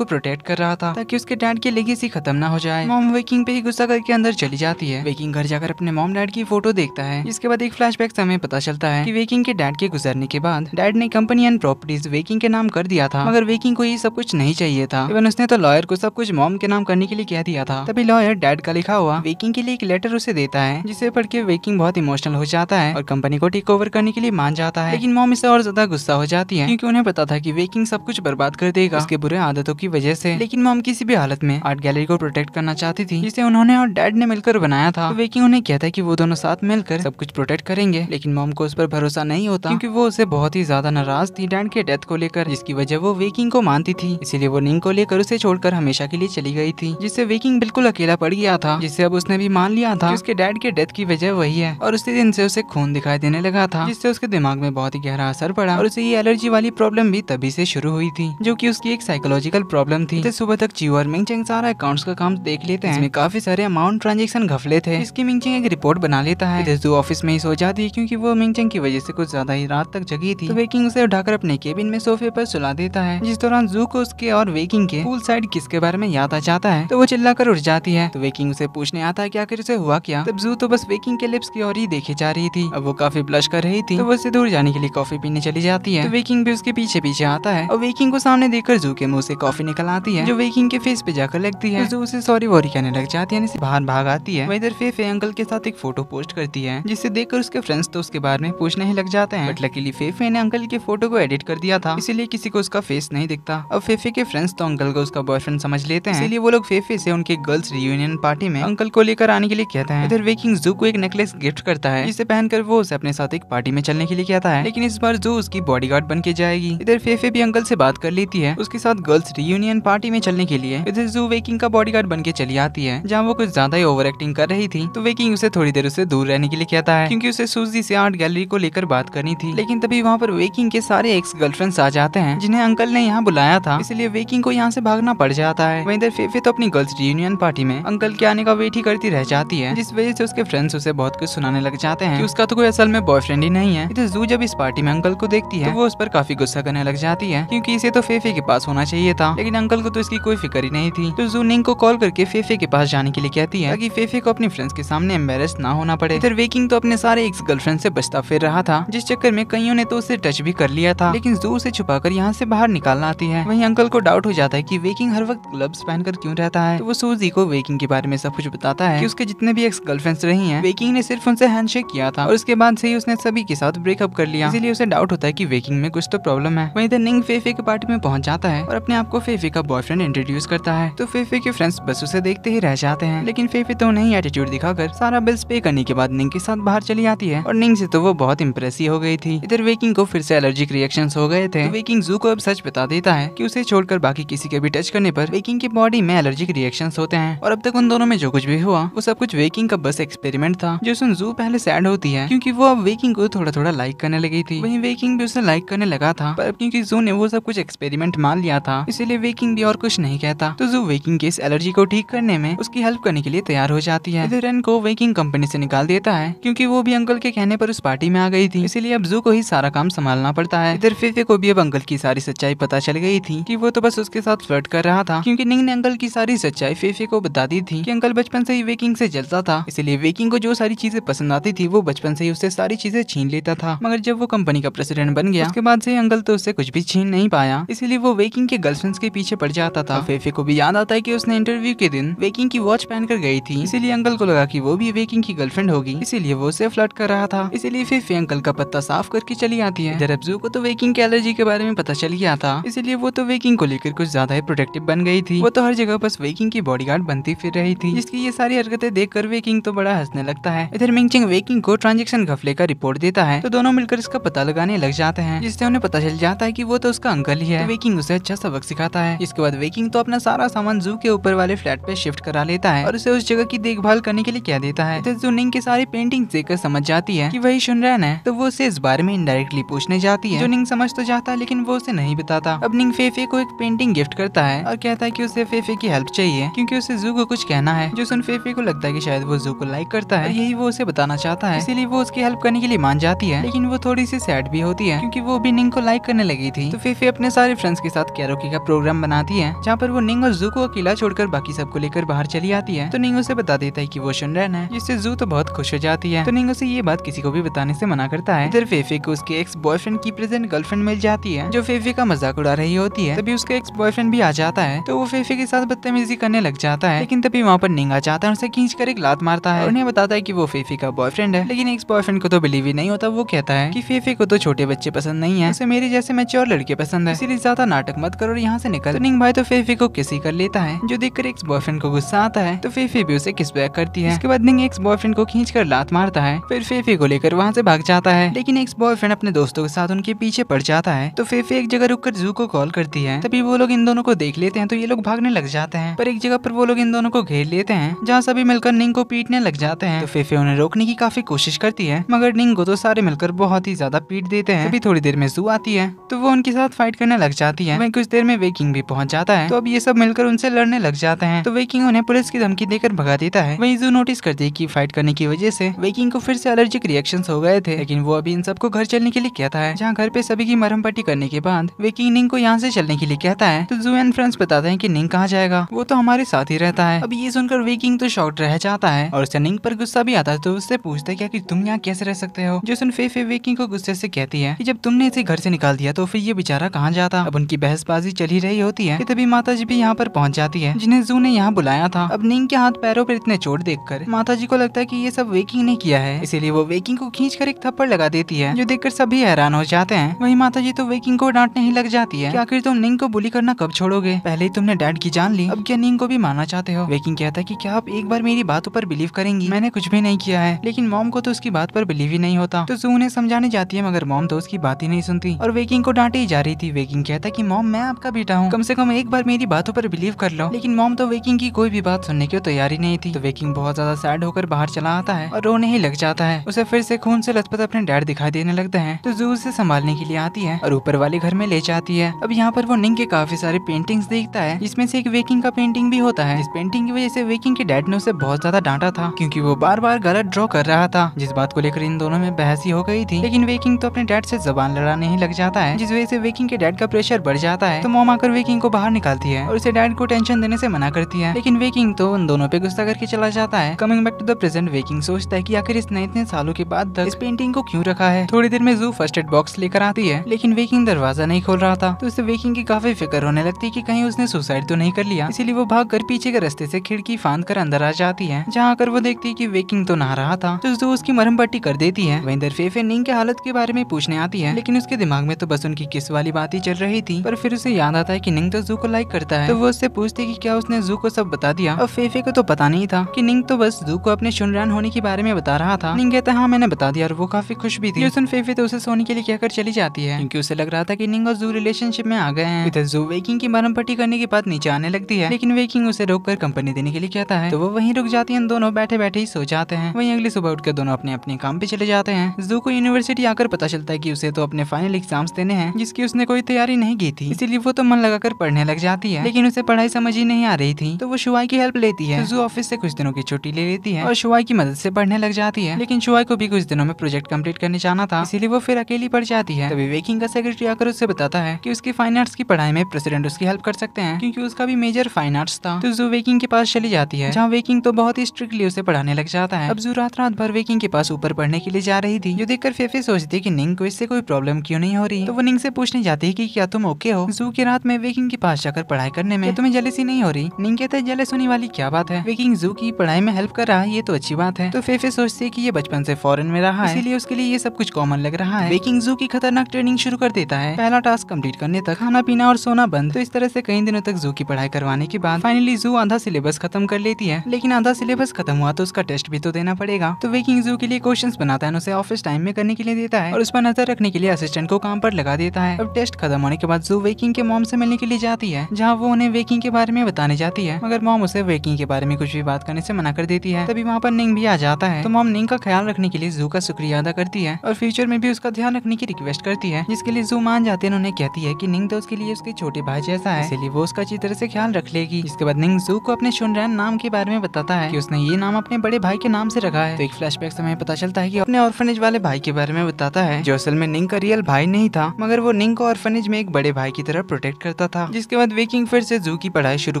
को प्रोटेक्ट कर रहा था ताकि उसके डैड की लेगेसी खत्म ना हो जाए मॉम वेकिंग पे ही गुस्सा करके अंदर चली जाती है वेकिंग घर जाकर अपने मॉम डैड की फोटो देखता है है इसके बाद एक फ्लैश बैक हमें पता चलता है की वेकिंग के डैड के गुजरने के बाद डैड ने कंपनी एंड प्रॉपर्टीज वेकिंग के नाम कर दिया था मगर वेकिंग को ये सब कुछ नहीं चाहिए था इवन उसने तो लॉयर को सब कुछ मॉम के नाम करने के लिए कह दिया था तभी लॉयर डैड का लिखा हुआ वेकिंग के लिए एक लेटर उसे देता है जिसे पढ़ के वेकिंग बहुत इमोशनल हो जाता है और कंपनी को टेक ओवर करने के लिए मान जाता है लेकिन मॉम इसे और ज्यादा गुस्सा हो जाती है क्योंकि उन्हें पता था की वेकिंग सब कुछ बर्बाद कर देगा उसके बुरे आदतों की वजह से लेकिन मॉम किसी भी हालत में आर्ट गैलरी को प्रोटेक्ट करना चाहती थी जिसे उन्होंने और डैड ने मिलकर बनाया था वेकिंग उन्हें कहता है की वो दोनों साथ मिलकर कर सब कुछ प्रोटेक्ट करेंगे लेकिन मॉम को उस पर भरोसा नहीं होता क्योंकि वो उसे बहुत ही ज्यादा नाराज थी डैड के डेथ को लेकर जिसकी वजह वो वेकिंग को मानती थी इसीलिए वो निंग को लेकर उसे छोड़कर हमेशा के लिए चली गई थी जिससे वेकिंग बिल्कुल अकेला पड़ गया था जिससे अब उसने भी मान लिया था उसके डैड के डेथ की वजह वही है और उसी दिन से उसे खून दिखाई देने लगा था जिससे उसके दिमाग में बहुत ही गहरा असर पड़ा और उसे ये एलर्जी वाली प्रॉब्लम भी तभी से शुरू हुई थी जो की उसकी एक साइकोलॉजिकल प्रॉब्लम थी सुबह तक चियो और मिंगचेंग सारा अकाउंट का काम देख लेते हैं काफी सारे अमाउंट ट्रांजेक्शन घफले थे इसकी मिंग एक रिपोर्ट बना लेता है सू ऑफिस में ही सो जाती है क्योंकि वो मिंगचंग की वजह से कुछ ज्यादा ही रात तक जगी थी तो वेकिंग उसे उठाकर अपने केबिन में सोफे पर सुला देता है जिस दौरान जू को उसके और वेकिंग के फूल साइड किस के बारे में याद आ जाता है तो वो चिल्लाकर उठ जाती है तो वेकिंग उसे पूछने आता है की आखिर उसे हुआ क्या तब जू तो बस वेकिंग के लिप्स की और ही देखे जा रही थी अब वो काफी ब्लश कर रही थी तो वो उसे दूर जाने के लिए कॉफी पीने चली जाती है तो वेकिंग भी उसके पीछे पीछे आता है और वेकिंग को सामने देखकर जू के मुंह से कॉफी निकल आती है जो वेकिंग के फेस पे जाकर लगती है जू उसे सॉरी वॉरी कहने लग जाती है बाहर भाग आती है वही फे फे अंकल के साथ एक फोटो पोस्ट करती है हैं जिसे देखकर उसके फ्रेंड्स तो उसके बारे में पूछने ही लग जाते हैं बट लकीली फेफे ने अंकल के फोटो को एडिट कर दिया था इसीलिए किसी को उसका फेस नहीं दिखता अब फेफे के फ्रेंड्स तो अंकल को उसका बॉयफ्रेंड समझ लेते हैं इसलिए वो लोग फेफे से उनके गर्ल्स रियूनियन पार्टी में अंकल को लेकर आने के लिए कहते हैं इधर वेकिंग जू को एक नेकलेस गिफ्ट करता है जिसे पहनकर वो उसे अपने साथ एक पार्टी में चलने के लिए कहता है लेकिन इस बार जू उसकी बॉडी गार्ड बन के जाएगी इधर फेफे भी अंकल से बात कर लेती है उसके साथ गर्ल्स रियूनियन पार्टी में चलने के लिए इधर जू वेकिंग का बॉडी गार्ड बन के चली आती है जहाँ वो कुछ ज्यादा ही ओवर एक्टिंग कर रही थी तो वेकिंग उसे थोड़ी देर उसे दूर रहने के लिए कहता है क्योंकि उसे सूजी से आर्ट गैलरी को लेकर बात करनी थी लेकिन तभी वहाँ पर वेकिंग के सारे एक्स गर्लफ्रेंड्स आ जाते हैं जिन्हें अंकल ने यहाँ बुलाया था इसलिए वेकिंग को यहाँ से भागना पड़ जाता है वहीं इधर फेफे तो अपनी गर्ल्स रियूनियन पार्टी में अंकल के आने का वेट ही करती रह जाती है जिस वजह से उसके फ्रेंड्स उसे बहुत कुछ सुनाने लग जाते हैं उसका तो कोई असल में बॉयफ्रेंड ही नहीं है इधर जू जब इस पार्टी में अंकल को देखती है तो वो उस पर काफी गुस्सा करने लग जाती है क्योंकि इसे तो फेफे के पास होना चाहिए था लेकिन अंकल को तो इसकी कोई फिक्र ही नहीं थी तो जू निंग को कॉल करके फेफे के पास जाने के लिए कहती है ताकि फेफे को अपनी फ्रेंड्स के सामने एम्बेस ना होना पड़े इधर वे जय तो अपने सारे एक्स गर्लफ्रेंड से बचता फिर रहा था जिस चक्कर में कईयों ने तो उसे टच भी कर लिया था लेकिन जोर से छुपा कर यहाँ से बाहर निकालना आती है वहीं अंकल को डाउट हो जाता है कि वेकिंग हर वक्त पहन कर क्यों रहता है तो वो सूजी को वेकिंग के बारे में सब कुछ बताता है कि उसके जितने भी एक्स गर्लफ्रेंड्स रही है वेकिंग ने सिर्फ उनसे हैंडशेक किया था और उसके बाद से ही उसने सभी के साथ ब्रेकअप कर लिया इसलिए उसे डाउट होता है की वेकिंग में कुछ तो प्रॉब्लम है वहीं निंग फेफे के पार्टी में पहुंच जाता है और अपने आप को फेफे का बॉयफ्रेंड इंट्रोड्यूस करता है तो फेफे के फ्रेंड्स बस उसे देखते ही रह जाते हैं लेकिन फेफे तो उन्हें एटीट्यूड दिखाकर सारा बिल्स पे करने के बाद निंग के साथ बाहर चली आती है और निंग से तो वो बहुत इम्प्रेस हो गई थी इधर वेकिंग को फिर से एलर्जिक रिएक्शन हो गए थे तो वेकिंग जू को अब सच बता देता है की उसे छोड़कर बाकी किसी के भी टच करने आरोप वेकिंग की बॉडी में एलर्जिक रिएक्शन होते हैं और अब तक उन दोनों में जो कुछ भी हुआ वो सब कुछ वेकिंग का बस एक्सपेरिमेंट था जो सुन जू पहले सैड होती है क्यूँकी वो अब वेकिंग को थोड़ा थोड़ा लाइक करने लगी थी वही वेकिंग भी उसे लाइक करने लगा था पर जू ने वो सब कुछ एक्सपेरिमेंट मान लिया था इसीलिए वेकिंग भी और कुछ नहीं कहता तो जू वेकिंग के इस एलर्जी को ठीक करने में उसकी हेल्प करने के लिए तैयार हो जाती है रन को वेकिंग कंपनी से निकाल देता है है क्योंकि वो भी अंकल के कहने पर उस पार्टी में आ गई थी इसीलिए अब जू को ही सारा काम संभालना पड़ता है इधर फिफे को भी अब अंकल की सारी सच्चाई पता चल गई थी कि वो तो बस उसके साथ फ्लर्ट कर रहा था क्योंकि निंग ने अंकल की सारी सच्चाई फेफे को बता दी थी कि अंकल बचपन से ही वेकिंग से जलता था इसलिए वेकिंग को जो सारी चीजें पसंद आती थी वो बचपन से ही उससे सारी चीजें छीन लेता था मगर जब वो कंपनी का प्रेसिडेंट बन गया उसके बाद से अंकल तो उससे कुछ भी छीन नहीं पाया इसीलिए वो वेकिंग के गर्लफ्रेंड के पीछे पड़ जाता था फेफे को भी याद आता है की उसने इंटरव्यू के दिन वेकिंग की वॉच पहन कर गई थी इसीलिए अंकल को लगा की वो भी वेकिंग की गर्लफ्रेंड होगी इसीलिए वो उसे फ्लट कर रहा था इसीलिए फिफी अंकल का पत्ता साफ करके चली आती है जरब को तो वेकिंग की एलर्जी के बारे में पता चल गया था इसीलिए वो तो वेकिंग को लेकर कुछ ज्यादा ही प्रोटेक्टिव बन गई थी वो तो हर जगह बस वेकिंग की बॉडी बनती फिर रही थी जिसकी ये सारी हरकतें कर वेकिंग तो बड़ा हंसने लगता है इधर मिंगचिंग वेकिंग को ट्रांजेक्शन घफले का रिपोर्ट देता है तो दोनों मिलकर इसका पता लगाने लग जाते हैं जिससे उन्हें पता चल जाता है की वो तो उसका अंकल ही है वेकिंग तो उसे अच्छा सबक सिखाता है इसके बाद वेकिंग तो अपना सारा सामान जू के ऊपर वाले फ्लैट पे शिफ्ट करा लेता है और उसे उस जगह की देखभाल करने के लिए क्या देता है जू निंग के सारे पेंट पेंटिंग देखकर समझ जाती है कि वही शुनरैन है तो वो उसे इस बारे में इनडायरेक्टली पूछने जाती है जो निंग समझ तो जाता है लेकिन वो उसे नहीं बताता अब निंग फेफे को एक पेंटिंग गिफ्ट करता है और कहता है की उसे फेफे की हेल्प चाहिए क्यूँकी उसे जू को कुछ कहना है जो सुन फेफे को लगता है की शायद वो जू को लाइक करता है यही वो उसे बताना चाहता है इसीलिए वो उसकी हेल्प करने के लिए मान जाती है लेकिन वो थोड़ी सी सैड भी होती है क्यूँकी वो भी निंग को लाइक करने लगी थी तो फेफे अपने सारे फ्रेंड्स के साथ कैरोकी का प्रोग्राम बनाती है जहाँ पर वो निंग और जू को अकेला छोड़कर बाकी सबको लेकर बाहर चली आती है तो निंग उसे बता देता है की वो सुन रहे है जिससे जू तो बहुत खुश हो जाता बताती है तो निंग उसे ये बात किसी को भी बताने से मना करता है इधर फेफे को उसके एक्स बॉयफ्रेंड की प्रेजेंट गर्लफ्रेंड मिल जाती है जो फेफे का मजाक उड़ा रही होती है तभी उसका एक्स बॉयफ्रेंड भी आ जाता है तो वो फेफे के साथ बदतमीजी करने लग जाता है लेकिन तभी वहाँ पर निंग आ जाता है उसे खींच कर एक लात मारता है उन्हें बताता है की वो फेफे का बॉयफ्रेंड है लेकिन एक्स बॉयफ्रेंड को तो बिलीव ही नहीं होता वो कहता है की फेफे को तो छोटे बच्चे पसंद नहीं है उसे मेरे जैसे मेच्योर लड़के पसंद है इसीलिए ज्यादा नाटक मत करो यहाँ से निकल तो निंग भाई तो फेफे को किसी कर लेता है जो देखकर एक्स बॉयफ्रेंड को गुस्सा आता है तो फेफे भी उसे किस बैक करती है उसके बाद निंग एक्स बॉयफ्रेंड को खींच कर ला लात मारता है फिर फेफे को लेकर वहाँ से भाग जाता है लेकिन एक बॉयफ्रेंड अपने दोस्तों के साथ उनके पीछे पड़ जाता है तो फेफे एक जगह रुक जू को कॉल करती है तभी वो लोग इन दोनों को देख लेते हैं तो ये लोग भागने लग जाते हैं पर एक जगह पर वो लोग इन दोनों को घेर लेते हैं जहाँ सभी मिलकर निंग को पीटने लग जाते हैं तो फेफे उन्हें रोकने की काफी कोशिश करती है मगर निंग को तो सारे मिलकर बहुत ही ज्यादा पीट देते हैं अभी थोड़ी देर में जू आती है तो वो उनके साथ फाइट करने लग जाती है वही कुछ देर में वेकिंग भी पहुंच जाता है तो अब ये सब मिलकर उनसे लड़ने लग जाते हैं तो वेकिंग उन्हें पुलिस की धमकी देकर भगा देता है वही जू नोटिस करती है की फाइट करने की वजह से वेकिंग को फिर से एलर्जिक रिएक्शन हो गए थे लेकिन वो अभी इन सबको घर चलने के लिए कहता है जहाँ घर पे सभी की मरम पट्टी करने के बाद वेकिंग निंग को यहाँ से चलने के लिए कहता है तो जू एंड फ्रेंड्स बताते हैं की निंग कहाँ जाएगा वो तो हमारे साथ ही रहता है अभी ये सुनकर वेकिंग तो शॉर्ट रह जाता है और उसे निंग पर गुस्सा भी आता है तो उससे पूछते क्या की तुम यहाँ कैसे रह सकते हो जो सुन फे फे वेकिंग को गुस्से ऐसी कहती है की जब तुमने इसे घर से निकाल दिया तो फिर ये बेचारा कहाँ जाता अब उनकी बहसबाजी चली रही होती है तभी माता जी भी यहाँ पर पहुँच जाती है जिन्हें जू ने यहाँ बुलाया था अब निंग के हाथ पैरों पर इतने चोट देखकर माताजी को लगता है की ये सब वेकिंग यकीन ने किया है इसीलिए वो वेकिंग को खींच कर एक थप्पड़ लगा देती है जो देखकर सभी हैरान हो जाते हैं वही माता जी तो वेकिंग को डांटने ही लग जाती है आखिर तुम निंग को बुली करना कब छोड़ोगे पहले ही तुमने डैड की जान ली अब क्या निंग को भी माना चाहते हो वेकिंग कहता है की क्या आप एक बार मेरी बातों पर बिलीव करेंगी मैंने कुछ भी नहीं किया है लेकिन मॉम को तो उसकी बात पर बिलीव ही नहीं होता तो जू उन्हें समझाने जाती है मगर मॉम तो उसकी बात ही नहीं सुनती और वेकिंग को डांटे ही जा रही थी वेकिंग कहता की मॉम मैं आपका बेटा हूँ कम से कम एक बार मेरी बातों पर बिलीव कर लो लेकिन मॉम तो वेकिंग की कोई भी बात सुनने की तैयारी नहीं थी तो वेकिंग बहुत ज्यादा सैड होकर बाहर चला आता है और रोने ही लग जाता है उसे फिर से खून से लथपथ अपने डैड दिखाई देने लगते हैं तो जू उसे संभालने के लिए आती है और ऊपर वाले घर में ले जाती है अब यहाँ पर वो निंग के काफी सारे पेंटिंग्स देखता है जिसमें से एक वेकिंग का पेंटिंग भी होता है इस पेंटिंग की वजह से वेकिंग के डैड ने उसे बहुत ज्यादा डांटा था क्यूँकी वो बार बार गलत ड्रॉ कर रहा था जिस बात को लेकर इन दोनों में बहस ही हो गई थी लेकिन वेकिंग तो अपने डैड से जबान लड़ाने ही लग जाता है जिस वजह से वेकिंग के डैड का प्रेशर बढ़ जाता है तो मोम आकर वेकिंग को बाहर निकालती है और उसे डैड को टेंशन देने से मना करती है लेकिन वेकिंग तो उन दोनों पे गुस्सा करके चला जाता है coming back to the present वेकिंग सोचता है कि आखिर इसने इतने सालों के बाद तक इस पेंटिंग को क्यों रखा है थोड़ी देर में जू फर्स्ट एड बॉक्स लेकर आती है लेकिन वेकिंग दरवाजा नहीं खोल रहा था तो उसे वेकिंग की काफी फिक्र होने लगती है की कहीं उसने सुसाइड तो नहीं कर लिया इसीलिए वो भाग कर पीछे के रस्ते से खिड़की फांद कर अंदर आ जाती है जहाँ आकर वो देखती है की वेकिंग तो नहा रहा था तो जू उसकी मरम पट्टी कर देती है वहीं दरफेफे निंग के हालत के बारे में पूछने आती है लेकिन उसके दिमाग में तो बस उनकी किस वाली बात ही चल रही थी पर फिर उसे याद आता है की निंग तो जू को लाइक करता है तो वो उससे पूछती है की क्या उसने जू को सब बता दिया और फेफे को तो पता नहीं था की निंग तो बस जू को अपने सुनरान होने के बारे में में बता रहा था निंग कहता हाँ मैंने बता दिया और वो काफी खुश भी थी सुन फेफे तो उसे सोने के लिए कहकर चली जाती है क्योंकि उसे लग रहा था की निंग और जू रिलेशनशिप में आ गए हैं इधर जू वेकिंग की मरम पट्टी करने के बाद नीचे आने लगती है लेकिन वेकिंग उसे रोक कर कंपनी देने के लिए कहता है तो वो वहीं रुक जाती है दोनों बैठे बैठे ही सो जाते हैं वहीं अगली सुबह उठकर दोनों अपने अपने काम पे चले जाते हैं जू को यूनिवर्सिटी आकर पता चलता है की उसे तो अपने फाइनल एग्जाम्स देने हैं जिसकी उसने कोई तैयारी नहीं की थी इसीलिए वो तो मन लगाकर पढ़ने लग जाती है लेकिन उसे पढ़ाई समझ ही नहीं आ रही थी तो वो शुवाई की हेल्प लेती है जू ऑफिस से कुछ दिनों की छुट्टी ले लेती है और शुवाई की मदद से पढ़ने करने लग जाती है लेकिन चुआ को भी कुछ दिनों में प्रोजेक्ट कम्प्लीट करने जाना था इसीलिए वो फिर अकेली पड़ जाती है तभी वेकिंग का सेक्रेटरी आकर उससे बताता है की उसकी फाइन आर्ट्स की पढ़ाई में प्रेसिडेंट उसकी हेल्प कर सकते हैं क्यूँकी उसका भी मेजर फाइन आर्ट्स था तो जू वेकिंग के पास चली जाती है जहाँ वेकिंग तो बहुत ही स्ट्रिक्टली उसे पढ़ाने लग जाता है अब जू रात रात भर वेकिंग के पास ऊपर पढ़ने के लिए जा रही थी जो देखकर फेफे सोचती की निंग को इससे कोई प्रॉब्लम क्यों नहीं हो रही तो वो निंग से पूछने जाती है की क्या तुम ओके हो जू की रात में वेकिंग के पास जाकर पढ़ाई करने में तुम्हें जलेसी नहीं हो रही निंग कहते जलस होने वाली क्या बात है वेकिंग जू की पढ़ाई में हेल्प कर रहा है ये तो अच्छी बात है तो फेफे दूसरे सोचते है की ये बचपन से फॉरन में रहा है इसलिए उसके लिए ये सब कुछ कॉमन लग रहा है बेकिंग जू की खतरनाक ट्रेनिंग शुरू कर देता है पहला टास्क कम्प्लीट करने तक खाना पीना और सोना बंद तो इस तरह से कई दिनों तक जू की पढ़ाई करवाने के बाद फाइनली जू आधा सिलेबस खत्म कर लेती है लेकिन आधा सिलेबस खत्म हुआ तो उसका टेस्ट भी तो देना पड़ेगा तो बेकिंग जू के लिए क्वेश्चन बनाता है उसे ऑफिस टाइम में करने के लिए देता है और उस पर नजर रखने के लिए असिस्टेंट को काम पर लगा देता है अब टेस्ट खत्म होने के बाद जू वेकिंग के मॉम से मिलने के लिए जाती है जहाँ वो उन्हें वेकिंग के बारे में बताने जाती है मगर मॉम उसे वेकिंग के बारे में कुछ भी बात करने से मना कर देती है तभी वहाँ पर निंग भी आ जाता है है तो मॉम निंग का ख्याल रखने के लिए जू का शुक्रिया अदा करती है और फ्यूचर में भी उसका ध्यान रखने की रिक्वेस्ट करती है जिसके लिए जू मान जाते हैं उन्हें कहती है की निंग तो उसके लिए उसके छोटे भाई जैसा है इसलिए वो उसका अच्छी तरह से ख्याल रख लेगी इसके बाद निंग जू को अपने शुनरैन नाम के बारे में बताता है की उसने ये नाम अपने बड़े भाई के नाम से रखा है तो एक बैक समय पता चलता है की अपने ऑर्फनेज वाले भाई के बारे में बताता है जो असल में निंग का रियल भाई नहीं था मगर वो निंग को ऑर्फनेज में एक बड़े भाई की तरह प्रोटेक्ट करता था जिसके बाद वेकिंग फिर से जू की पढ़ाई शुरू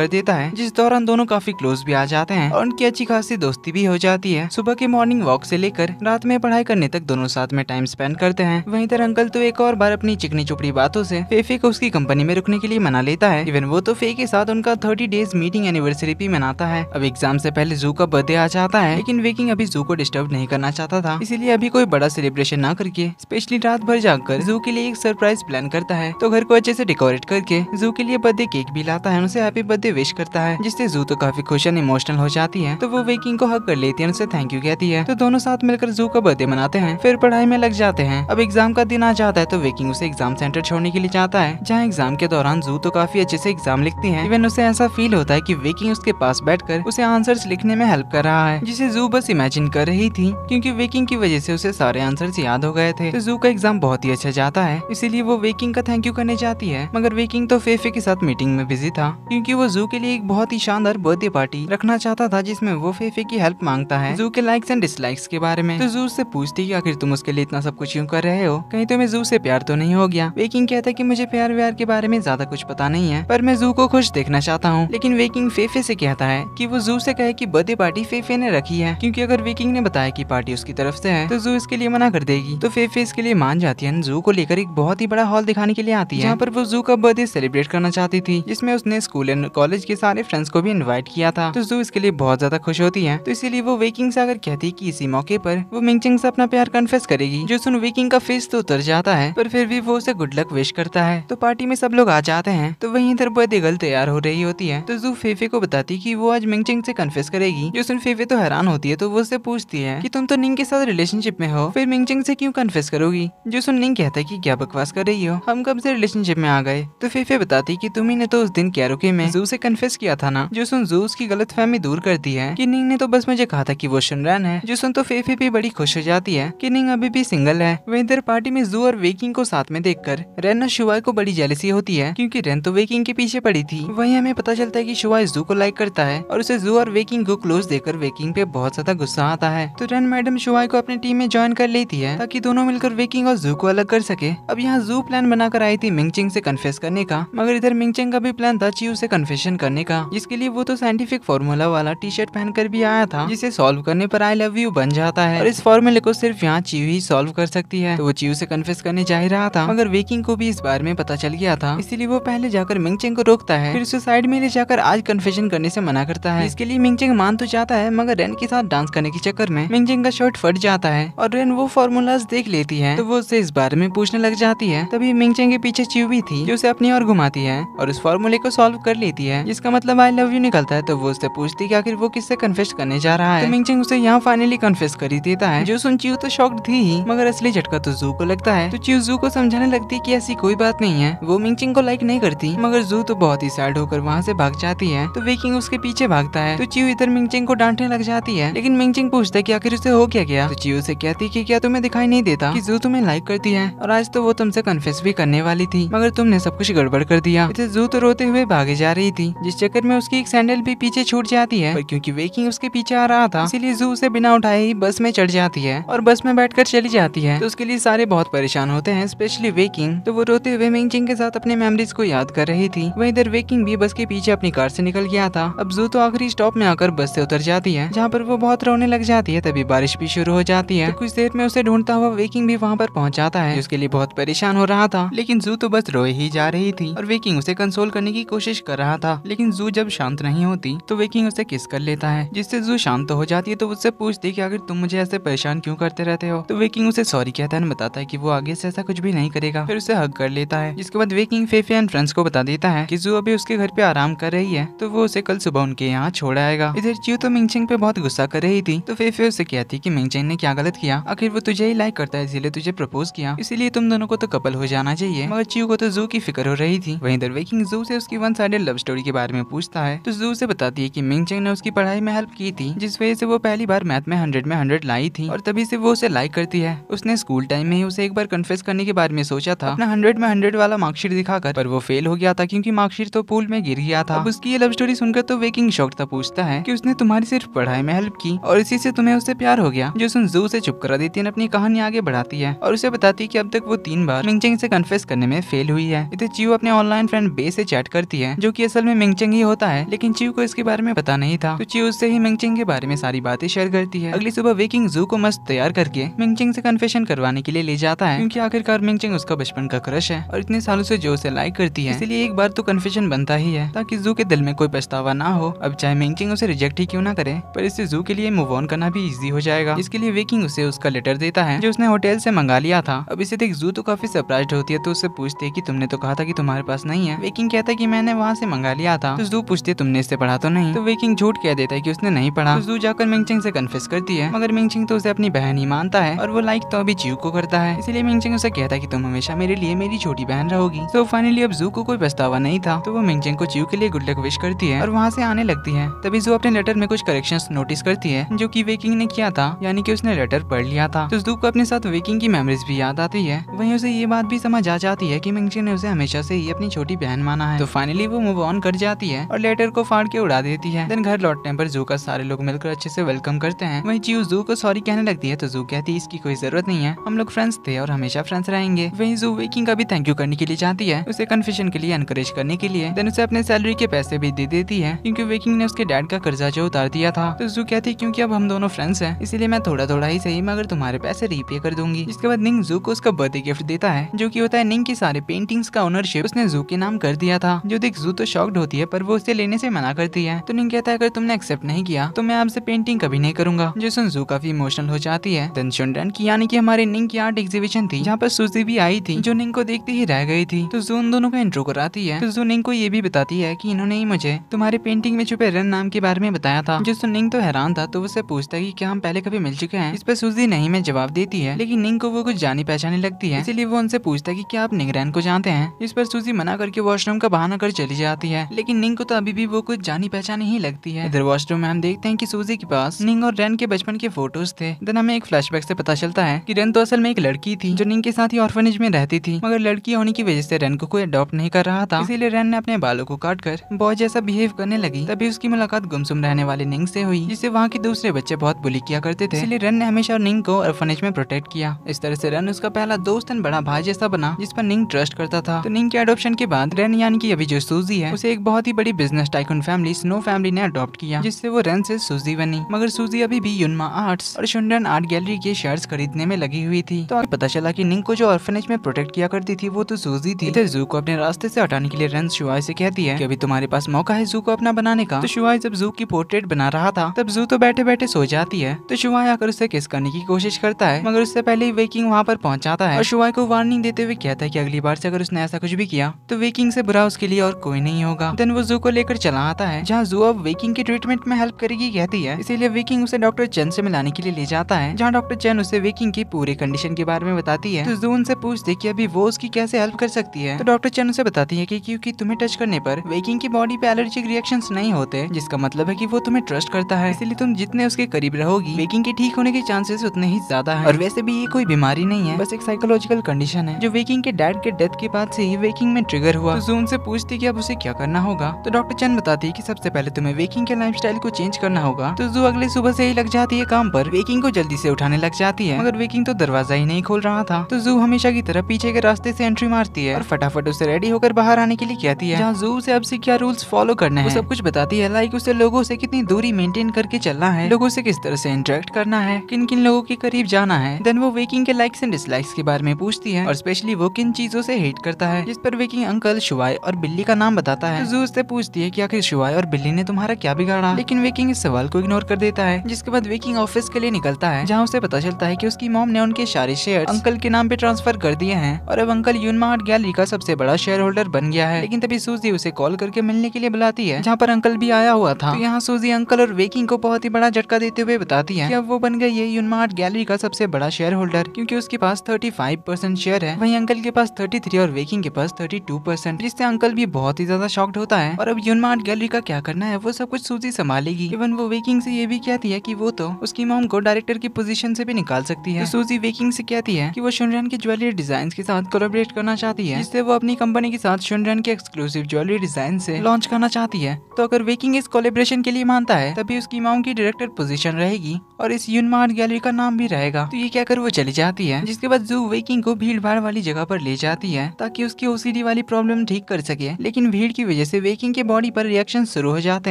कर देता है जिस दौरान दोनों काफी क्लोज भी आ जाते हैं और उनकी अच्छी खासी दोस्ती भी हो जाती है सुबह के मॉर्निंग वॉक से लेकर रात में पढ़ाई करने तक दोनों साथ में टाइम स्पेंड करते हैं वहीं तरह अंकल तो एक और बार अपनी चिकनी चुपड़ी बातों से फेफे को उसकी कंपनी में रुकने के लिए मना लेता है इवन वो तो फे के साथ उनका थर्टी डेज मीटिंग एनिवर्सरी भी मनाता है अब एग्जाम से पहले जू का बर्थडे आ जाता है लेकिन वेकिंग अभी जू को डिस्टर्ब नहीं करना चाहता था इसीलिए अभी कोई बड़ा सेलिब्रेशन न करके स्पेशली रात भर जाकर जू के लिए एक सरप्राइज प्लान करता है तो घर को अच्छे ऐसी डेकोरेट करके जू के लिए बर्थडे केक भी लाता है उसे हैप्पी बर्थडे विश करता है जिससे जू तो काफी खुश एंड इमोशनल हो जाती है तो वो वेकिंग को हक कर लेती है उनसे थैंक यू कहती है तो दोनों साथ मिलकर जू का बर्थडे मनाते हैं फिर पढ़ाई में लग जाते हैं अब एग्जाम का दिन आ जाता है तो वेकिंग उसे एग्जाम सेंटर छोड़ने के लिए जाता है जहाँ एग्जाम के दौरान जू तो काफी अच्छे से एग्जाम लिखती है इवन उसे ऐसा फील होता है की वेकिंग उसके पास बैठ उसे आंसर लिखने में हेल्प कर रहा है जिसे जू बस इमेजिन कर रही थी क्यूँकी वेकिंग की वजह से उसे सारे आंसर याद हो गए थे तो जू का एग्जाम बहुत ही अच्छा जाता है इसीलिए वो वेकिंग का थैंक यू करने जाती है मगर वेकिंग तो फेफे के साथ मीटिंग में बिजी था क्योंकि वो जू के लिए एक बहुत ही शानदार बर्थडे पार्टी रखना चाहता था जिसमें वो फेफे की हेल्प मांगता है जू के लाइक्स एंड डिसलाइक्स के बारे में तो जूस से पूछती कि आखिर तुम उसके लिए इतना सब कुछ यूँ कर रहे हो कहीं तुम्हें तो जू से प्यार तो नहीं हो गया वेकिंग कहता है की मुझे प्यार व्यार के बारे में ज्यादा कुछ पता नहीं है पर मैं जू को खुश देखना चाहता हूँ लेकिन वेकिंग फेफे से कहता है की वो जू से कहे की बर्थडे पार्टी फेफे ने रखी है क्यूँकी अगर वेकिंग ने बताया की पार्टी उसकी तरफ ऐसी है तो जू इसके लिए मना कर देगी तो फेफे इसके लिए मान जाती है जू को लेकर एक बहुत ही बड़ा हॉल दिखाने के लिए आती है जहाँ पर वो जू का बर्थडे सेलिब्रेट करना चाहती थी जिसमें उसने स्कूल एंड कॉलेज के सारे फ्रेंड्स को भी इनवाइट किया था तो जू इसके लिए बहुत ज्यादा खुश होती है तो इसीलिए वो वेकिंग से कहती कि इसी मौके पर वो मिंगचिंग से अपना प्यार कन्फेस करेगी जो सुन विकिंग का फेस तो उतर जाता है पर फिर भी वो उसे गुड लक विश करता है तो पार्टी में सब लोग आ जाते हैं तो वहीं इधर दिगल तैयार हो रही होती है तो जू फेफे को बताती की वो आज मिंगचिंग से कन्फेस करेगी जो सुन फेफे तो हैरान होती है तो वो उससे पूछती है की तुम तो निंग के साथ रिलेशनशिप में हो फिर मिंगचिंग से क्यूँ कन्फेस करोगी जो सुन निंग कहता है की क्या बकवास कर रही हो हम कब से रिलेशनशिप में आ गए तो फेफे बताती की तुम्हें तो उस दिन रुके में जू से कन्फेस किया था ना जो सुन जू उसकी गलत फहमी दूर करती है की निंग ने तो बस मुझे कहा था की वो सुन इमरान है जो सुन तो फेफे भी बड़ी खुश हो जाती है कि निंग अभी भी सिंगल है वही इधर पार्टी में जू और वेकिंग को साथ में देख कर रेन और शिवाय को बड़ी जेलसी होती है क्यूँकी रैन तो वेकिंग के पीछे पड़ी थी वही हमें पता चलता है की शिवाय जू को लाइक करता है और उसे जू और वेकिंग को क्लोज देकर वेकिंग पे बहुत ज्यादा गुस्सा आता है तो रैन मैडम शिवाय को अपनी टीम में ज्वाइन कर लेती है ताकि दोनों मिलकर वेकिंग और जू को अलग कर सके अब यहाँ जू प्लान बनाकर आई थी मिंगचिंग से कन्फेस करने का मगर इधर मिंगचिंग का भी प्लान था ची उसे कन्फेशन करने का जिसके लिए वो तो साइंटिफिक फॉर्मूला वाला टी शर्ट पहनकर भी आया था जिसे सॉल्व करने पर पर आई लव यू बन जाता है और इस फॉर्मूले को सिर्फ यहाँ चीव ही सॉल्व कर सकती है तो वो चीव से कन्फेस करने जा ही रहा था मगर वेकिंग को भी इस बारे में पता चल गया था इसीलिए वो पहले जाकर मिंगचेंग को रोकता है फिर उसे साइड में ले जाकर आज कन्फेशन करने से मना करता है इसके लिए मिंगचेंग मान तो जाता है मगर रेन के साथ डांस करने के चक्कर में मिंगचेंग का शर्ट फट जाता है और रेन वो फॉर्मूलाज देख लेती है तो वो उसे इस बारे में पूछने लग जाती है तभी मिंगचेंग के पीछे चीव भी थी जो उसे अपनी ओर घुमाती है और उस फॉर्मूले को सॉल्व कर लेती है जिसका मतलब आई लव यू निकलता है तो वो उससे पूछती की आखिर वो किससे कन्फेस्ट करने जा रहा है तो मिंगचेंग उसे यहाँ फाइनली कन्फेस कर ही देता है जो सुन चीव तो शॉक्ड थी ही मगर असली झटका तो जू को लगता है तो चीव जू को समझाने लगती की ऐसी कोई बात नहीं है वो मिंगचिंग को लाइक नहीं करती मगर जू तो बहुत ही सैड होकर वहाँ ऐसी भाग जाती है तो वेकिंग उसके पीछे भागता है तो चीव इधर मिंगचिंग को डांटने लग जाती है लेकिन मिंगचिंग पूछता है की आखिर उसे हो क्या गया तो चीव से कहती की क्या तुम्हें दिखाई नहीं देता की जू तुम्हें लाइक करती है और आज तो वो तुमसे कन्फेस भी करने वाली थी मगर तुमने सब कुछ गड़बड़ कर दिया इसे जू तो रोते हुए भागे जा रही थी जिस चक्कर में उसकी एक सैंडल भी पीछे छूट जाती है पर क्योंकि वेकिंग उसके पीछे आ रहा था इसलिए जू उसे बिना उठाए ही बस में चढ़ जाती है और बस में बैठकर चली जाती है तो उसके लिए सारे बहुत परेशान होते हैं स्पेशली वेकिंग तो वो रोते हुए मिंगचिंग के साथ अपने मेमोरीज को याद कर रही थी वही इधर वेकिंग भी बस के पीछे अपनी कार से निकल गया था अब जू तो आखिरी स्टॉप में आकर बस से उतर जाती है जहाँ पर वो बहुत रोने लग जाती है तभी बारिश भी शुरू हो जाती है तो कुछ देर में उसे ढूंढता हुआ वेकिंग भी वहाँ पर पहुँच जाता है उसके लिए बहुत परेशान हो रहा था लेकिन जू तो बस रोए ही जा रही थी और वेकिंग उसे कंसोल करने की कोशिश कर रहा था लेकिन जू जब शांत नहीं होती तो वेकिंग उसे किस कर लेता है जिससे जू शांत तो हो जाती है तो उससे उससे पूछती कि अगर तुम मुझे ऐसे परेशान क्यों करते रहते हो तो वेकिंग उसे सॉरी कहता है बताता है कि वो आगे से ऐसा कुछ भी नहीं करेगा फिर उसे हक कर लेता है जिसके बाद वेकिंग फेफे एंड फ्रेंड्स को बता देता है की जू अभी उसके घर पे आराम कर रही है तो वो उसे कल सुबह उनके यहाँ छोड़ आएगा इधर च्यू तो मिंगचिंग पे बहुत गुस्सा कर रही थी तो फेफे उसे कहती की मिंगचिंग ने क्या गलत किया आखिर वो तुझे ही लाइक करता है इसीलिए तुझे प्रपोज किया इसीलिए तुम दोनों को तो कपल हो जाना चाहिए मगर च्यू को तो जू की फिक्र हो रही थी वही इधर वेकिंग जू से उसकी वन साइडेड लव स्टोरी के बारे में पूछता है तो जू से बताती है की मिंगचिंग ने उसकी पढ़ाई में हेल्प की थी जिस वजह से वो पहली बार बार मैथ में हंड्रेड में हंड्रेड लाई थी और तभी से वो उसे लाइक करती है उसने स्कूल टाइम में ही उसे एक बार कन्फेस करने के बारे में सोचा था अपना हंड्रेड में हंड्रेड वाला मार्कशीट दिखाकर पर वो फेल हो गया था क्योंकि मार्कशीट तो पूल में गिर गया था उसकी ये लव स्टोरी सुनकर तो वेकिंग शॉक था पूछता है की उसने तुम्हारी सिर्फ पढ़ाई में हेल्प की और इसी से तुम्हें उससे प्यार हो गया जो जू से चुप करा देती है अपनी कहानी आगे बढ़ाती है और उसे बताती है की अब तक वो तीन बार मिंगचिंग से कन्फेस करने में फेल हुई है इधर चीव अपने ऑनलाइन फ्रेंड बे से चैट करती है जो की असल में मिंगचिंग ही होता है लेकिन चीव को इसके बारे में पता नहीं था तो चीव उससे ही मिंगचिंग के बारे में सारी बातें शेयर करती है अगली सुबह वेकिंग जू को मस्त तैयार करके मिंगचिंग से कन्फेशन करवाने के लिए ले जाता है क्योंकि आखिरकार मिंगचिंग उसका बचपन का क्रश है और इतने सालों से जो उसे लाइक करती है इसलिए एक बार तो कन्फेशन बनता ही है ताकि जू के दिल में कोई पछतावा ना हो अब चाहे मिंगचिंग उसे रिजेक्ट ही क्यों ना करे पर इससे जू के लिए मूव ऑन करना भी इजी हो जाएगा इसके लिए वेकिंग उसे उसका लेटर देता है जो उसने होटल से मंगा लिया था अब इसे देख जू तो काफी सरप्राइज होती है तो उससे पूछते है की तुमने तो कहा था की तुम्हारे पास नहीं है वेकिंग कहता है की मैंने वहाँ से मंगा लिया था तो जू पूछते तुमने इसे पढ़ा तो नहीं तो वेकिंग झूठ कह देता है की उसने नहीं पढ़ा तो जू जाकर मिंगचिंग उसे कन्फेस करती है मगर मिंगचिंग तो उसे अपनी बहन ही मानता है और वो लाइक तो अभी जू को करता है इसलिए मिंगचिंग उसे कहता है की तुम हमेशा मेरे लिए मेरी छोटी बहन रहोगी तो फाइनली अब जू को कोई पछतावा नहीं था तो वो मिंगचिंग को जू के लिए गुड लक विश करती है और वहाँ से आने लगती है तभी जू अपने लेटर में कुछ करेक्शन नोटिस करती है जो की वेकिंग ने किया था यानी की उसने लेटर पढ़ लिया था तो जू को अपने साथ वेकिंग की मेमोरीज भी याद आती है वही उसे ये बात भी समझ आ जाती है की मिंगचिंग ने उसे हमेशा से ही अपनी छोटी बहन माना है तो फाइनली वो मूव ऑन कर जाती है और लेटर को फाड़ के उड़ा देती है देन घर लौटने पर जू का सारे लोग मिलकर अच्छे से वेलकम करते हैं वही जियो जू को सॉरी कहने लगती है तो जू कहती है इसकी कोई जरूरत नहीं है हम लोग फ्रेंड्स थे और हमेशा फ्रेंड्स रहेंगे वही जू वेकिंग का भी थैंक यू करने के लिए चाहती है उसे कन्फ्यूजन के लिए एनकरेज करने के लिए देन उसे अपने सैलरी के पैसे भी दे देती है क्योंकि वेकिंग ने उसके डैड का कर्जा जो उतार दिया था तो जू कहती है क्योंकि अब हम दोनों फ्रेंड्स हैं इसलिए मैं थोड़ा थोड़ा ही सही मगर तुम्हारे पैसे रीपे कर दूंगी इसके बाद निंग जू को उसका बर्थडे गिफ्ट देता है जो की होता है निंग की सारे पेंटिंग्स का ओनरशिप उसने जू के नाम कर दिया था जो देख जू तो शॉक्ड होती है पर वो उसे लेने से मना करती है तो निंग कहता है अगर तुमने एक्सेप्ट नहीं किया तो मैं आपसे पेंटिंग कभी नहीं नहीं करूंगा जिसन जू काफी इमोशनल हो जाती है दनशुंडन की यानी कि हमारे निंग की आर्ट एग्जीबिशन थी जहाँ पर सुजी भी आई थी जो निंग को देखती ही रह गई थी तो जू उन दोनों का इंट्रो कराती है तो जू निंग को ये भी बताती है की इन्होंने ही मुझे तुम्हारी पेंटिंग में छुपे रन नाम के बारे में बताया था जिससे निंग तो हैरान था तो उसे पूछता की क्या हम पहले कभी मिल चुके हैं इस पर सुजी नहीं में जवाब देती है लेकिन निंग को वो कुछ जानी पहचानी लगती है इसलिए वो उनसे पूछता की क्या आप निगरान को जानते हैं इस पर सुजी मना करके वॉशरूम का बहाना कर चली जाती है लेकिन निंग को तो अभी भी वो कुछ जानी पहचानी ही लगती है इधर वॉशरूम में हम देखते हैं कि सूजी के पास निंग निंग और रेन के बचपन के फोटोज थे देन हमें एक फ्लैशबैक से पता चलता है कि रेन तो असल में एक लड़की थी जो निंग के साथ ही ऑर्फनेज में रहती थी मगर लड़की होने की वजह से रेन को कोई अडॉप्ट नहीं कर रहा था इसीलिए रेन ने अपने बालों को काट कर बॉय जैसा बिहेव करने लगी तभी उसकी मुलाकात गुमसुम रहने वाले निंग से हुई जिसे वहाँ के दूसरे बच्चे बहुत बुली किया करते थे इसलिए रन ने हमेशा निंग को ऑर्फनेज में प्रोटेक्ट किया इस तरह से रन उसका पहला दोस्त एंड बड़ा भाई जैसा बना जिस पर निंग ट्रस्ट करता था तो निंग के अडोप्शन के बाद रेन यानी की अभी जो सूजी है उसे एक बहुत ही बड़ी business tycoon family Snow family ने अडोप्ट किया जिससे वो रेन से सूजी बनी मगर सूजी सुजी अभी भी युनमा आर्ट्स और शुंडन आर्ट गैलरी के शेयर्स खरीदने में लगी हुई थी तो पता चला की निंग को जो ऑर्फेनेज में प्रोटेक्ट किया करती थी वो तो सुजी थी इधर जू को अपने रास्ते ऐसी हटाने के लिए रन शुआई से कहती है की अभी तुम्हारे पास मौका है जू को अपना बनाने का तो शुआई जब जू की पोर्ट्रेट बना रहा था तब जू तो बैठे बैठे सो जाती है तो शुआई आकर उसे किस करने की कोशिश करता है मगर उससे पहले वेकिंग वहाँ पर पहुँचाता है और शुआई को वार्निंग देते हुए कहता है की अगली बार से अगर उसने ऐसा कुछ भी किया तो वेकिंग से बुरा उसके लिए और कोई नहीं होगा देन वो जू को लेकर चला आता है जहाँ जू अब वेकिंग की ट्रीटमेंट में हेल्प करेगी कहती है इसीलिए वेकिंग विकिंग उसे डॉक्टर चैन से मिलाने के लिए ले जाता है जहाँ डॉक्टर चैन उसे विकिंग की पूरी कंडीशन के बारे में बताती है तो जू उनसे पूछती की अभी वो उसकी कैसे हेल्प कर सकती है तो डॉक्टर चैन उसे बताती है की क्यूँकी तुम्हें टच करने पर वेकिंग की बॉडी पे एलर्जिक रिएक्शन नहीं होते जिसका मतलब है की वो तुम्हें ट्रस्ट करता है इसलिए तुम जितने उसके करीब रहोगी वेकिंग के ठीक होने के चांसेस उतने ही ज्यादा है और वैसे भी ये कोई बीमारी नहीं है बस एक साइकोलॉजिकल कंडीशन है जो वेकिंग के डैड के डेथ के बाद से ही वेकिंग में ट्रिगर हुआ तो जून से पूछती कि अब उसे क्या करना होगा तो डॉक्टर चंद बताती है कि सबसे पहले तुम्हें वेकिंग के लाइफस्टाइल को चेंज करना होगा तो जू अगले सुबह सुबह से ही लग जाती है काम पर वेकिंग को जल्दी से उठाने लग जाती है मगर वेकिंग तो दरवाजा ही नहीं खोल रहा था तो जू हमेशा की तरह पीछे के रास्ते से एंट्री मारती है और फटाफट उसे रेडी होकर बाहर आने के लिए कहती है जहाँ जू उसे अब से क्या रूल्स फॉलो करना है सब कुछ बताती है लाइक उसे लोगों से कितनी दूरी मेंटेन करके चलना है लोगों से किस तरह से इंटरेक्ट करना है किन किन लोगों के करीब जाना है देन वो वेकिंग के लाइक्स एंड डिसलाइक्स के बारे में पूछती है और स्पेशली वो किन चीजों से हेट करता है जिस पर वेकिंग अंकल शिवाय और बिल्ली का नाम बताता है तो जू उससे पूछती है की आखिर शिवाय और बिल्ली ने तुम्हारा क्या बिगाड़ा लेकिन वेकिंग इस सवाल को इग्नोर कर देता है है जिसके बाद वेकिंग ऑफिस के लिए निकलता है जहाँ उसे पता चलता है की उसकी मोम ने उनके सारे शेयर अंकल के नाम पे ट्रांसफर कर दिए हैं और अब अंकल यूनमा आर्ट गैलरी का सबसे बड़ा शेयर होल्डर बन गया है लेकिन तभी सूजी उसे कॉल करके मिलने के लिए बुलाती है जहाँ पर अंकल भी आया हुआ था तो यहाँ सूजी अंकल और वेकिंग को बहुत ही बड़ा झटका देते हुए बताती है कि अब वो बन गई है यूनमा आर्ट गैलरी का सबसे बड़ा शेयर होल्डर क्योंकि उसके पास 35 परसेंट शेयर है वहीं अंकल के पास 33 और वेकिंग के पास 32 परसेंट जिससे अंकल भी बहुत ही ज्यादा शॉक्ड होता है और अब यूनमा आर्ट गैलरी का क्या करना है वो सब कुछ सूजी संभालेगी इवन वो वेकिंग से ये भी क्या कहती है कि वो तो उसकी मॉम गो डायरेक्टर की पोजीशन से भी निकाल सकती है तो सूजी वेकिंग से कहती है कि वो शुनरन के ज्वेलरी डिजाइन के साथ कोलोबरेट करना चाहती है जिससे वो अपनी कंपनी के साथ शुनरन के एक्सक्लूसिव ज्वेलरी डिजाइन से लॉन्च करना चाहती है तो अगर वेकिंग इस कोलेब्रेशन के लिए मानता है तभी उसकी मॉम की डायरेक्टर पोजिशन रहेगी और इस यूनमार्ट गैलरी का नाम भी रहेगा तो ये क्या कर वो चली जाती है जिसके बाद जू वेकिंग को भीड़ भाड़ वाली जगह पर ले जाती है ताकि उसकी ओसीडी वाली प्रॉब्लम ठीक कर सके लेकिन भीड़ की वजह से वेकिंग के बॉडी पर रिएक्शन शुरू हो जाते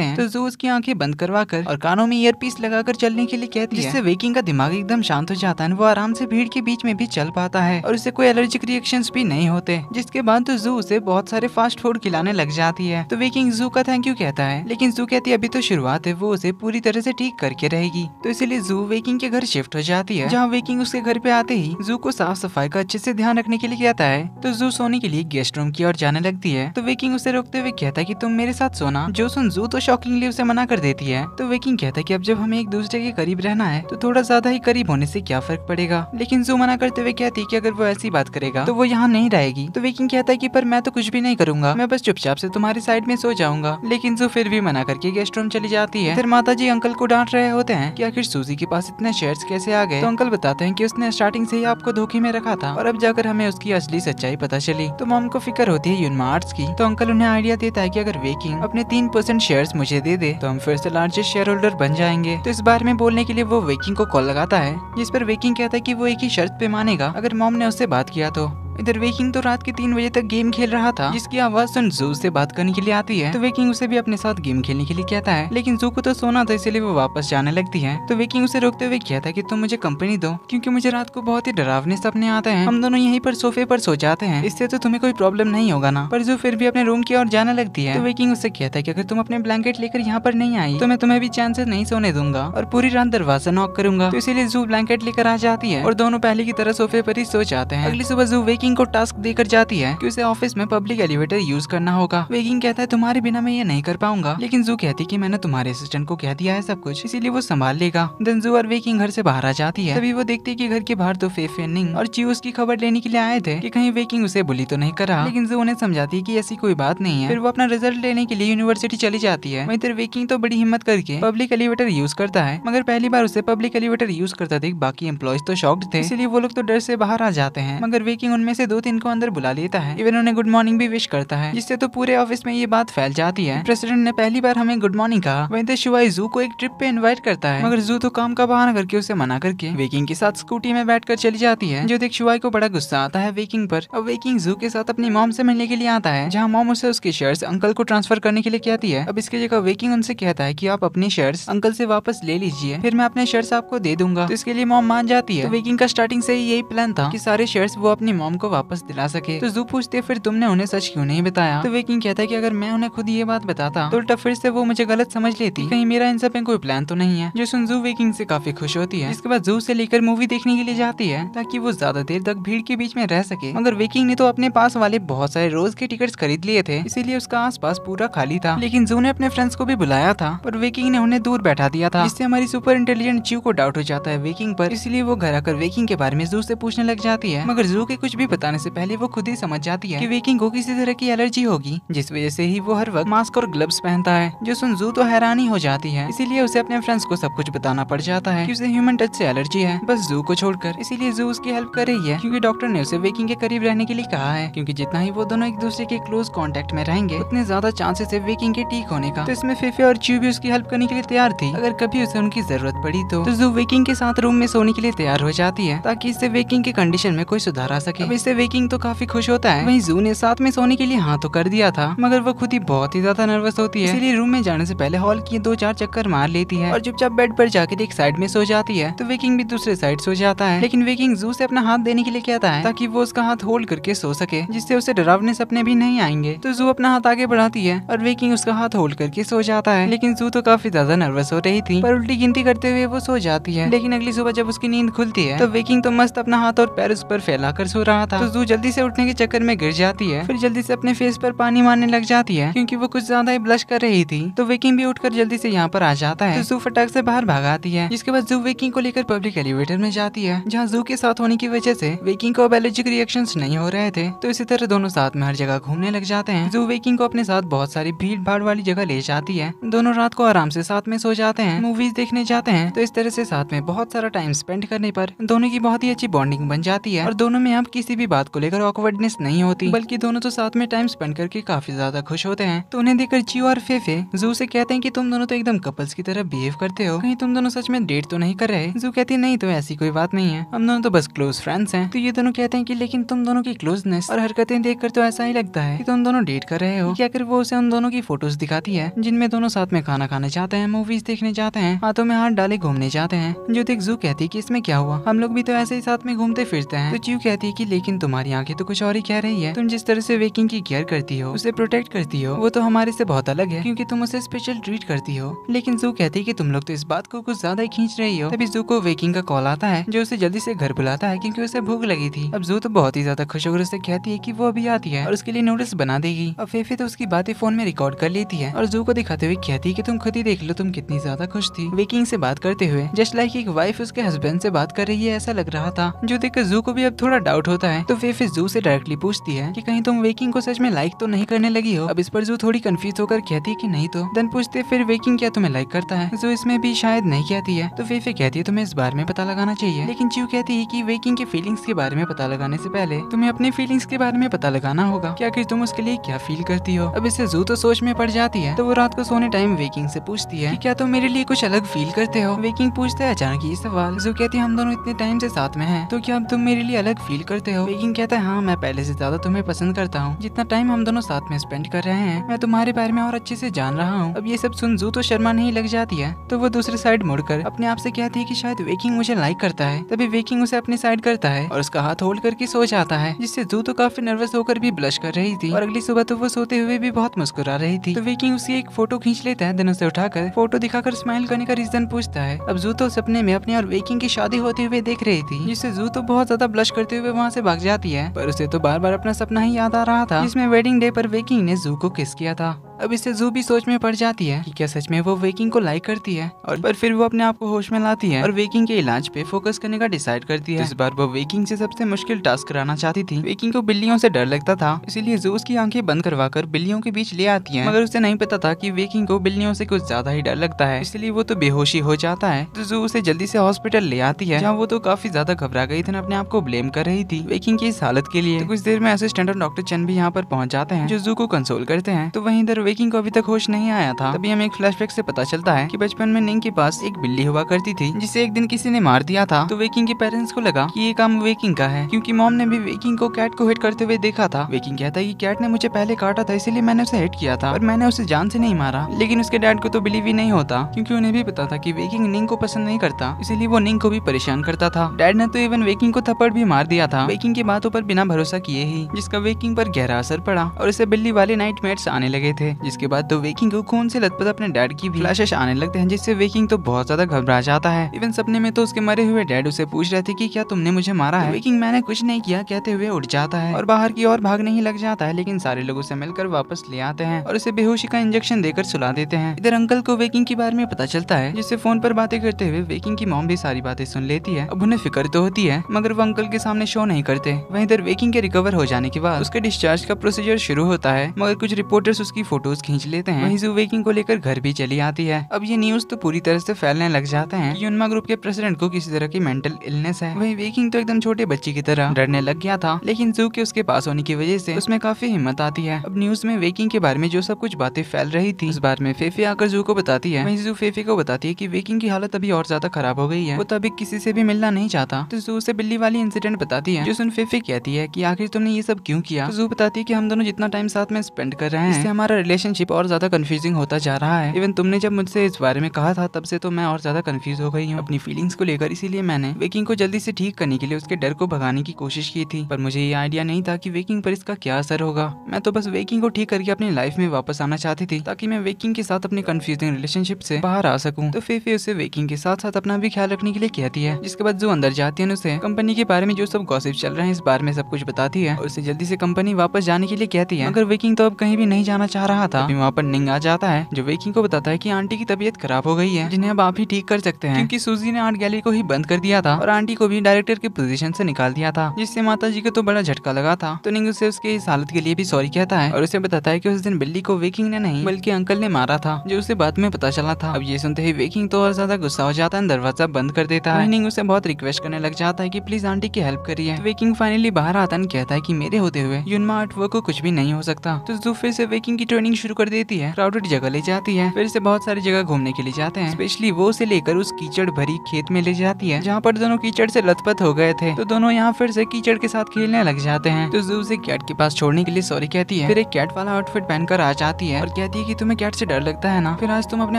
हैं तो जू उसकी आंखें बंद करवा कर और कानों में ईयर पीस रेस्ट लगाकर चलने के लिए कहती है जिससे वेकिंग का दिमाग एकदम शांत हो जाता है वो आराम से भीड़ के बीच में भी चल पाता है और उसे कोई एलर्जिक रिएक्शन भी नहीं होते जिसके बाद तो जू उसे बहुत सारे फास्ट फूड खिलाने लग जाती है तो वेकिंग जू का थैंक यू कहता है लेकिन जू कहती है अभी तो शुरुआत है वो उसे पूरी तरह से ठीक करके रहेगी तो इसीलिए जू वेकिंग के घर शिफ्ट हो जाती है जहाँ वेकिंग उसके घर पे आते ही जू को साफ सफाई का अच्छे से ध्यान रखने के लिए कहता है तो जू सोने के लिए गेस्ट रूम की ओर जाने लगती है तो वेकिंग उसे रोकते हुए कहता है की तुम मेरे साथ सोना जो सुन जू तो शॉकिंगली उसे मना कर देती है तो वेकिंग कहता है की अब जब हम हमें एक दूसरे के करीब रहना है तो थोड़ा ज्यादा ही करीब होने से क्या फर्क पड़ेगा लेकिन जो मना करते हुए कहती कि अगर वो ऐसी बात करेगा तो वो यहाँ नहीं रहेगी तो वेकिंग कहता है की पर मैं तो कुछ भी नहीं करूंगा मैं बस चुपचाप से तुम्हारी साइड में सो जाऊंगा लेकिन जो फिर भी मना करके गेस्ट रूम चली जाती है फिर माता जी अंकल को डांट रहे होते हैं की आखिर सूजी के पास इतने शेयर कैसे आ गए तो अंकल बताते हैं की उसने स्टार्टिंग से ही आपको धोखे में रखा था और अब जाकर हमें उसकी असली सच्चाई पता चली तो मॉम को फिक्र होती है यूनमा आर्ट्स की तो अंकल उन्हें आइडिया देता है की अगर वेकिंग अपने तीन परसेंट शेयर मुझे दे दे तो हम फिर से लार्जेस्ट शेयर होल्डर बन जाएंगे तो इस बारे में बोलने के लिए वो वेकिंग को कॉल लगाता है जिस पर वेकिंग कहता है की वो एक ही शर्त पे मानेगा अगर मॉम ने उससे बात किया तो इधर वेकिंग तो रात के तीन बजे तक गेम खेल रहा था जिसकी आवाज सुन जू से बात करने के लिए आती है तो वेकिंग उसे भी अपने साथ गेम खेलने के लिए कहता है लेकिन जू को तो सोना था इसलिए वो वापस जाने लगती है तो वेकिंग उसे रोकते हुए कहता है की तुम मुझे कंपनी दो क्यूँकी मुझे रात को बहुत ही डरावने सपने आते हैं हम दोनों यहीं पर सोफे पर सो जाते हैं इससे तो तुम्हें कोई प्रॉब्लम नहीं होगा ना पर जू फिर भी अपने रूम की ओर जाने लगती है तो वेकिंग उसे कहता है की अगर तुम अपने ब्लैंकेट लेकर यहाँ पर नहीं आई तो मैं तुम्हें भी चांसेस नहीं सोने दूंगा और पूरी रात दरवाजा नॉक करूंगा तो इसीलिए जू ब्लैंकेट लेकर आ जाती है और दोनों पहले की तरह सोफे पर ही सो जाते हैं अगली सुबह जू वेकिंग वेगिंग को टास्क देकर जाती है कि उसे ऑफिस में पब्लिक एलिवेटर यूज करना होगा वेकिंग कहता है तुम्हारे बिना मैं ये नहीं कर पाऊंगा लेकिन जू कहती की मैंने तुम्हारे असिस्टेंट को कह दिया है सब कुछ इसीलिए वो संभाल लेगा दिन जू और वेकिंग घर ऐसी बाहर आ जाती है तभी वो देखती है की घर के बाहर तो फेफेनिंग और चीज की खबर लेने के लिए आए थे की कहीं वेकिंग उसे बुली तो नहीं कर रहा लेकिन जू उन्हें समझाती है की ऐसी कोई बात नहीं है फिर वो अपना रिजल्ट लेने के लिए यूनिवर्सिटी चली जाती है वही वेकिंग तो बड़ी हिम्मत करके पब्लिक एलिवेटर यूज करता है मगर पहली बार उसे पब्लिक एलिवेटर यूज करता देख बाकी एम्प्लॉयज तो शॉक्ड थे इसीलिए वो लोग तो डर से बाहर आ जाते हैं मगर वेकिंग उनमें से दो तीन को अंदर बुला लेता है इवन उन्हें गुड मॉर्निंग भी विश करता है जिससे तो पूरे ऑफिस में ये बात फैल जाती है प्रेसिडेंट ने पहली बार हमें गुड मॉर्निंग कहा वहीं तो जू को एक ट्रिप पे इन्वाइट करता है मगर जू तो काम का बहाना करके उसे मना करके वेकिंग के साथ स्कूटी में बैठ चली जाती है जो देख शिवाई को बड़ा गुस्सा आता है वेकिंग पर अब वेकिंग जू के साथ अपनी मॉम से मिलने के लिए आता है जहाँ मॉम उसे उसके शेयर अंकल को ट्रांसफर करने के लिए कहती है अब इसके जगह वेकिंग उनसे कहता है की आप अपने शेयर अंकल से वापस ले लीजिए फिर मैं अपने शेयर आपको दे दूंगा तो इसके लिए मॉम मान जाती है वेकिंग तो का स्टार्टिंग से यही प्लान था की सारे शेयर वो अपनी मॉम को को वापस दिला सके तो जू पूछते फिर तुमने उन्हें सच क्यों नहीं बताया तो वेकिंग कहता है की अगर मैं उन्हें खुद ये बात बताता तो उल्टा फिर से वो मुझे गलत समझ लेती कहीं मेरा इन सब में कोई प्लान तो नहीं है जो सुन जू वेकिंग से काफी खुश होती है इसके बाद जू से लेकर मूवी देखने के लिए जाती है ताकि वो ज्यादा देर तक भीड़ के बीच में रह सके मगर वेकिंग ने तो अपने पास वाले बहुत सारे रोज के टिकट खरीद लिए थे इसीलिए उसका पास पूरा खाली था लेकिन जू ने अपने फ्रेंड्स को भी बुलाया था पर वेकिंग ने उन्हें दूर बैठा दिया था इससे हमारी सुपर इंटेलिजेंट जू को डाउट हो जाता है वेकिंग पर इसलिए वो घर आकर वेकिंग के बारे में जू से पूछने लग जाती है मगर जू के कुछ भी बताने से पहले वो खुद ही समझ जाती है कि वेकिंग को किसी तरह की एलर्जी होगी जिस वजह से ही वो हर वक्त मास्क और ग्लव्स पहनता है जो सुनजू तो हैरानी हो जाती है इसीलिए उसे अपने फ्रेंड्स को सब कुछ बताना पड़ जाता है उसे ह्यूमन टच से एलर्जी है बस जू को छोड़कर इसीलिए जू उसकी हेल्प कर रही है क्यूँकी डॉक्टर ने उसे वेकिंग के करीब रहने के लिए कहा है क्यूँकी जितना ही वो दोनों एक दूसरे के क्लोज कॉन्टेक्ट में रहेंगे उतने ज्यादा चांसेस है वेकिंग के ठीक होने का तो इसमें फेफे और च्यू भी उसकी हेल्प करने के लिए तैयार थी अगर कभी उसे उनकी जरूरत पड़ी तो जू तो वेकिंग के साथ रूम में सोने के लिए तैयार हो जाती है ताकि इससे वेकिंग के कंडीशन में कोई सुधार आ सके इससे वेकिंग तो काफी खुश होता है वहीं जू ने साथ में सोने के लिए हाँ तो कर दिया था मगर वो खुद ही बहुत ही ज्यादा नर्वस होती है इसलिए रूम में जाने से पहले हॉल की दो चार चक्कर मार लेती है और चुपचाप बेड पर जाकर एक साइड में सो जाती है तो वेकिंग भी दूसरे साइड सो जाता है लेकिन वेकिंग जू से अपना हाथ देने के लिए कहता है ताकि वो उसका हाथ होल्ड करके सो सके जिससे उसे डरावने सपने भी नहीं आएंगे तो जू अपना हाथ आगे बढ़ाती है और वेकिंग उसका हाथ होल्ड करके सो जाता है लेकिन जू तो काफी ज्यादा नर्वस हो रही थी पर उल्टी गिनती करते हुए वो सो जाती है लेकिन अगली सुबह जब उसकी नींद खुलती है तो वेकिंग तो मस्त अपना हाथ और पैर उस पर फैला कर सो रहा था तो जू जल्दी से उठने के चक्कर में गिर जाती है फिर जल्दी से अपने फेस पर पानी मारने लग जाती है क्योंकि वो कुछ ज्यादा ही ब्लश कर रही थी तो वेकिंग भी उठकर जल्दी से यहाँ पर आ जाता है तो जू फटाक से बाहर भाग आती है जिसके बाद जू वेकिंग को लेकर पब्लिक एलिवेटर में जाती है जहाँ जू के साथ होने की वजह से वेकिंग को अब एलर्जिक रिएक्शन नहीं हो रहे थे तो इसी तरह दोनों साथ में हर जगह घूमने लग जाते हैं जू वेकिंग को अपने साथ बहुत सारी भीड़ भाड़ वाली जगह ले जाती है दोनों रात को आराम से साथ में सो जाते हैं मूवीज देखने जाते हैं तो इस तरह से साथ में बहुत सारा टाइम स्पेंड करने पर दोनों की बहुत ही अच्छी बॉन्डिंग बन जाती है और दोनों में अब किसी भी बात को लेकर ऑकवर्डनेस नहीं होती बल्कि दोनों तो साथ में टाइम स्पेंड करके काफी ज्यादा खुश होते हैं तो उन्हें देखकर जियो और फेफे जू से कहते हैं कि तुम दोनों तो एकदम कपल्स की तरह बिहेव करते हो कहीं तुम दोनों सच में डेट तो नहीं कर रहे जू कहती नहीं तो ऐसी कोई बात नहीं है हम दोनों तो बस क्लोज फ्रेंड्स हैं तो ये दोनों कहते हैं कि लेकिन तुम दोनों की क्लोजनेस और हरकतें कर तो ऐसा ही लगता है कि तुम दोनों डेट कर रहे हो क्या वो उसे उन दोनों की फोटोज दिखाती है जिनमें दोनों साथ में खाना खाने जाते हैं मूवीज देखने जाते हैं हाथों में हाथ डाले घूमने जाते हैं जो देख जू कहती है की इसमें क्या हुआ हम लोग भी तो ऐसे ही साथ में घूमते फिरते हैं तो च्यू कहती है की लेकिन लेकिन तुम्हारी आंखें तो कुछ और ही कह रही है तुम जिस तरह से वेकिंग की केयर करती हो उसे प्रोटेक्ट करती हो वो तो हमारे से बहुत अलग है क्योंकि तुम उसे स्पेशल ट्रीट करती हो लेकिन जू कहती है कि तुम लोग तो इस बात को कुछ ज्यादा ही खींच रही हो तभी जू को वेकिंग का कॉल आता है जो उसे जल्दी से घर बुलाता है क्योंकि उसे भूख लगी थी अब जू तो बहुत ही ज्यादा खुश होकर उसे कहती है की वो अभी आती है और उसके लिए नूडल्स बना देगी और फेफे तो उसकी बातें फोन में रिकॉर्ड कर लेती है और जू को दिखाते हुए कहती है की तुम खुद ही देख लो तुम कितनी ज्यादा खुश थी वेकिंग से बात करते हुए जस्ट लाइक एक वाइफ उसके हस्बैंड से बात कर रही है ऐसा लग रहा था जो देखकर जू को भी अब थोड़ा डाउट होता है है तो फिर फिर जू से डायरेक्टली पूछती है कि कहीं तुम वेकिंग को सच में लाइक तो नहीं करने लगी हो अब इस पर जू थोड़ी कंफ्यूज होकर कहती है कि नहीं तो देन पूछते फिर वेकिंग क्या तुम्हें लाइक करता है जो इसमें भी शायद नहीं कहती है तो फिर फिर कहती है तुम्हें इस बारे में पता लगाना चाहिए लेकिन जू कहती है की वेकिंग के फीलिंग्स के बारे में पता लगाने ऐसी पहले तुम्हें अपने फीलिंग्स के बारे में पता लगाना होगा क्या आखिर तुम उसके लिए क्या फील करती हो अब इससे जू तो सोच में पड़ जाती है तो वो रात को सोने टाइम वेकिंग ऐसी पूछती है क्या तुम मेरे लिए कुछ अलग फील करते हो वेकिंग पूछते है अचानक ये सवाल जू कहती है हम दोनों इतने टाइम ऐसी साथ में है तो क्या अब तुम मेरे लिए अलग फील करते हो बेकिंग कहता है हाँ मैं पहले से ज्यादा तुम्हें पसंद करता हूँ जितना टाइम हम दोनों साथ में स्पेंड कर रहे हैं मैं तुम्हारे बारे में और अच्छे से जान रहा हूँ अब ये सब सुन जू तो शर्मा नहीं लग जाती है तो वो दूसरे साइड मुड़कर अपने आप से कहती है कि शायद वेकिंग मुझे लाइक करता है तभी वेकिंग उसे अपनी साइड करता है और उसका हाथ होल्ड करके सो जाता है जिससे जू तो काफी नर्वस होकर भी ब्लश कर रही थी और अगली सुबह तो वो सोते हुए भी बहुत मुस्कुरा रही थी तो वेकिंग उसकी एक फोटो खींच लेता है दिनों से उठाकर फोटो दिखाकर स्माइल करने का रीजन पूछता है अब जू तो सपने में अपने और वेकिंग की शादी होते हुए देख रही थी जिससे जू तो बहुत ज्यादा ब्लश करते हुए वहाँ से भाग जाती है पर उसे तो बार बार अपना सपना ही याद आ रहा था जिसमें वेडिंग डे पर वेकिंग ने जू को किस किया था अब इससे जू भी सोच में पड़ जाती है कि क्या सच में वो वेकिंग को लाइक करती है और पर फिर वो अपने आप को होश में लाती है और वेकिंग के इलाज पे फोकस करने का डिसाइड करती है इस बार वो वेकिंग से सबसे मुश्किल टास्क कराना चाहती थी वेकिंग को बिल्लियों से डर लगता था इसीलिए जू उसकी आंखें बंद करवा कर बिल्लियों के बीच ले आती है मगर उसे नहीं पता था की वेकिंग को बिल्लियों से कुछ ज्यादा ही डर लगता है इसलिए वो तो बेहोशी हो जाता है तो जू उसे जल्दी से हॉस्पिटल ले आती है जहाँ वो तो काफी ज्यादा घबरा गई थी अपने आप को ब्लेम कर रही थी वेकिंग की इस हालत के लिए तो कुछ देर में असिस्टेंट और डॉक्टर चंद भी यहाँ पर पहुँच जाते हैं जो जू को कंसोल करते हैं तो वही इधर वेकिंग को अभी तक होश नहीं आया था तभी हमें एक फ्लैशबैक से पता चलता है कि बचपन में निंग के पास एक बिल्ली हुआ करती थी जिसे एक दिन किसी ने मार दिया था तो वेकिंग के पेरेंट्स को लगा कि ये काम वेकिंग का है क्योंकि मॉम ने भी वेकिंग को कैट को हिट करते हुए देखा था वेकिंग कहता है कि कैट ने मुझे पहले काटा था इसीलिए मैंने उसे हिट किया था और मैंने उसे जान से नहीं मारा लेकिन उसके डैड को तो बिलीव ही नहीं होता क्योंकि उन्हें भी पता था कि वेकिंग निंग को पसंद नहीं करता इसीलिए वो निंग को भी परेशान करता था डैड ने तो इवन वेकिंग को थप्पड़ भी मार दिया था वेकिंग की बातों पर बिना भरोसा किए ही जिसका वेकिंग पर गहरा असर पड़ा और उसे बिल्ली वाले नाइट आने लगे थे जिसके बाद तो वेकिंग को खून से लथपथ अपने डैड की फ्लैशेस आने लगते हैं जिससे वेकिंग तो बहुत ज्यादा घबरा जाता है इवन सपने में तो उसके मरे हुए डैड उसे पूछ रहे थे की क्या तुमने मुझे मारा है वेकिंग मैंने कुछ नहीं किया कहते हुए उठ जाता है और बाहर की ओर भाग नहीं लग जाता है लेकिन सारे लोग उसे मिलकर वापस ले आते हैं और उसे बेहोशी का इंजेक्शन देकर सुला देते हैं इधर अंकल को वेकिंग के बारे में पता चलता है जिससे फोन पर बातें करते हुए वेकिंग की मॉम भी सारी बातें सुन लेती है अब उन्हें फिक्र तो होती है मगर वो अंकल के सामने शो नहीं करते वहीं इधर वेकिंग के रिकवर हो जाने के बाद उसके डिस्चार्ज का प्रोसीजर शुरू होता है मगर कुछ रिपोर्टर्स उसकी फोटो फोटोज खींच लेते हैं वही जुवेकिंग को लेकर घर भी चली आती है अब ये न्यूज तो पूरी तरह से फैलने लग जाते हैं युनमा ग्रुप के प्रेसिडेंट को किसी तरह की मेंटल इलनेस है वही वेकिंग तो एकदम छोटे बच्चे की तरह डरने लग गया था लेकिन जू के उसके पास होने की वजह से उसमें काफी हिम्मत आती है अब न्यूज में वेकिंग के बारे में जो सब कुछ बातें फैल रही थी उस बारे में फेफी आकर जू को बताती है वही जू फेफी को बताती है की वेकिंग की हालत अभी और ज्यादा खराब हो गई है वो तभी तो किसी से भी मिलना नहीं चाहता तो जू उसे बिल्ली वाली इंसिडेंट बताती है जो सुन फेफी कहती है की आखिर तुमने ये सब क्यूँ किया जू तो बताती है की हम दोनों जितना टाइम साथ में स्पेंड कर रहे हैं हमारा रिलेशन रिलेशनशिप और ज्यादा कंफ्यूजिंग होता जा रहा है इवन तुमने जब मुझसे इस बारे में कहा था तब से तो मैं और ज्यादा कंफ्यूज हो गई हूँ अपनी फीलिंग्स को लेकर इसीलिए मैंने वेकिंग को जल्दी से ठीक करने के लिए उसके डर को भगाने की कोशिश की थी पर मुझे ये आइडिया नहीं था की वेकिंग पर इसका क्या असर होगा मैं तो बस वेकिंग को ठीक करके अपनी लाइफ में वापस आना चाहती थी ताकि मैं वेकिंग के साथ अपने कंफ्यूजिंग रिलेशनशिप से बाहर आ सकूँ तो फिर उसे वेकिंग के साथ साथ अपना भी ख्याल रखने के लिए कहती है जिसके बाद जो अंदर जाती है उसे कंपनी के बारे में जो सब गॉसिप चल रहे हैं इस बारे में सब कुछ बताती है उसे जल्दी से कंपनी वापस जाने के लिए कहती है अगर वेकिंग तो अब कहीं भी नहीं जाना चाह रहा था वहाँ पर निंग आ जाता है जो वेकिंग को बताता है की आंटी की तबीयत खराब हो गई है जिन्हें अब आप ही ठीक कर सकते हैं क्यूँकी सूजी ने आर्ट गैलरी को ही बंद कर दिया था और आंटी को भी डायरेक्टर के पोजीशन से निकाल दिया था जिससे माता जी को तो बड़ा झटका लगा था तो निंग उसे उसके इस हालत के लिए भी सॉरी कहता है और उसे बताता है की उस दिन बिल्ली को वेकिंग ने नहीं बल्कि अंकल ने मारा था जो उसे बाद में पता चला था अब ये सुनते ही वेकिंग तो और ज्यादा गुस्सा हो जाता है दरवाजा बंद कर देता है निंग उसे बहुत रिक्वेस्ट करने लग जाता है की प्लीज आंटी की हेल्प करिए तो वेकिंग फाइनली बाहर आता है कहता है की मेरे होते हुए यूनमा आर्टवर्क को कुछ भी नहीं हो सकता तो फिर से वेकिंग की ट्रेनिंग ट्रेनिंग शुरू कर देती है क्राउडेड जगह ले जाती है फिर से बहुत सारी जगह घूमने के लिए जाते हैं स्पेशली वो उसे लेकर उस कीचड़ भरी खेत में ले जाती है जहाँ पर दोनों कीचड़ से लथपथ हो गए थे तो दोनों यहाँ फिर से कीचड़ के साथ खेलने लग जाते हैं तो जू उसे कैट के पास छोड़ने के लिए सॉरी कहती है फिर एक कैट वाला आउटफिट पहनकर आ जाती है और कहती है की तुम्हें कैट से डर लगता है ना फिर आज तुम अपने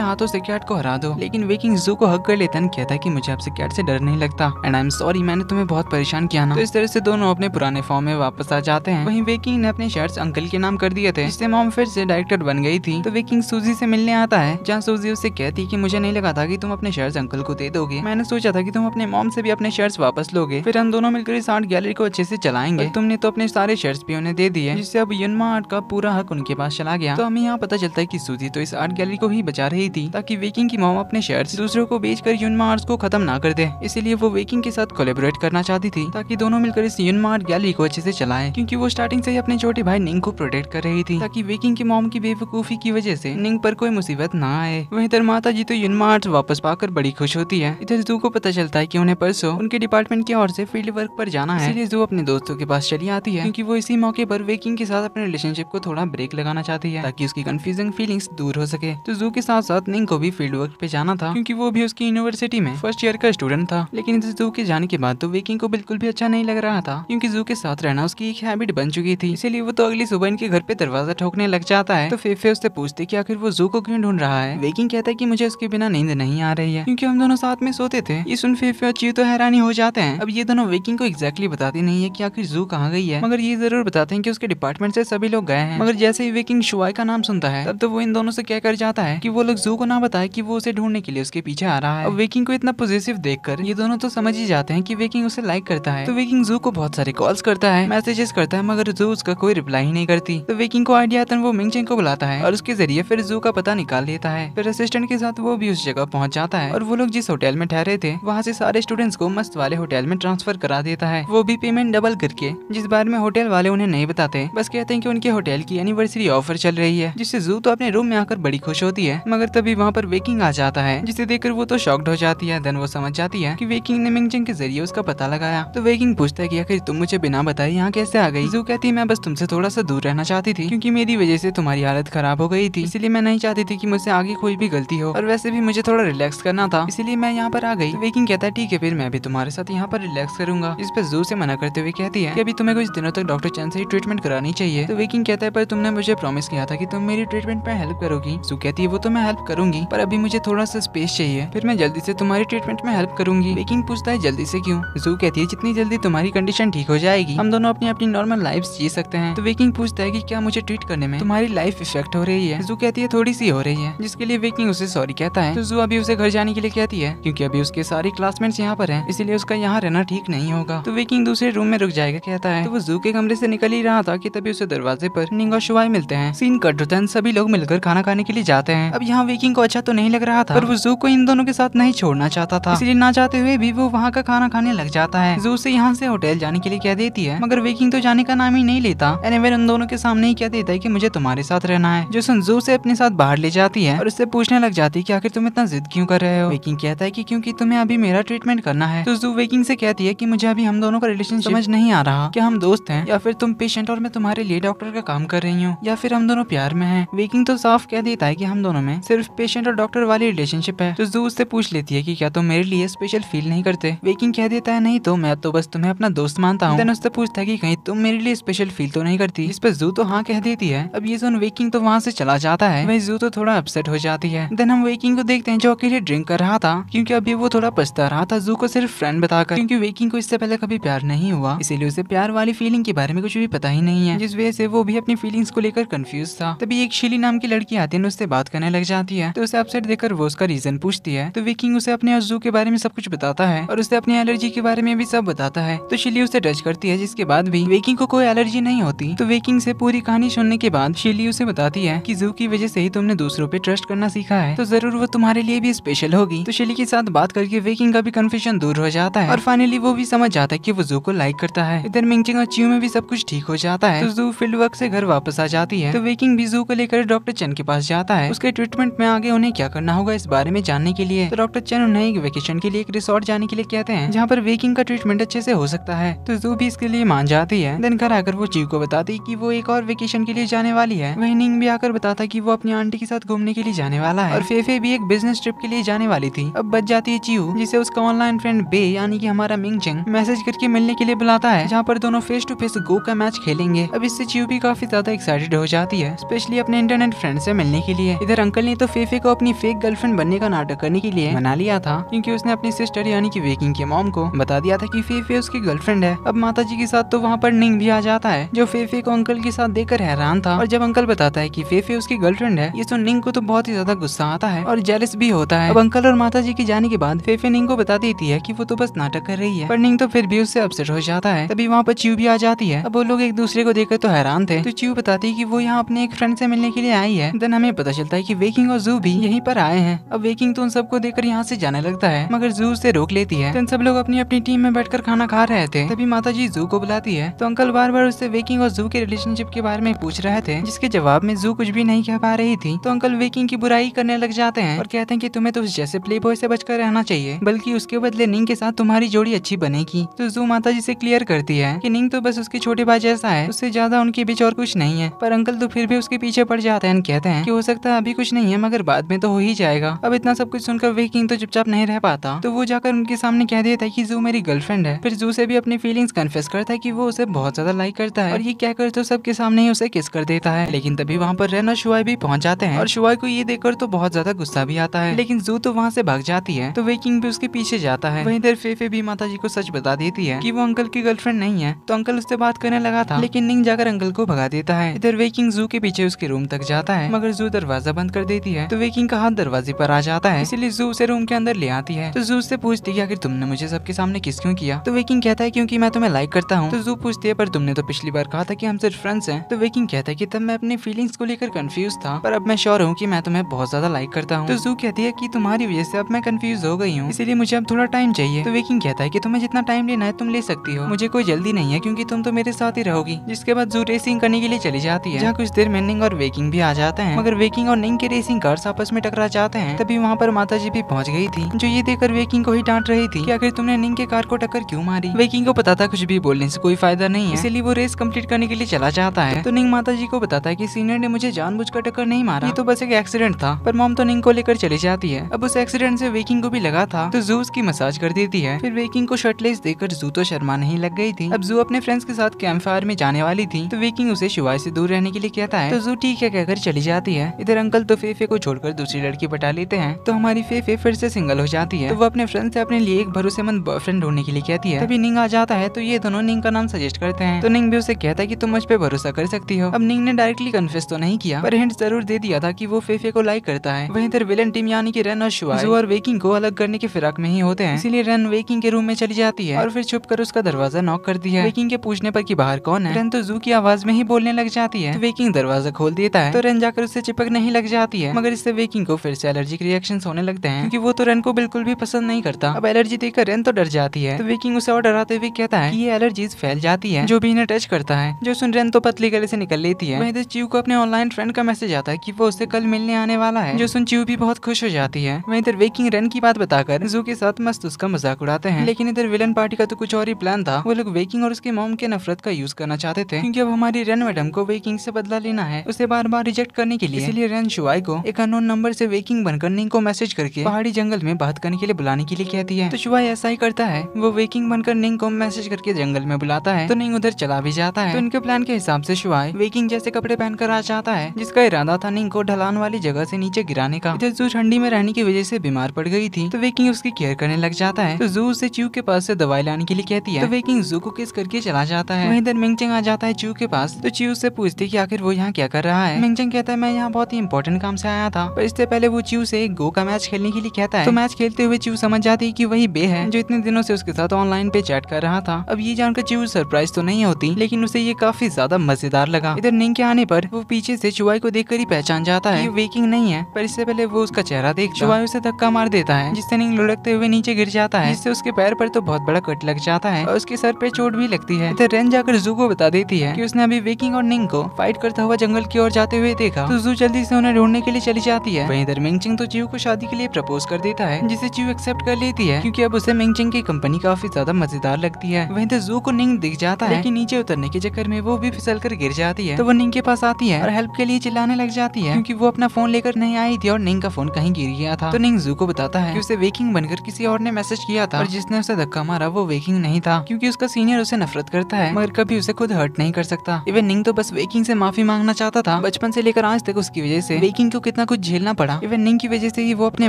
हाथों से कैट को हरा दो लेकिन वेकिंग जू को हक कर लेतन कहता है की मुझे आपसे कैट से डर नहीं लगता एंड आई एम सॉरी मैंने तुम्हें बहुत परेशान किया ना तो इस तरह से दोनों अपने पुराने फॉर्म में वापस आ जाते हैं वहीं वेकिंग ने अपने शर्ट्स अंकल के नाम कर दिए थे इससे मॉम फिर से डायरेक्टर बन गई थी तो विकिंग सूजी से मिलने आता है जहाँ सूजी उसे कहती की मुझे नहीं लगा था की तुम अपने शर्ट अंकल को दे दोगे मैंने सोचा था की तुम अपने मॉम से भी अपने शर्ट वापस लोगे फिर हम दोनों मिलकर इस आर्ट गैलरी को अच्छे से चलाएंगे तुमने तो अपने सारे शर्ट भी उन्हें दे दिए जिससे अब यूनमा आर्ट का पूरा हक उनके पास चला गया तो हमें यहाँ पता चलता है की सूजी तो इस आर्ट गैलरी को ही बचा रही थी ताकि वेकिंग की मॉम अपने शर्ट दूसरों को बेचकर कर आर्ट को खत्म ना कर दे इसलिए वो वेकिंग के साथ कोलेबोरेट करना चाहती थी ताकि दोनों मिलकर इस यूनमा आर्ट गैलरी को अच्छे से चलाए क्यूँकी वो स्टार्टिंग से ही अपने छोटे भाई निंग को प्रोटेक्ट कर रही थी ताकि वेकिंग की मॉम की बेवकूफ़ी की वजह से निंग पर कोई मुसीबत ना आए वहीं इधर माता जी तो यून आर्ट्स वापस पाकर बड़ी खुश होती है इधर जू को पता चलता है की उन्हें परसों उनके डिपार्टमेंट की ओर से फील्ड वर्क पर जाना है इसलिए जू अपने दोस्तों के पास चली आती है क्योंकि वो इसी मौके पर वेकिंग के साथ अपने रिलेशनशिप को थोड़ा ब्रेक लगाना चाहती है ताकि उसकी कंफ्यूजिंग फीलिंग्स दूर हो सके तो जू के साथ साथ निंग को भी फील्ड वर्क पे जाना था क्योंकि वो भी उसकी यूनिवर्सिटी में फर्स्ट ईयर का स्टूडेंट था लेकिन जू के जाने के बाद तो वेकिंग को बिल्कुल भी अच्छा नहीं लग रहा था क्योंकि जू के साथ रहना उसकी एक हैबिट बन चुकी थी इसलिए वो तो अगली सुबह इनके घर पे दरवाजा ठोकने लग जाता है है तो फेफे उससे पूछते की आखिर वो जू को क्यों ढूंढ रहा है वेकिंग कहता है की मुझे उसके बिना नींद नहीं आ रही है क्यूँकी हम दोनों साथ में सोते थे ये सुन फेफे और चीव तो हैरानी हो जाते हैं अब ये दोनों वेकिंग को एग्जैक्टली बताती नहीं है की आखिर जू कहाँ गई है मगर ये जरूर बताते हैं की उसके डिपार्टमेंट से सभी लोग गए हैं मगर जैसे ही वेकिंग शुआई का नाम सुनता है तब तो वो इन दोनों से कहकर जाता है की वो लोग जू को ना बताए की वो उसे ढूंढने के लिए उसके पीछे आ रहा है अब वेकिंग को इतना पॉजिटिव देखकर ये दोनों तो समझ ही जाते हैं कि वेकिंग उसे लाइक करता है तो वेकिंग जू को बहुत सारे कॉल्स करता है मैसेजेस करता है मगर जू उसका कोई रिप्लाई ही नहीं करती तो वेकिंग को आइडिया आता वो मिंग को बुलाता है और उसके जरिए फिर जू का पता निकाल लेता है फिर असिस्टेंट के साथ वो भी उस जगह पहुँच जाता है और वो लोग जिस होटल में ठहरे थे वहाँ से सारे स्टूडेंट्स को मस्त वाले होटल में ट्रांसफर करा देता है वो भी पेमेंट डबल करके जिस बारे में होटल वाले उन्हें नहीं बताते बस कहते हैं की उनके होटल की एनिवर्सरी ऑफर चल रही है जिससे जू तो अपने रूम में आकर बड़ी खुश होती है मगर तभी वहाँ पर वेकिंग आ जाता है जिसे देखकर वो तो शॉक्ड हो जाती है देन वो समझ जाती है कि वेकिंग ने मिंगजिंग के जरिए उसका पता लगाया तो वेकिंग पूछता है कि आखिर तुम मुझे बिना बताए यहाँ कैसे आ गई जू कहती है मैं बस तुमसे थोड़ा सा दूर रहना चाहती थी क्योंकि मेरी वजह से तुम्हारी हमारी हालत खराब हो गई थी इसलिए मैं नहीं चाहती थी कि मुझसे आगे कोई भी गलती हो और वैसे भी मुझे थोड़ा रिलैक्स करना था इसीलिए मैं यहाँ पर आ गई वेकिंग कहता है ठीक है फिर मैं भी तुम्हारे साथ यहाँ पर रिलैक्स करूंगा इस पर जोर से मना करते हुए कहती है कि अभी तुम्हें कुछ दिनों तक डॉक्टर चैन से ट्रीटमेंट करानी चाहिए तो वेकिंग कहता है पर तुमने मुझे प्रॉमिस किया था कि तुम मेरी ट्रीटमेंट में हेल्प करोगी सू कहती है वो तो मैं हेल्प करूंगी पर अभी मुझे थोड़ा सा स्पेस चाहिए फिर मैं जल्दी से तुम्हारी ट्रीटमेंट में हेल्प करूंगी वेकिंग पूछता है जल्दी से क्यों जू कहती है जितनी जल्दी तुम्हारी कंडीशन ठीक हो जाएगी हम दोनों अपनी अपनी नॉर्मल लाइफ जी सकते हैं तो वेकिंग पूछता है की क्या मुझे ट्रीट करने में तुम्हारी लाइफ लाइफ इफेक्ट हो रही है जू कहती है थोड़ी सी हो रही है जिसके लिए विकिंग उसे सॉरी कहता है तो जू अभी उसे घर जाने के लिए कहती है क्योंकि अभी उसके सारी क्लासमेट्स यहाँ पर है इसीलिए उसका यहाँ रहना ठीक नहीं होगा तो विकिंग दूसरे रूम में रुक जाएगा कहता है तो वो जू के कमरे से निकल ही रहा था कि तभी उसे दरवाजे पर निंग और शुवाई मिलते हैं सीन कट होता है सभी लोग मिलकर खाना खाने के लिए जाते हैं अब यहाँ विकिंग को अच्छा तो नहीं लग रहा था पर वो जू को इन दोनों के साथ नहीं छोड़ना चाहता था इसलिए ना जाते हुए भी वो वहाँ का खाना खाने लग जाता है जू से यहाँ से होटल जाने के लिए कह देती है मगर विकिंग तो जाने का नाम ही नहीं लेता एनिवेल उन दोनों के सामने ही कह देता है की मुझे तुम्हारे साथ साथ रहना है जो संजू से अपने साथ बाहर ले जाती है और उससे पूछने लग जाती है की आखिर तुम इतना जिद क्यों कर रहे हो वेकिंग कहता है की क्यूँकी तुम्हें अभी मेरा ट्रीटमेंट करना है तो जू वेकिंग से कहती है की मुझे अभी हम दोनों का रिलेशन समझ नहीं आ रहा क्या हम दोस्त है या फिर तुम पेशेंट और मैं तुम्हारे लिए डॉक्टर का काम कर रही हूँ या फिर हम दोनों प्यार में है वेकिंग तो साफ कह देता है की हम दोनों में सिर्फ पेशेंट और डॉक्टर वाली रिलेशनशिप है तो जू उससे पूछ लेती है की क्या तुम मेरे लिए स्पेशल फील नहीं करते वेकिंग कह देता है नहीं तो मैं तो बस तुम्हें अपना दोस्त मानता हूँ उससे पूछता है की कहीं तुम मेरे लिए स्पेशल फील तो नहीं करती इस पर जू तो हाँ कह देती है अब ये सुन वेकिंग तो वहाँ से चला जाता है वही जू तो थोड़ा अपसेट हो जाती है देन हम वेकिंग को देखते हैं जो अकेले ड्रिंक कर रहा था क्योंकि अभी वो थोड़ा पछता रहा था जू को सिर्फ फ्रेंड बताकर क्योंकि वेकिंग को इससे पहले कभी प्यार नहीं हुआ इसीलिए उसे प्यार वाली फीलिंग के बारे में कुछ भी पता ही नहीं है जिस वजह से वो भी अपनी फीलिंग्स को लेकर कंफ्यूज था तभी एक शिली नाम की लड़की आती है उससे बात करने लग जाती है तो उसे अपसेट देकर वो उसका रीजन पूछती है तो वेकिंग उसे अपने और जू के बारे में सब कुछ बताता है और उसे अपनी एलर्जी के बारे में भी सब बताता है तो शिली उसे टच करती है जिसके बाद भी वेकिंग को कोई एलर्जी नहीं होती तो वेकिंग से पूरी कहानी सुनने के बाद शिली उसे बताती है कि जू की वजह से ही तुमने दूसरों पे ट्रस्ट करना सीखा है तो जरूर वो तुम्हारे लिए भी स्पेशल होगी तो शेली के साथ बात करके वेकिंग का भी कन्फ्यूजन दूर हो जाता है और फाइनली वो भी समझ जाता है की वो जू को लाइक करता है इधर मिंगचिंग और चीव में भी सब कुछ ठीक हो जाता है तो जू फील्ड वर्क ऐसी घर वापस आ जाती है तो वेकिंग भी जू को लेकर डॉक्टर चन के पास जाता है उसके ट्रीटमेंट में आगे उन्हें क्या करना होगा इस बारे में जानने के लिए तो डॉक्टर चन उन्हें एक वेकेशन के लिए एक रिसोर्ट जाने के लिए कहते हैं जहाँ पर वेकिंग का ट्रीटमेंट अच्छे से हो सकता है तो जू भी इसके लिए मान जाती है दिन घर आकर वो चीव को बताती की वो एक और वेकेशन के लिए जाने वाली है वही निंग भी आकर बताता कि वो अपनी आंटी के साथ घूमने के लिए जाने वाला है और फेफे भी एक बिजनेस ट्रिप के लिए जाने वाली थी अब बच जाती है चीयू जिसे उसका ऑनलाइन फ्रेंड बे यानी कि हमारा मिंग चेंग मैसेज करके मिलने के लिए बुलाता है जहाँ पर दोनों फेस टू फेस गो का मैच खेलेंगे अब इससे चीयू भी काफी ज्यादा एक्साइटेड हो जाती है स्पेशली अपने इंटरनेट फ्रेंड से मिलने के लिए इधर अंकल ने तो फेफे को अपनी फेक गर्लफ्रेंड बनने का नाटक करने के लिए मना लिया था क्यूँकी उसने अपनी सिस्टर यानी की वेकिंग के मॉम को बता दिया था की फेफे उसकी गर्लफ्रेंड है अब माता के साथ तो वहाँ पर निंग भी आ जाता है जो फेफे को अंकल के साथ देकर हैरान था और जब अंकल बताता है कि फेफे उसकी गर्लफ्रेंड है ये सुन तो निंग को तो बहुत ही ज्यादा गुस्सा आता है और जेलस भी होता है अब अंकल और माता जी के जाने के बाद फेफे निंग को बता देती है की वो तो बस नाटक कर रही है पर निंग तो फिर भी उससे अपसेट हो जाता है तभी वहाँ पर च्यू भी आ जाती है अब वो लोग एक दूसरे को देखकर तो हैरान थे तो च्यू बताती है की वो यहाँ अपने एक फ्रेंड से मिलने के लिए आई है देन हमें पता चलता है की वेकिंग और जू भी यही पर आए हैं अब वेकिंग तो उन सबको देखकर यहाँ से जाने लगता है मगर जू उसे रोक लेती है देन सब लोग अपनी अपनी टीम में बैठकर खाना खा रहे थे तभी माता जी जू को बुलाती है तो अंकल बार बार उससे वेकिंग और जू के रिलेशनशिप के बारे में पूछ रहे थे जिसके जवाब में जू कुछ भी नहीं कह पा रही थी तो अंकल विकिंग की बुराई करने लग जाते हैं और कहते हैं की तुम्हें तो उस जैसे प्ले बॉय से बचकर रहना चाहिए बल्कि उसके बदले निंग के साथ तुम्हारी जोड़ी अच्छी बनेगी तो जू माता जी से क्लियर करती है की निंग तो बस उसके छोटे भाई जैसा है उससे ज्यादा उनके बीच और कुछ नहीं है पर अंकल तो फिर भी उसके पीछे पड़ जाते हैं कहते हैं की हो सकता है अभी कुछ नहीं है मगर बाद में तो हो ही जाएगा अब इतना सब कुछ सुनकर विकिंग तो चुपचाप नहीं रह पाता तो वो जाकर उनके सामने कह देता है की जू मेरी गर्लफ्रेंड है फिर जू से भी अपनी फीलिंग्स कन्फेस करता है की वो उसे बहुत ज्यादा लाइक करता है और ये कहकर तो सबके सामने ही उसे किस कर देता है लेकिन लेकिन तभी वहाँ पर रहना शुआई भी पहुँच जाते हैं और शुआई को ये देखकर तो बहुत ज्यादा गुस्सा भी आता है लेकिन जू तो वहाँ से भाग जाती है तो वेकिंग भी उसके पीछे जाता है वहीं इधर फेफे भी माता जी को सच बता देती है की वो अंकल की गर्लफ्रेंड नहीं है तो अंकल उससे बात करने लगा था लेकिन निंग जाकर अंकल को भगा देता है इधर वेकिंग जू के पीछे उसके रूम तक जाता है मगर जू दरवाजा बंद कर देती है तो वेकिंग का हाथ दरवाजे पर आ जाता है इसीलिए जू उसे रूम के अंदर ले आती है तो जू से पूछती है आखिर तुमने मुझे सबके सामने किस क्यों किया तो वेकिंग कहता है क्योंकि मैं तुम्हें लाइक करता हूँ तो जू पूछती है पर तुमने तो पिछली बार कहा था कि हम सिर्फ फ्रेंड्स हैं तो वेकिंग कहता है कि तब मैं अपने फीलिंग्स को लेकर कंफ्यूज था पर अब मैं श्योर हूँ की मैं तुम्हें बहुत ज्यादा लाइक करता हूँ तो जू कहती है की तुम्हारी वजह से अब मैं कंफ्यूज हो गई हूँ इसलिए मुझे अब थोड़ा टाइम चाहिए तो वेकिंग कहता है की तुम्हें जितना टाइम लेना है तुम ले सकती हो मुझे कोई जल्दी नहीं है क्यूँकी तुम तो मेरे साथ ही रहोगी जिसके बाद जू रेसिंग करने के लिए चली जाती है जहाँ कुछ देर में निंग और वेकिंग भी आ जाते हैं मगर वेकिंग और निंग के रेसिंग कार्स आपस में टकरा जाते हैं तभी वहाँ पर माता जी भी पहुँच गई थी जो ये देखकर वेकिंग को ही डांट रही थी अगर आखिर तुमने निंग के कार को टक्कर क्यूँ मारी वेकिंग को पता था कुछ भी बोलने से कोई फायदा नहीं है इसलिए वो रेस कम्प्लीट करने के लिए चला जाता है तो निंग माता जी को बताता है की सीनियर ने मुझे जानबूझकर टक्कर नहीं मारा ये तो बस एक एक्सीडेंट था पर मॉम तो निंग को लेकर चली जाती है अब उस एक्सीडेंट से वेकिंग को भी लगा था तो जू उसकी मसाज कर देती है फिर वेकिंग को शर्टलेस देकर जू तो शर्मा नहीं लग गई थी अब जू अपने फ्रेंड्स के साथ कैंप फायर में जाने वाली थी तो वेकिंग उसे शिवाय से दूर रहने के लिए कहता है तो जू ठीक है कहकर चली जाती है इधर अंकल तो फेफे को छोड़कर दूसरी लड़की बटा लेते हैं तो हमारी फेफे फिर से सिंगल हो जाती है तो वो अपने फ्रेंड से अपने लिए एक भरोसेमंद बॉयफ्रेंड होने के लिए कहती है तभी निंग आ जाता है तो ये दोनों निंग का नाम सजेस्ट करते हैं तो निंग भी उसे कहता है की तुम मुझ पे भरोसा कर सकती हो अब निंग ने डायरेक्टली कन्फेस तो नहीं किया पर हिंट जरूर दे दिया था कि वो फेफे को लाइक करता है वहीं इधर विलन टीम यानी कि रेन और शुआ और वेकिंग को अलग करने के फिराक में ही होते हैं इसीलिए रेन वेकिंग के रूम में चली जाती है और फिर छुप कर उसका दरवाजा नॉक कर दिया वेकिंग के पूछने आरोप की बाहर कौन है रेन तो जू की आवाज में ही बोलने लग जाती है वेकिंग तो दरवाजा खोल देता है तो रेन जाकर उससे चिपक नहीं लग जाती है मगर इससे वेकिंग को फिर से एलर्जिक रिएक्शन होने लगते हैं क्योंकि वो तो रेन को बिल्कुल भी पसंद नहीं करता अब एलर्जी देखकर रेन तो डर जाती है तो वेकिंग उसे और डराते हुए कहता है ये एलर्जीज फैल जाती है जो भी इन्हें टच करता है जो सुन रेन तो पतली गले से निकल लेती है सुनचियू को अपने ऑनलाइन फ्रेंड का मैसेज आता है कि वो उससे कल मिलने आने वाला है जो सुन चिव भी बहुत खुश हो जाती है वहीं इधर वेकिंग रन की बात बताकर जू के साथ मस्त उसका मजाक उड़ाते हैं लेकिन इधर विलन पार्टी का तो कुछ और ही प्लान था वो लोग वेकिंग और उसके मोम के नफरत का यूज करना चाहते थे क्योंकि अब हमारी रन मैडम को वेकिंग ऐसी बदला लेना है उसे बार बार रिजेक्ट करने के लिए इसलिए रन शुआई को एक अनोन नंबर ऐसी वेकिंग बनकर निंग को मैसेज करके पहाड़ी जंगल में बात करने के लिए बुलाने के लिए कहती है तो शुआई ऐसा ही करता है वो वेकिंग बनकर निंग को मैसेज करके जंगल में बुलाता है तो निंग उधर चला भी जाता है तो इनके प्लान के हिसाब से शुआई वेकिंग जैसे कपड़े पहन पहनकर आ जाता है जिसका इरादा था निंग को ढलान वाली जगह से नीचे गिराने का इधर जू ठंडी में रहने की वजह से बीमार पड़ गई थी तो वेकिंग उसकी केयर करने लग जाता है तो जू उसे चू के पास से दवाई लाने के लिए कहती है तो वेकिंग जू को किस करके चला जाता है वहीं इधर मिंगचेंग आ जाता है चू के पास तो चू उससे पूछती की आखिर वो यहाँ क्या कर रहा है मिंगचेंग कहता है मैं यहाँ बहुत ही इंपॉर्टेंट काम से आया था पर इससे पहले वो चू से गो का मैच खेलने के लिए कहता है तो मैच खेलते हुए चू समझ जाती है की वही बे है जो इतने दिनों से उसके साथ ऑनलाइन पे चैट कर रहा था अब ये जानकर चू सरप्राइज तो नहीं होती लेकिन उसे ये काफी ज्यादा मजेदार लगा इधर निंग के आने पर पर वो पीछे से चुवाई को देखकर ही पहचान जाता है वेकिंग नहीं है पर इससे पहले वो उसका चेहरा देख चुवाई उसे धक्का मार देता है जिससे निंग लुढ़कते हुए नीचे गिर जाता है जिससे उसके पैर पर तो बहुत बड़ा कट लग जाता है और उसके सर पे चोट भी लगती है इधर रेन जाकर जू को बता देती है की उसने अभी वेकिंग और निंग को फाइट करता हुआ जंगल की ओर जाते हुए देखा तो जू जल्दी से उन्हें ढूंढने के लिए चली जाती है वहीं इधर मिंगचिंग तो चिव को शादी के लिए प्रपोज कर देता है जिसे चिव एक्सेप्ट कर लेती है क्यूँकी अब उसे मिंगचिंग की कंपनी काफी ज्यादा मजेदार लगती है वहीं इधर तो जू को निंग दिख जाता है की नीचे उतरने के चक्कर में वो भी फिसल गिर जाती है तो वो निंग के पास आती है और हेल्प के लिए चिल्लाने लग जाती है क्योंकि वो अपना फोन लेकर नहीं आई थी और निंग का फोन कहीं गिर गया था तो निंग जू को बताता है कि उसे वेकिंग बनकर किसी और ने मैसेज किया था और जिसने उसे धक्का मारा वो वेकिंग नहीं था क्योंकि उसका सीनियर उसे नफरत करता है मगर कभी उसे खुद हर्ट नहीं कर सकता इवन निंग तो बस वेकिंग से माफी मांगना चाहता था बचपन से लेकर आज तक उसकी वजह से वेकिंग को कितना कुछ झेलना पड़ा इवन निंग की वजह से ही वो अपने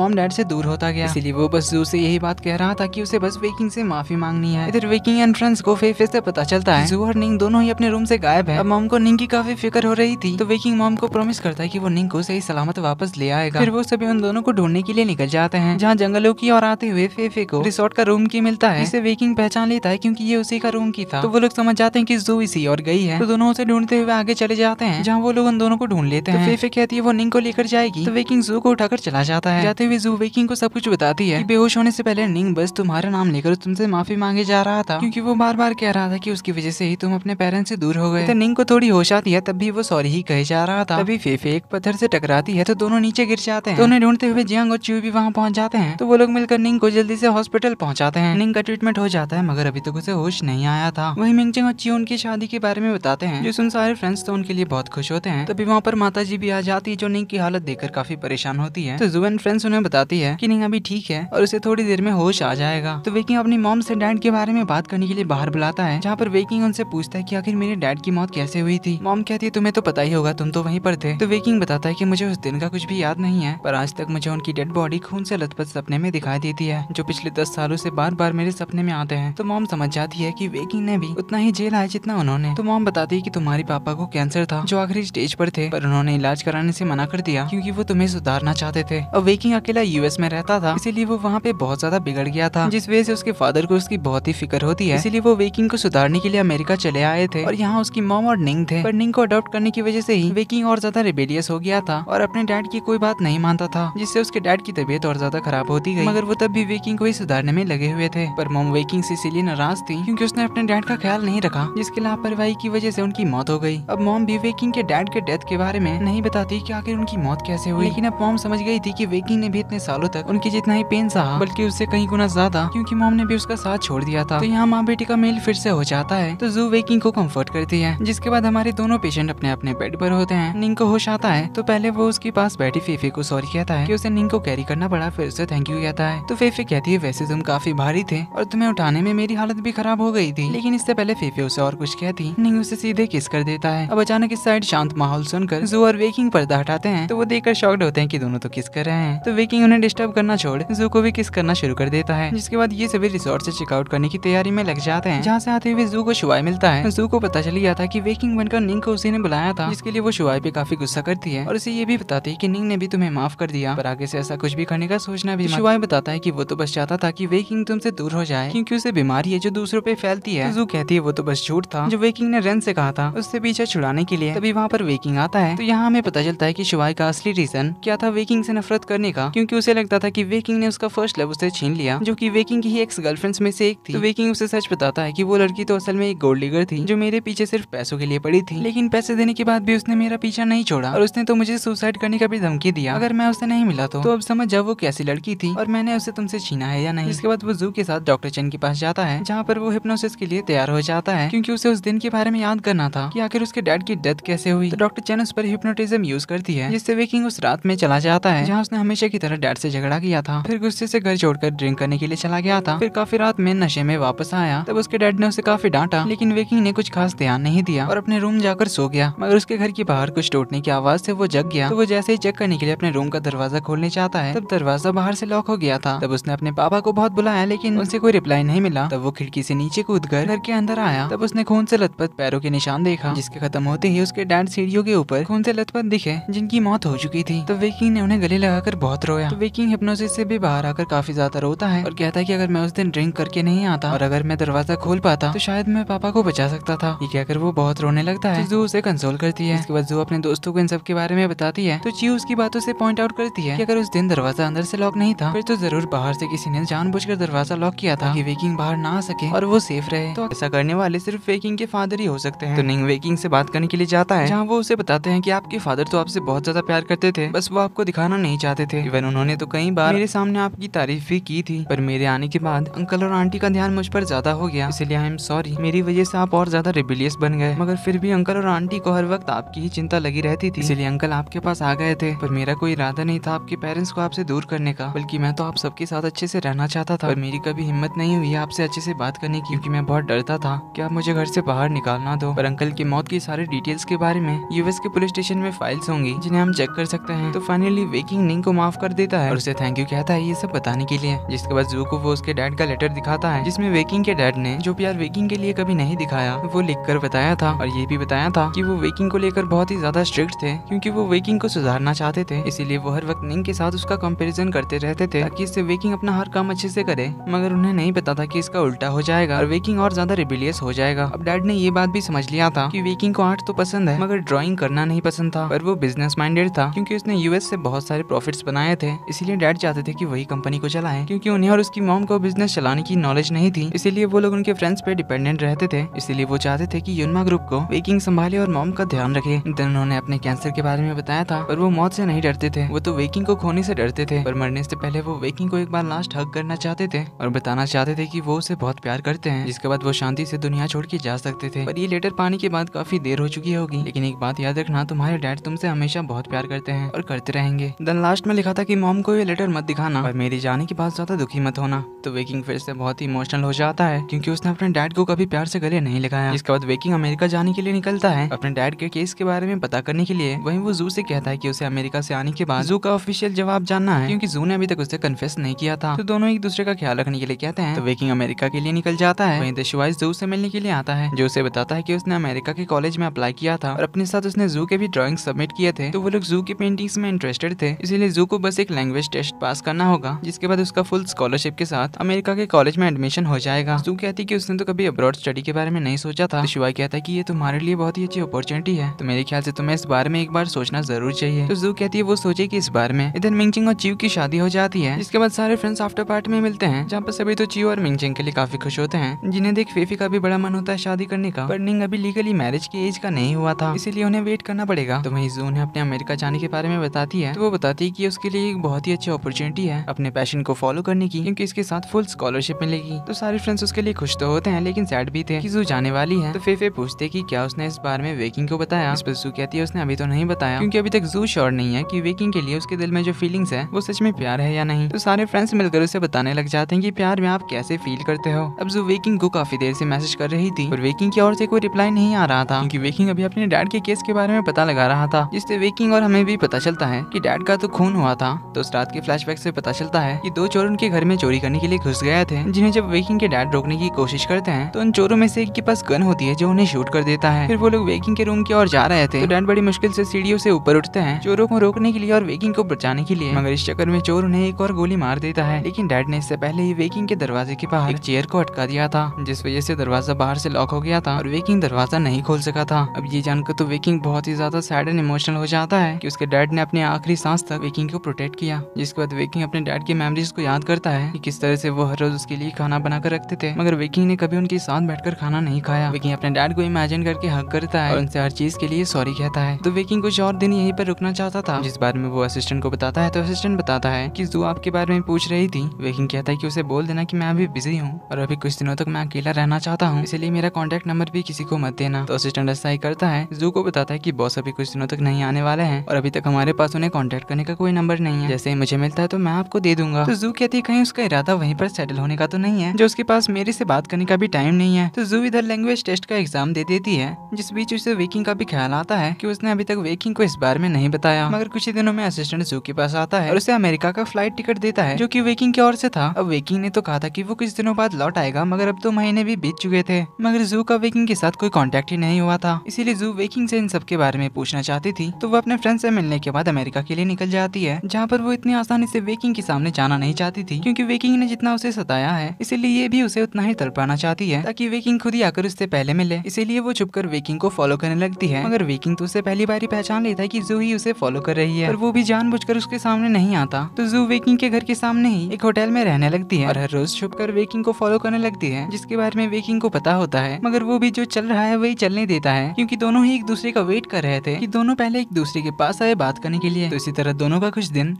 मॉम डैड से दूर होता गया इसलिए वो बस जू से यही बात कह रहा था कि उसे बस वेकिंग से माफी मांगनी है इधर वेकिंग एंड फ्रेंड्स को फेफे से पता चलता है जू और निंग दोनों ही अपने रूम से गायब है मॉम को निंग की काफी फिक्र हो रही रही थी तो वेकिंग मॉम को प्रॉमिस करता है कि वो निंग को सही सलामत वापस ले आएगा फिर वो सभी उन दोनों को ढूंढने के लिए निकल जाते हैं जहाँ जंगलों की और आते हुए फेफे को रिसोर्ट का रूम की मिलता है इसे वेकिंग पहचान लेता है क्यूँकी ये उसी का रूम की था तो वो लोग समझ जाते हैं की जू इसी और गई है तो दोनों उसे ढूंढते हुए आगे चले जाते हैं जहाँ वो लोग उन दोनों को ढूंढ लेते हैं तो फेफे कहती है वो निंग को लेकर जाएगी तो वेकिंग जू को उठाकर चला जाता है जाते हुए जू वेकिंग को सब कुछ बताती है बेहोश होने से पहले निंग बस तुम्हारा नाम लेकर तो तुमसे माफी मांगे जा रहा था क्योंकि वो बार बार कह रहा था कि उसकी वजह से ही तुम अपने पेरेंट्स से दूर हो गए तो निंग को थोड़ी होश आती है तब भी वो सॉरी ही कहे जा रहा था तभी फेफे एक पत्थर से टकराती है तो दोनों नीचे गिर जाते हैं दोनों तो उन्हें ढूंढते हुए जियांग और च्यू भी वहाँ पहुँच जाते हैं तो वो लोग मिलकर निंग को जल्दी से हॉस्पिटल पहुँचाते हैं निंग का ट्रीटमेंट हो जाता है मगर अभी तक उसे होश नहीं आया था वही मिंगचिंग और च्यू उनकी शादी के बारे में बताते हैं जो सुन सारे फ्रेंड्स तो उनके लिए बहुत खुश होते हैं तभी वहाँ पर माता जी भी आ जाती है जो निंग की हालत देखकर काफी परेशान होती है तो जू फ्रेंड्स उन्हें बताती है की निंग अभी ठीक है और उसे थोड़ी देर में होश आ जाएगा तो वेकिंग अपनी मॉम से डैड के बारे में बात करने के लिए बाहर बुलाता है जहाँ पर वेकिंग उनसे पूछता है की आखिर मेरे डैड की मौत कैसे हुई थी मॉम कहती है तुम्हें तो पता ही होगा तुम तो वहीं पर थे तो वेकिंग बताता है की मुझे उस दिन का कुछ भी याद नहीं है पर आज तक मुझे उनकी डेड बॉडी खून से लथपथ सपने में दिखाई देती है जो पिछले दस सालों से बार बार मेरे सपने में आते हैं तो मॉम समझ जाती है की वेकिंग ने भी उतना ही जेल आया जितना उन्होंने तो मॉम बताती है की तुम्हारे पापा को कैंसर था जो आखिरी स्टेज पर थे पर उन्होंने इलाज कराने ऐसी मना कर दिया क्यूँकी वो तुम्हें सुधारना चाहते थे और वेकिंग अकेला यूएस में रहता था इसीलिए वो वहाँ पे बहुत ज्यादा बिगड़ गया था जिस वजह से उसके फादर को उसकी बहुत ही फिक्र होती है इसीलिए वो वेकिंग को सुधारने के लिए अमेरिका चले आए थे और यहाँ उसकी मॉम और निंग थे पर निंग को अडोप्ट करने की वजह से ही वेकिंग और ज्यादा रिबेलियस हो गया था और अपने डैड की कोई बात नहीं मानता था जिससे उसके डैड की तबीयत और ज्यादा खराब होती गई मगर वो तब भी वेकिंग को ही सुधारने में लगे हुए थे पर मोम वेकिंग से इसीलिए नाराज थी क्योंकि उसने अपने डैड का ख्याल नहीं रखा जिसकी लापरवाही की वजह से उनकी मौत हो गई अब मोम भी वेकिंग के डैड के डेथ के बारे में नहीं बताती कि आखिर उनकी मौत कैसे हुई लेकिन अब मोम समझ गई थी कि वेकिंग ने भी इतने सालों तक उनकी जितना ही पेन सहा बल्कि उससे कहीं गुना ज्यादा क्योंकि मोम ने भी उसका साथ छोड़ दिया था तो यहाँ माँ बेटी का मेल फिर से हो जाता है तो जू वेकिंग को कम्फर्ट करती है जिसके बाद हमारे दोनों पेशेंट अपने अपने बेड पर होते हैं निंको होश आता है तो पहले वो उसके पास बैठी फेफे को सॉरी कहता है कि उसे निंको कैरी करना पड़ा फिर उसे थैंक यू कहता है तो फेफे कहती है वैसे तुम काफी भारी थे और तुम्हें उठाने में मेरी हालत भी खराब हो गई थी लेकिन इससे पहले फेफे उसे और कुछ कहती निंग उसे सीधे किस कर देता है अब अचानक इस साइड शांत माहौल सुनकर जू और वेकिंग पर्दा हटाते हैं तो वो देखकर शॉक्ड होते हैं की दोनों तो किस कर रहे हैं तो वेकिंग उन्हें डिस्टर्ब करना छोड़ जू को भी किस करना शुरू कर देता है जिसके बाद ये सभी रिसोर्ट ऐसी चेकआउट करने की तैयारी में लग जाते हैं जहाँ से आते हुए जू को शुआ मिलता है जू को पता चली जाता है की वेकिंग बनकर निंग को उसी ने बुलाया बनाया था जिसके लिए वो शुआ पे काफी गुस्सा करती है और उसे ये भी बताती है की निंग ने भी तुम्हें माफ कर दिया पर आगे से ऐसा कुछ भी करने का सोचना भी शुआ बताता है की वो तो बस चाहता था की वे किंग तुमसे दूर हो जाए क्यूँकी उसे बीमारी है जो दूसरों पे फैलती है जू कहती है वो तो बस झूठ था जो वेकिंग ने रेन से कहा था उससे पीछे छुड़ाने के लिए तभी वहाँ पर वेकिंग आता है तो यहाँ हमें पता चलता है की शिवाय का असली रीजन क्या था वेकिंग से नफरत करने का क्यूँकी उसे लगता था की वेकिंग ने उसका फर्स्ट लव उसे छीन लिया जो की वेकिंग की ही एक्स गर्लफ्रेंड्स में से एक थी तो वेकिंग उसे सच बताता है की वो लड़की तो असल में एक गोल्ड लीगर थी जो मेरे पीछे सिर्फ पैसों के लिए पड़ी थी लेकिन पैसे देने के बाद भी उसने मेरा पीछा नहीं छोड़ा और उसने तो मुझे सुसाइड करने का भी धमकी दिया अगर मैं उसे नहीं मिला तो? तो, अब समझ जाओ वो कैसी लड़की थी और मैंने उसे तुमसे छीना है या नहीं इसके बाद वो जू के साथ डॉक्टर चैन के पास जाता है जहाँ पर वो हिप्नोसिस के लिए तैयार हो जाता है क्यूँकी उसे उस दिन के बारे में याद करना था की आखिर उसके डैड की डेथ कैसे हुई डॉक्टर तो चैन उस पर हिप्नोटिज्म यूज करती है जिससे वेकिंग उस रात में चला जाता है जहाँ उसने हमेशा की तरह डैड से झगड़ा किया था फिर गुस्से से घर छोड़कर ड्रिंक करने के लिए चला गया था फिर काफी रात में नशे में वापस आया तब उसके डैड ने उसे काफी डांटा लेकिन वेकिंग ने कुछ खास ध्यान नहीं दिया और अपने रूम जाकर सो गया मगर उसके घर के बाहर कुछ टूटने की आवाज से वो जग गया तो वो जैसे ही चेक करने के लिए अपने रूम का दरवाजा खोलने चाहता है तब दरवाजा बाहर से लॉक हो गया था तब उसने अपने पापा को बहुत बुलाया लेकिन उनसे कोई रिप्लाई नहीं मिला तब वो खिड़की से नीचे कूद कर घर के अंदर आया तब उसने खून से लथपथ पैरों के निशान देखा जिसके खत्म होते ही उसके डैड सीढ़ियों के ऊपर खून से लथपथ दिखे जिनकी मौत हो चुकी थी तब वेकिंग ने उन्हें गले लगाकर बहुत रोया तो वेकिंग हिप्नोसिस से भी बाहर आकर काफी ज्यादा रोता है और कहता है की अगर मैं उस दिन ड्रिंक करके नहीं आता और अगर मैं दरवाजा खोल पाता तो शायद मैं पापा को बचा सकता था ये कहकर वो बहुत रोने लगता है जो तो उसे कंसोल कॉल करती है इसके बाद जो अपने दोस्तों को इन सब के बारे में बताती है तो ची उसकी बातों से पॉइंट आउट करती है कि अगर उस दिन दरवाजा अंदर से लॉक नहीं था फिर तो जरूर बाहर से किसी ने जानबूझकर दरवाजा लॉक किया था कि वेकिंग बाहर ना आ सके और वो सेफ रहे तो ऐसा करने वाले सिर्फ वेकिंग के फादर ही हो सकते हैं तो निंग वेकिंग से बात करने के लिए जाता है जहाँ वो उसे बताते हैं की आपके फादर तो आपसे बहुत ज्यादा प्यार करते थे बस वो आपको दिखाना नहीं चाहते थे इवन उन्होंने तो कई बार मेरे सामने आपकी तारीफ भी की थी पर मेरे आने के बाद अंकल और आंटी का ध्यान मुझ पर ज्यादा हो गया इसलिए आई एम सॉरी मेरी वजह से आप और ज्यादा रिबिलियस बन गए मगर फिर भी अंकल और आंटी को हर हर वक्त आपकी ही चिंता लगी रहती थी इसलिए अंकल आपके पास आ गए थे पर मेरा कोई इरादा नहीं था आपके पेरेंट्स को आपसे दूर करने का बल्कि मैं तो आप सबके साथ अच्छे से रहना चाहता था पर मेरी कभी हिम्मत नहीं हुई आपसे अच्छे से बात करने की क्योंकि मैं बहुत डरता था कि आप मुझे घर से बाहर निकालना दो पर अंकल की मौत की सारी डिटेल्स के बारे में यूएस के पुलिस स्टेशन में फाइल्स होंगी जिन्हें हम चेक कर सकते हैं तो फाइनली वेकिंग निंग को माफ कर देता है और उसे थैंक यू कहता है ये सब बताने के लिए जिसके बाद जू को वो उसके डैड का लेटर दिखाता है जिसमे वेकिंग के डैड ने जो प्यार वेकिंग के लिए कभी नहीं दिखाया वो लिख कर बताया था और ये भी बताया था की वो वेकिंग को लेकर बहुत ही ज्यादा स्ट्रिक्ट थे क्योंकि वो वेकिंग को सुधारना चाहते थे इसीलिए वो हर वक्त निंग के साथ उसका कंपैरिजन करते रहते थे ताकि इससे वेकिंग अपना हर काम अच्छे से करे मगर उन्हें नहीं पता था की इसका उल्टा हो जाएगा और वेकिंग और ज्यादा रिबिलियस हो जाएगा अब डैड ने ये बात भी समझ लिया था की वेकिंग को आर्ट तो पसंद है मगर ड्रॉइंग करना नहीं पसंद था पर वो बिजनेस माइंडेड था क्यूँकी उसने यूएस से बहुत सारे प्रॉफिट्स बनाए थे इसीलिए डैड चाहते थे की वही कंपनी को चलाए क्यूँकी उन्हें और उसकी मॉम को बिजनेस चलाने की नॉलेज नहीं थी इसीलिए वो लोग उनके फ्रेंड्स पे डिपेंडेंट रहते थे इसीलिए वो चाहते थे की युनमा ग्रुप को वेकिंग संभाले और मॉम का का ध्यान रखे उन्होंने अपने कैंसर के बारे में बताया था पर वो मौत से नहीं डरते थे वो तो वेकिंग को खोने से डरते थे पर मरने से पहले वो वेकिंग को एक बार लास्ट हक करना चाहते थे और बताना चाहते थे कि वो उसे बहुत प्यार करते हैं जिसके बाद वो शांति से दुनिया छोड़ के जा सकते थे पर ये लेटर पाने के बाद काफी देर हो चुकी होगी लेकिन एक बात याद रखना तुम्हारे डैड तुमसे हमेशा बहुत प्यार करते हैं और करते रहेंगे दन लास्ट में लिखा था की मॉम को ये लेटर मत दिखाना और मेरे जाने के बाद ज्यादा दुखी मत होना तो वेकिंग फिर से बहुत ही इमोशनल हो जाता है क्यूँकी उसने अपने डैड को कभी प्यार से गले नहीं लगाया इसके बाद वेकिंग अमेरिका जाने के लिए निकलता है अपने डैड डैड के केस के बारे में पता करने के लिए वही वो जू से कहता है की उसे अमेरिका ऐसी आने के बाद जू का ऑफिशियल जवाब जानना है क्यूँकी जू ने अभी तक उसे कन्फेस नहीं किया था तो दोनों एक दूसरे का ख्याल रखने के लिए कहते हैं वेकिंग तो अमेरिका के लिए निकल जाता है वही दशवाइज जू से मिलने के लिए आता है जो उसे बताता है की उसने अमेरिका के कॉलेज में अप्लाई किया था और अपने साथ उसने जू के भी ड्रॉइंग सबमिट किए थे तो वो लोग जू की पेंटिंग्स में इंटरेस्टेड थे इसीलिए जू को बस एक लैंग्वेज टेस्ट पास करना होगा जिसके बाद उसका फुल स्कॉलरशिप के साथ अमेरिका के कॉलेज में एडमिशन हो जाएगा जू कहती है कि उसने तो कभी अब्रॉड स्टडी के बारे में नहीं सोचा था शिवाय कहता है की ये तुम्हारे लिए बहुत ही अच्छी अपॉर्चुनिटी अपॉर्चुनिटी है तो मेरे ख्याल से तुम्हें इस बारे में एक बार सोचना जरूर चाहिए तो जू कहती है वो सोचे की इस बार में इधर मिंगचिंग और चीव की शादी हो जाती है इसके बाद सारे फ्रेंड्स आफ्टर पार्ट में मिलते हैं जहाँ पर सभी तो चीव और मिंगचिंग के लिए काफी खुश होते हैं जिन्हें देख फेफी का भी बड़ा मन होता है शादी करने का पर निंग अभी लीगली मैरिज की एज का नहीं हुआ था इसीलिए उन्हें वेट करना पड़ेगा तो वही जू उन्हें अपने अमेरिका जाने के बारे में बताती है तो वो बताती है की उसके लिए एक बहुत ही अच्छी अपॉर्चुनिटी है अपने पैशन को फॉलो करने की क्योंकि इसके साथ फुल स्कॉलरशिप मिलेगी तो सारे फ्रेंड्स उसके लिए खुश तो होते हैं लेकिन सैड भी थे कि जू जाने वाली है तो फेफे पूछते की क्या उसने इस बार में वेकिंग वेकिंग को बताया इस पर जू कहती है उसने अभी तो नहीं बताया क्योंकि अभी तक जू श्योर नहीं है कि वेकिंग के लिए उसके दिल में जो फीलिंग्स है वो सच में प्यार है या नहीं तो सारे फ्रेंड्स मिलकर उसे बताने लग जाते हैं कि प्यार में आप कैसे फील करते हो अब जू वेकिंग को काफी देर से मैसेज कर रही थी और वेकिंग की ओर से कोई रिप्लाई नहीं आ रहा था क्योंकि वेकिंग अभी अपने डैड के केस के बारे में पता लगा रहा था जिससे वेकिंग और हमें भी पता चलता है की डैड का तो खून हुआ था तो उस रात के फ्लैशबैक से पता चलता है की दो चोर उनके घर में चोरी करने के लिए घुस गए थे जिन्हें जब वेकिंग के डैड रोकने की कोशिश करते हैं तो उन चोरों में से एक के पास गन होती है जो उन्हें शूट कर देता है फिर वो लोग वेकिंग के रूम रूम की ओर जा रहे थे तो डैन बड़ी मुश्किल से सीढ़ियों से ऊपर उठते हैं चोरों को रोकने के लिए और वेकिंग को बचाने के लिए मगर इस चक्कर में चोर उन्हें एक और गोली मार देता है लेकिन डैड ने इससे पहले ही वेकिंग के दरवाजे के बाहर एक चेयर को अटका दिया था जिस वजह से दरवाजा बाहर से लॉक हो गया था और वेकिंग दरवाजा नहीं खोल सका था अब ये जानकर तो वेकिंग बहुत ही ज्यादा सैड एंड इमोशनल हो जाता है की उसके डैड ने अपने आखिरी सांस तक वेकिंग को प्रोटेक्ट किया जिसके बाद वेकिंग अपने डैड की मेमोरीज को याद करता है की किस तरह से वो हर रोज उसके लिए खाना बनाकर रखते थे मगर वेकिंग ने कभी उनके साथ बैठकर खाना नहीं खाया वेकिंग अपने डैड को इमेजिन करके हक करता है उनसे हर चीज के लिए सॉरी कहता है तो वेकिंग कुछ और दिन यही पर रुकना चाहता था जिस बारे में वो असिस्टेंट को बताता है तो असिस्टेंट बताता है की जू आपके बारे में पूछ रही थी वेकिंग कहता है की उसे बोल देना की मैं अभी बिजी हूँ और अभी कुछ दिनों तक मैं अकेला रहना चाहता हूँ इसलिए मेरा कॉन्टेक्ट नंबर भी किसी को मत देना तो असिस्टेंट ऐसा ही करता है जू को बताता है की बॉस अभी कुछ दिनों तक नहीं आने वाले हैं और अभी तक हमारे पास उन्हें कॉन्टेक्ट करने का कोई नंबर नहीं है जैसे ही मुझे मिलता है तो मैं आपको दे दूंगा तो जू कहती है कहीं उसका इरादा वहीं पर सेटल होने का तो नहीं है जो उसके पास मेरे से बात करने का भी टाइम नहीं है तो जू इधर लैंग्वेज टेस्ट का एग्जाम दे देती है जिस बीच उसे वेकिंग का भी ख्याल आता है कि उसने अभी तक वेकिंग को इस बारे में नहीं बताया मगर कुछ ही दिनों में असिस्टेंट जू के पास आता है और उसे अमेरिका का फ्लाइट टिकट देता है जो की वेकिंग की ओर से था अब वेकिंग ने तो कहा था की वो कुछ दिनों बाद लौट आएगा मगर अब तो महीने भी बीत चुके थे मगर जू का वेकिंग के साथ कोई कॉन्टेक्ट ही नहीं हुआ था इसीलिए जू वेकिंग से इन सब के बारे में पूछना चाहती थी तो वो अपने फ्रेंड से मिलने के बाद अमेरिका के लिए निकल जाती है जहाँ पर वो इतनी आसानी से वेकिंग के सामने जाना नहीं चाहती थी क्योंकि वेकिंग ने जितना उसे सताया है इसीलिए ये भी उसे उतना ही तड़पाना चाहती है ताकि वेकिंग खुद ही आकर उससे पहले मिले इसीलिए वो छुपकर वेकिंग को फॉलो करने लगती है मगर वीकिंग तो उसे पहली बार ही पहचान लेता है की जू ही उसे फॉलो कर रही है और वो भी कर उसके सामने नहीं आता तो जू वेकिंग के घर के सामने ही एक होटल में रहने लगती है और हर रोज छुप कर वेकिंग को फॉलो करने लगती है जिसके बारे में वेकिंग को पता होता है मगर वो भी जो चल रहा है वही चलने देता है क्यूँकी दोनों ही एक दूसरे का वेट कर रहे थे की दोनों पहले एक दूसरे के पास आए बात करने के लिए तो इसी तरह दोनों का कुछ दिन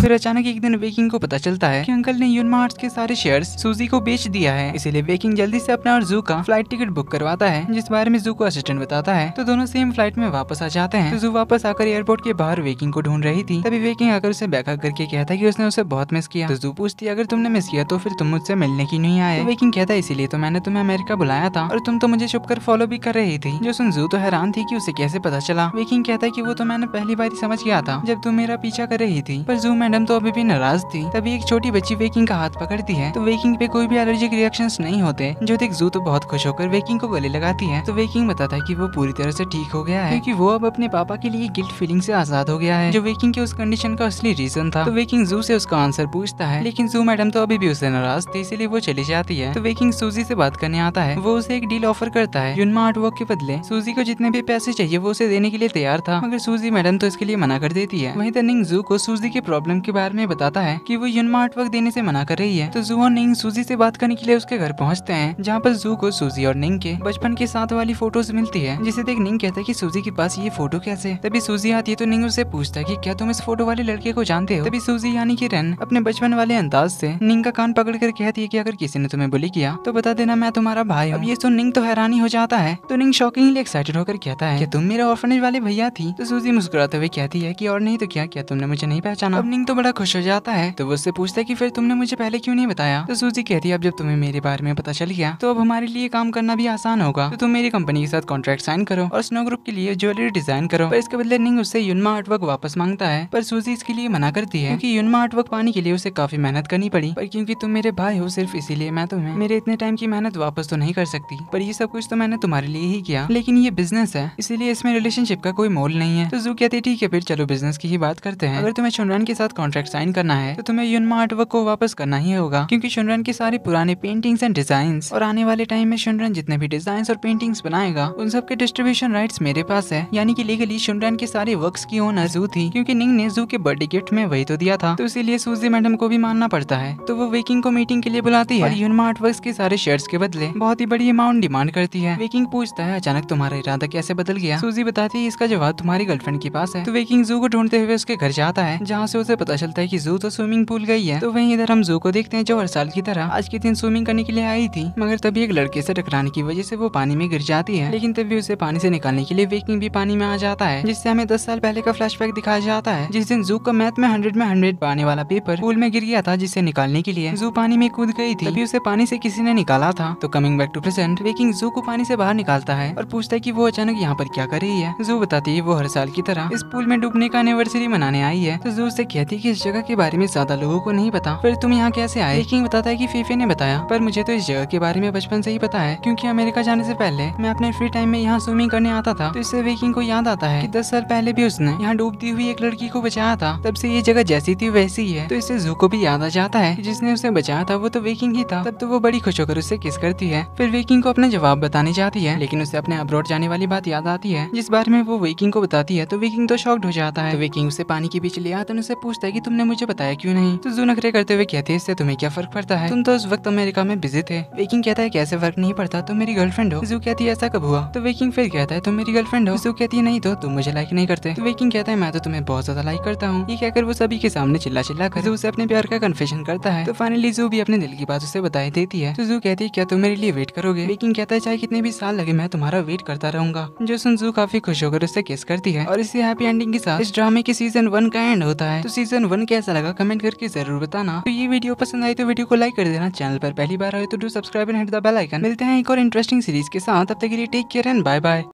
फिर अचानक एक दिन वेकिंग को पता चलता है कि अंकल ने यून मार्ट के सारे शेयर्स सूजी को बेच दिया है इसीलिए वेकिंग जल्दी से अपना और जू का फ्लाइट टिकट बुक करवाता है जिस बारे में जू को असिस्टेंट बताता है तो दोनों सेम फ्लाइट में वापस आ जाते हैं तो जू वापस आकर एयरपोर्ट के बाहर वेकिंग को ढूंढ रही थी तभी वेकिंग आकर उसे बैकअप करके कहता की उसने उसे बहुत मिस किया तो जू पूछती अगर तुमने मिस किया तो फिर तुम मुझसे मिलने की नहीं आए वेकिंग तो कहता इसीलिए तो मैंने तुम्हें अमेरिका बुलाया था और तुम तो मुझे छुप कर फॉलो भी कर रही थी जो सुन जू तो हैरान थी की उसे कैसे पता चला वेकिंग कहता की वो तो मैंने पहली बार समझ गया था जब तुम मेरा पीछा कर रही थी पर जू मैडम तो अभी भी नाराज थी तभी एक छोटी बच्ची वेकिंग का हाथ पकड़ती है तो वेकिंग पे कोई भी एलर्जिक रिएक्शन नहीं होते जो देख जू तो बहुत खुश होकर वेकिंग को गले लगाती होती है तो वे किंग बताता है की वो पूरी तरह से ठीक हो गया है क्यूँकी वो अब अपने पापा के लिए गिल्ट फीलिंग से आजाद हो गया है जो वेकिंग के उस कंडीशन का असली रीजन था तो वेकिंग जू से उसका आंसर पूछता है लेकिन जू मैडम तो अभी भी उसे नाराज थी इसीलिए वो चली जाती है तो वेकिंग सूजी से बात करने आता है वो उसे एक डील ऑफर करता है युनमा आर्टवर्क के बदले सूजी को जितने भी पैसे चाहिए वो उसे देने के लिए तैयार था मगर सूजी मैडम तो इसके लिए मना कर देती है वहीं तनिंग जू को सूजी के प्रॉब्लम के बारे में बताता है की वो युनमा आर्टवर्क देने से मना कर रही है तो जू और निंग सूजी से बात करने के लिए उसके घर पहुँचते हैं जहाँ पर जू को सूजी और निंग के बचपन के साथ वाली फोटोज मिलती है जिसे देख निंग कहता है की सूजी के पास ये फोटो कैसे तभी सूजी आती है तो निंग उसे पूछता है की क्या तुम इस फोटो वाले लड़के को जानते हो तभी सूजी यानी की रन अपने बचपन वाले अंदाज से निंग का कान पकड़ कर कहती है की अगर किसी ने तुम्हें बुली किया तो बता देना मैं तुम्हारा भाई अब ये सुन निंग तो हैरानी हो जाता है तो निंग शॉकिंगली एक्साइटेड होकर कहता है तुम मेरे ऑर्फनेज वाले भैया थी तो सूजी मुस्कुराते हुए कहती है की और नहीं तो क्या क्या तुमने मुझे नहीं पहचाना अब निंग तो बड़ा खुश हो जाता है तो वो उससे पूछता है की फिर तुमने मुझे पहले क्यों नहीं बताया तो सूजी कहती है अब जब तुम्हें मेरे बारे में पता चल गया तो अब हमारे लिए काम करना भी आसान होगा तो तुम मेरी कंपनी के साथ कॉन्ट्रैक्ट साइन करो और स्नो ग्रुप के लिए ज्वेलरी डिजाइन करो पर इसके बदले निंग उससे युनमा आर्टवर्क वापस मांगता है पर सूजी इसके लिए मना करती है क्यूँकी युनमा आर्टवर्क पाने के लिए उसे काफी मेहनत करनी पड़ी पर क्योंकि तुम मेरे भाई हो सिर्फ इसीलिए मैं तुम्हें मेरे इतने टाइम की मेहनत वापस तो नहीं कर सकती पर ये सब कुछ तो मैंने तुम्हारे लिए ही किया लेकिन ये बिजनेस है इसीलिए इसमें रिलेशनशिप का कोई मोल नहीं है तो जू कहते ठीक है फिर चलो बिजनेस की ही बात करते हैं अगर तुम्हें शुनरन के साथ कॉन्ट्रैक्ट साइन करना है तो तुम्हें युनमा आर्टवर्क को वापस करना ही होगा क्योंकि शुनरन के सारे पुराने पेंटिंग्स एंड डिजाइन और आने वाले टाइम में शुनरन जितने भी डिजाइन और पेंटिंग्स बनाएगा उन सब के डिस्ट्रीब्यूशन राइट्स मेरे पास है यानी कि लीगली शुनरैन के सारे वर्क्स की ओनर जू थी क्योंकि निंग ने जू के बर्थडे गिफ्ट में वही तो दिया था तो इसीलिए सूजी मैडम को भी मानना पड़ता है तो वो वेकिंग को मीटिंग के लिए बुलाती है और आर्ट वर्क के सारे शर्ट्स के बदले बहुत ही बड़ी अमाउंट डिमांड करती है वेकिंग पूछता है अचानक तुम्हारा इरादा कैसे बदल गया सूजी बताती है इसका जवाब तुम्हारी गर्लफ्रेंड के पास है तो वेकिंग जू को ढूंढते हुए उसके घर जाता है जहाँ से उसे पता चलता है की जू तो स्विमिंग पूल गई है तो वही इधर हम जू को देखते हैं जो हर साल की तरह आज के दिन स्विमिंग करने के लिए आई थी मगर तभी एक लड़के से टकराने की वजह से वो पानी पानी में गिर जाती है लेकिन तभी उसे पानी से निकालने के लिए वेकिंग भी पानी में आ जाता है जिससे हमें दस साल पहले का फ्लैशबैक दिखाया जाता है जिस दिन जू का मैथ में हंड्रेड में हंड्रेड पाने वाला पेपर पूल में गिर गया था जिसे निकालने के लिए जू पानी में कूद गई थी तभी उसे पानी से किसी ने निकाला था तो कमिंग बैक टू प्रेजेंट वेकिंग जू को पानी से बाहर निकालता है और पूछता है की वो अचानक यहाँ पर क्या कर रही है जू बताती है वो हर साल की तरह इस पूल में डूबने का एनिवर्सरी मनाने आई है तो जू ऐसी कहती है की इस जगह के बारे में ज्यादा लोगो को नहीं पता फिर तुम यहाँ कैसे आए वेकिंग बताता है की फीफे ने बताया पर मुझे तो इस जगह के बारे में बचपन से ही पता है क्यूँकी अमेरिका जाने ऐसी पहले मैं अपने फ्री टाइम में यहाँ स्विमिंग करने आता था तो इससे वेकिंग को याद आता है कि दस साल पहले भी उसने यहाँ डूबती हुई एक लड़की को बचाया था तब से ये जगह जैसी थी वैसी ही है तो इससे जू को भी याद आ जाता है जिसने उसे बचाया था वो तो वेकिंग ही था तब तो वो बड़ी खुश होकर उसे किस करती है फिर वेकिंग को अपना जवाब बताने जाती है लेकिन उसे अपने अब्रॉड जाने वाली बात याद आती है जिस बारे में वो वेकिंग को बताती है तो वेकिंग तो शॉक्ड हो जाता है वेकिंग तो उसे पानी के बीच ले आता है उसे पूछता है की तुमने मुझे बताया क्यूँ नहीं तो जू नखरे करते हुए कहते है इससे तुम्हें क्या फर्क पड़ता है तुम तो उस वक्त अमेरिका में बिजी थे वेकिंग कहता है कैसे फर्क नहीं पड़ता तो मेरी गर्लफ्रेंड हो जू कहती है ऐसा कब हुआ तो वेकिंग फिर कहता है तुम मेरी गर्लफ्रेंड हो जू कहती है नहीं तो तुम मुझे लाइक नहीं करते तो वेकिंग कहता है मैं तो तुम्हें बहुत ज्यादा लाइक करता हूँ ये कहकर वो सभी के सामने चिल्ला चिल्ला कर उसे अपने प्यार का कन्फेशन करता है तो फाइनली जू भी अपने दिल की बात उसे बताई देती है तो जू कहती है क्या तुम मेरे लिए वेट करोगे वेकिंग कहता है चाहे कितने भी साल लगे मैं तुम्हारा वेट करता रहूंगा जो सुन जू काफी खुश होकर उससे किस करती है और इसी हैप्पी एंडिंग के साथ इस ड्रामे के सीजन वन का एंड होता है तो सीजन वन कैसा लगा कमेंट करके जरूर बताना तो ये वीडियो पसंद आई तो वीडियो को लाइक कर देना चैनल पर पहली बार आए तो do subscribe and hit the bell icon मिलते हैं एक और इंटरेस्टिंग सीरीज के साथ तब तक के लिए take care and bye bye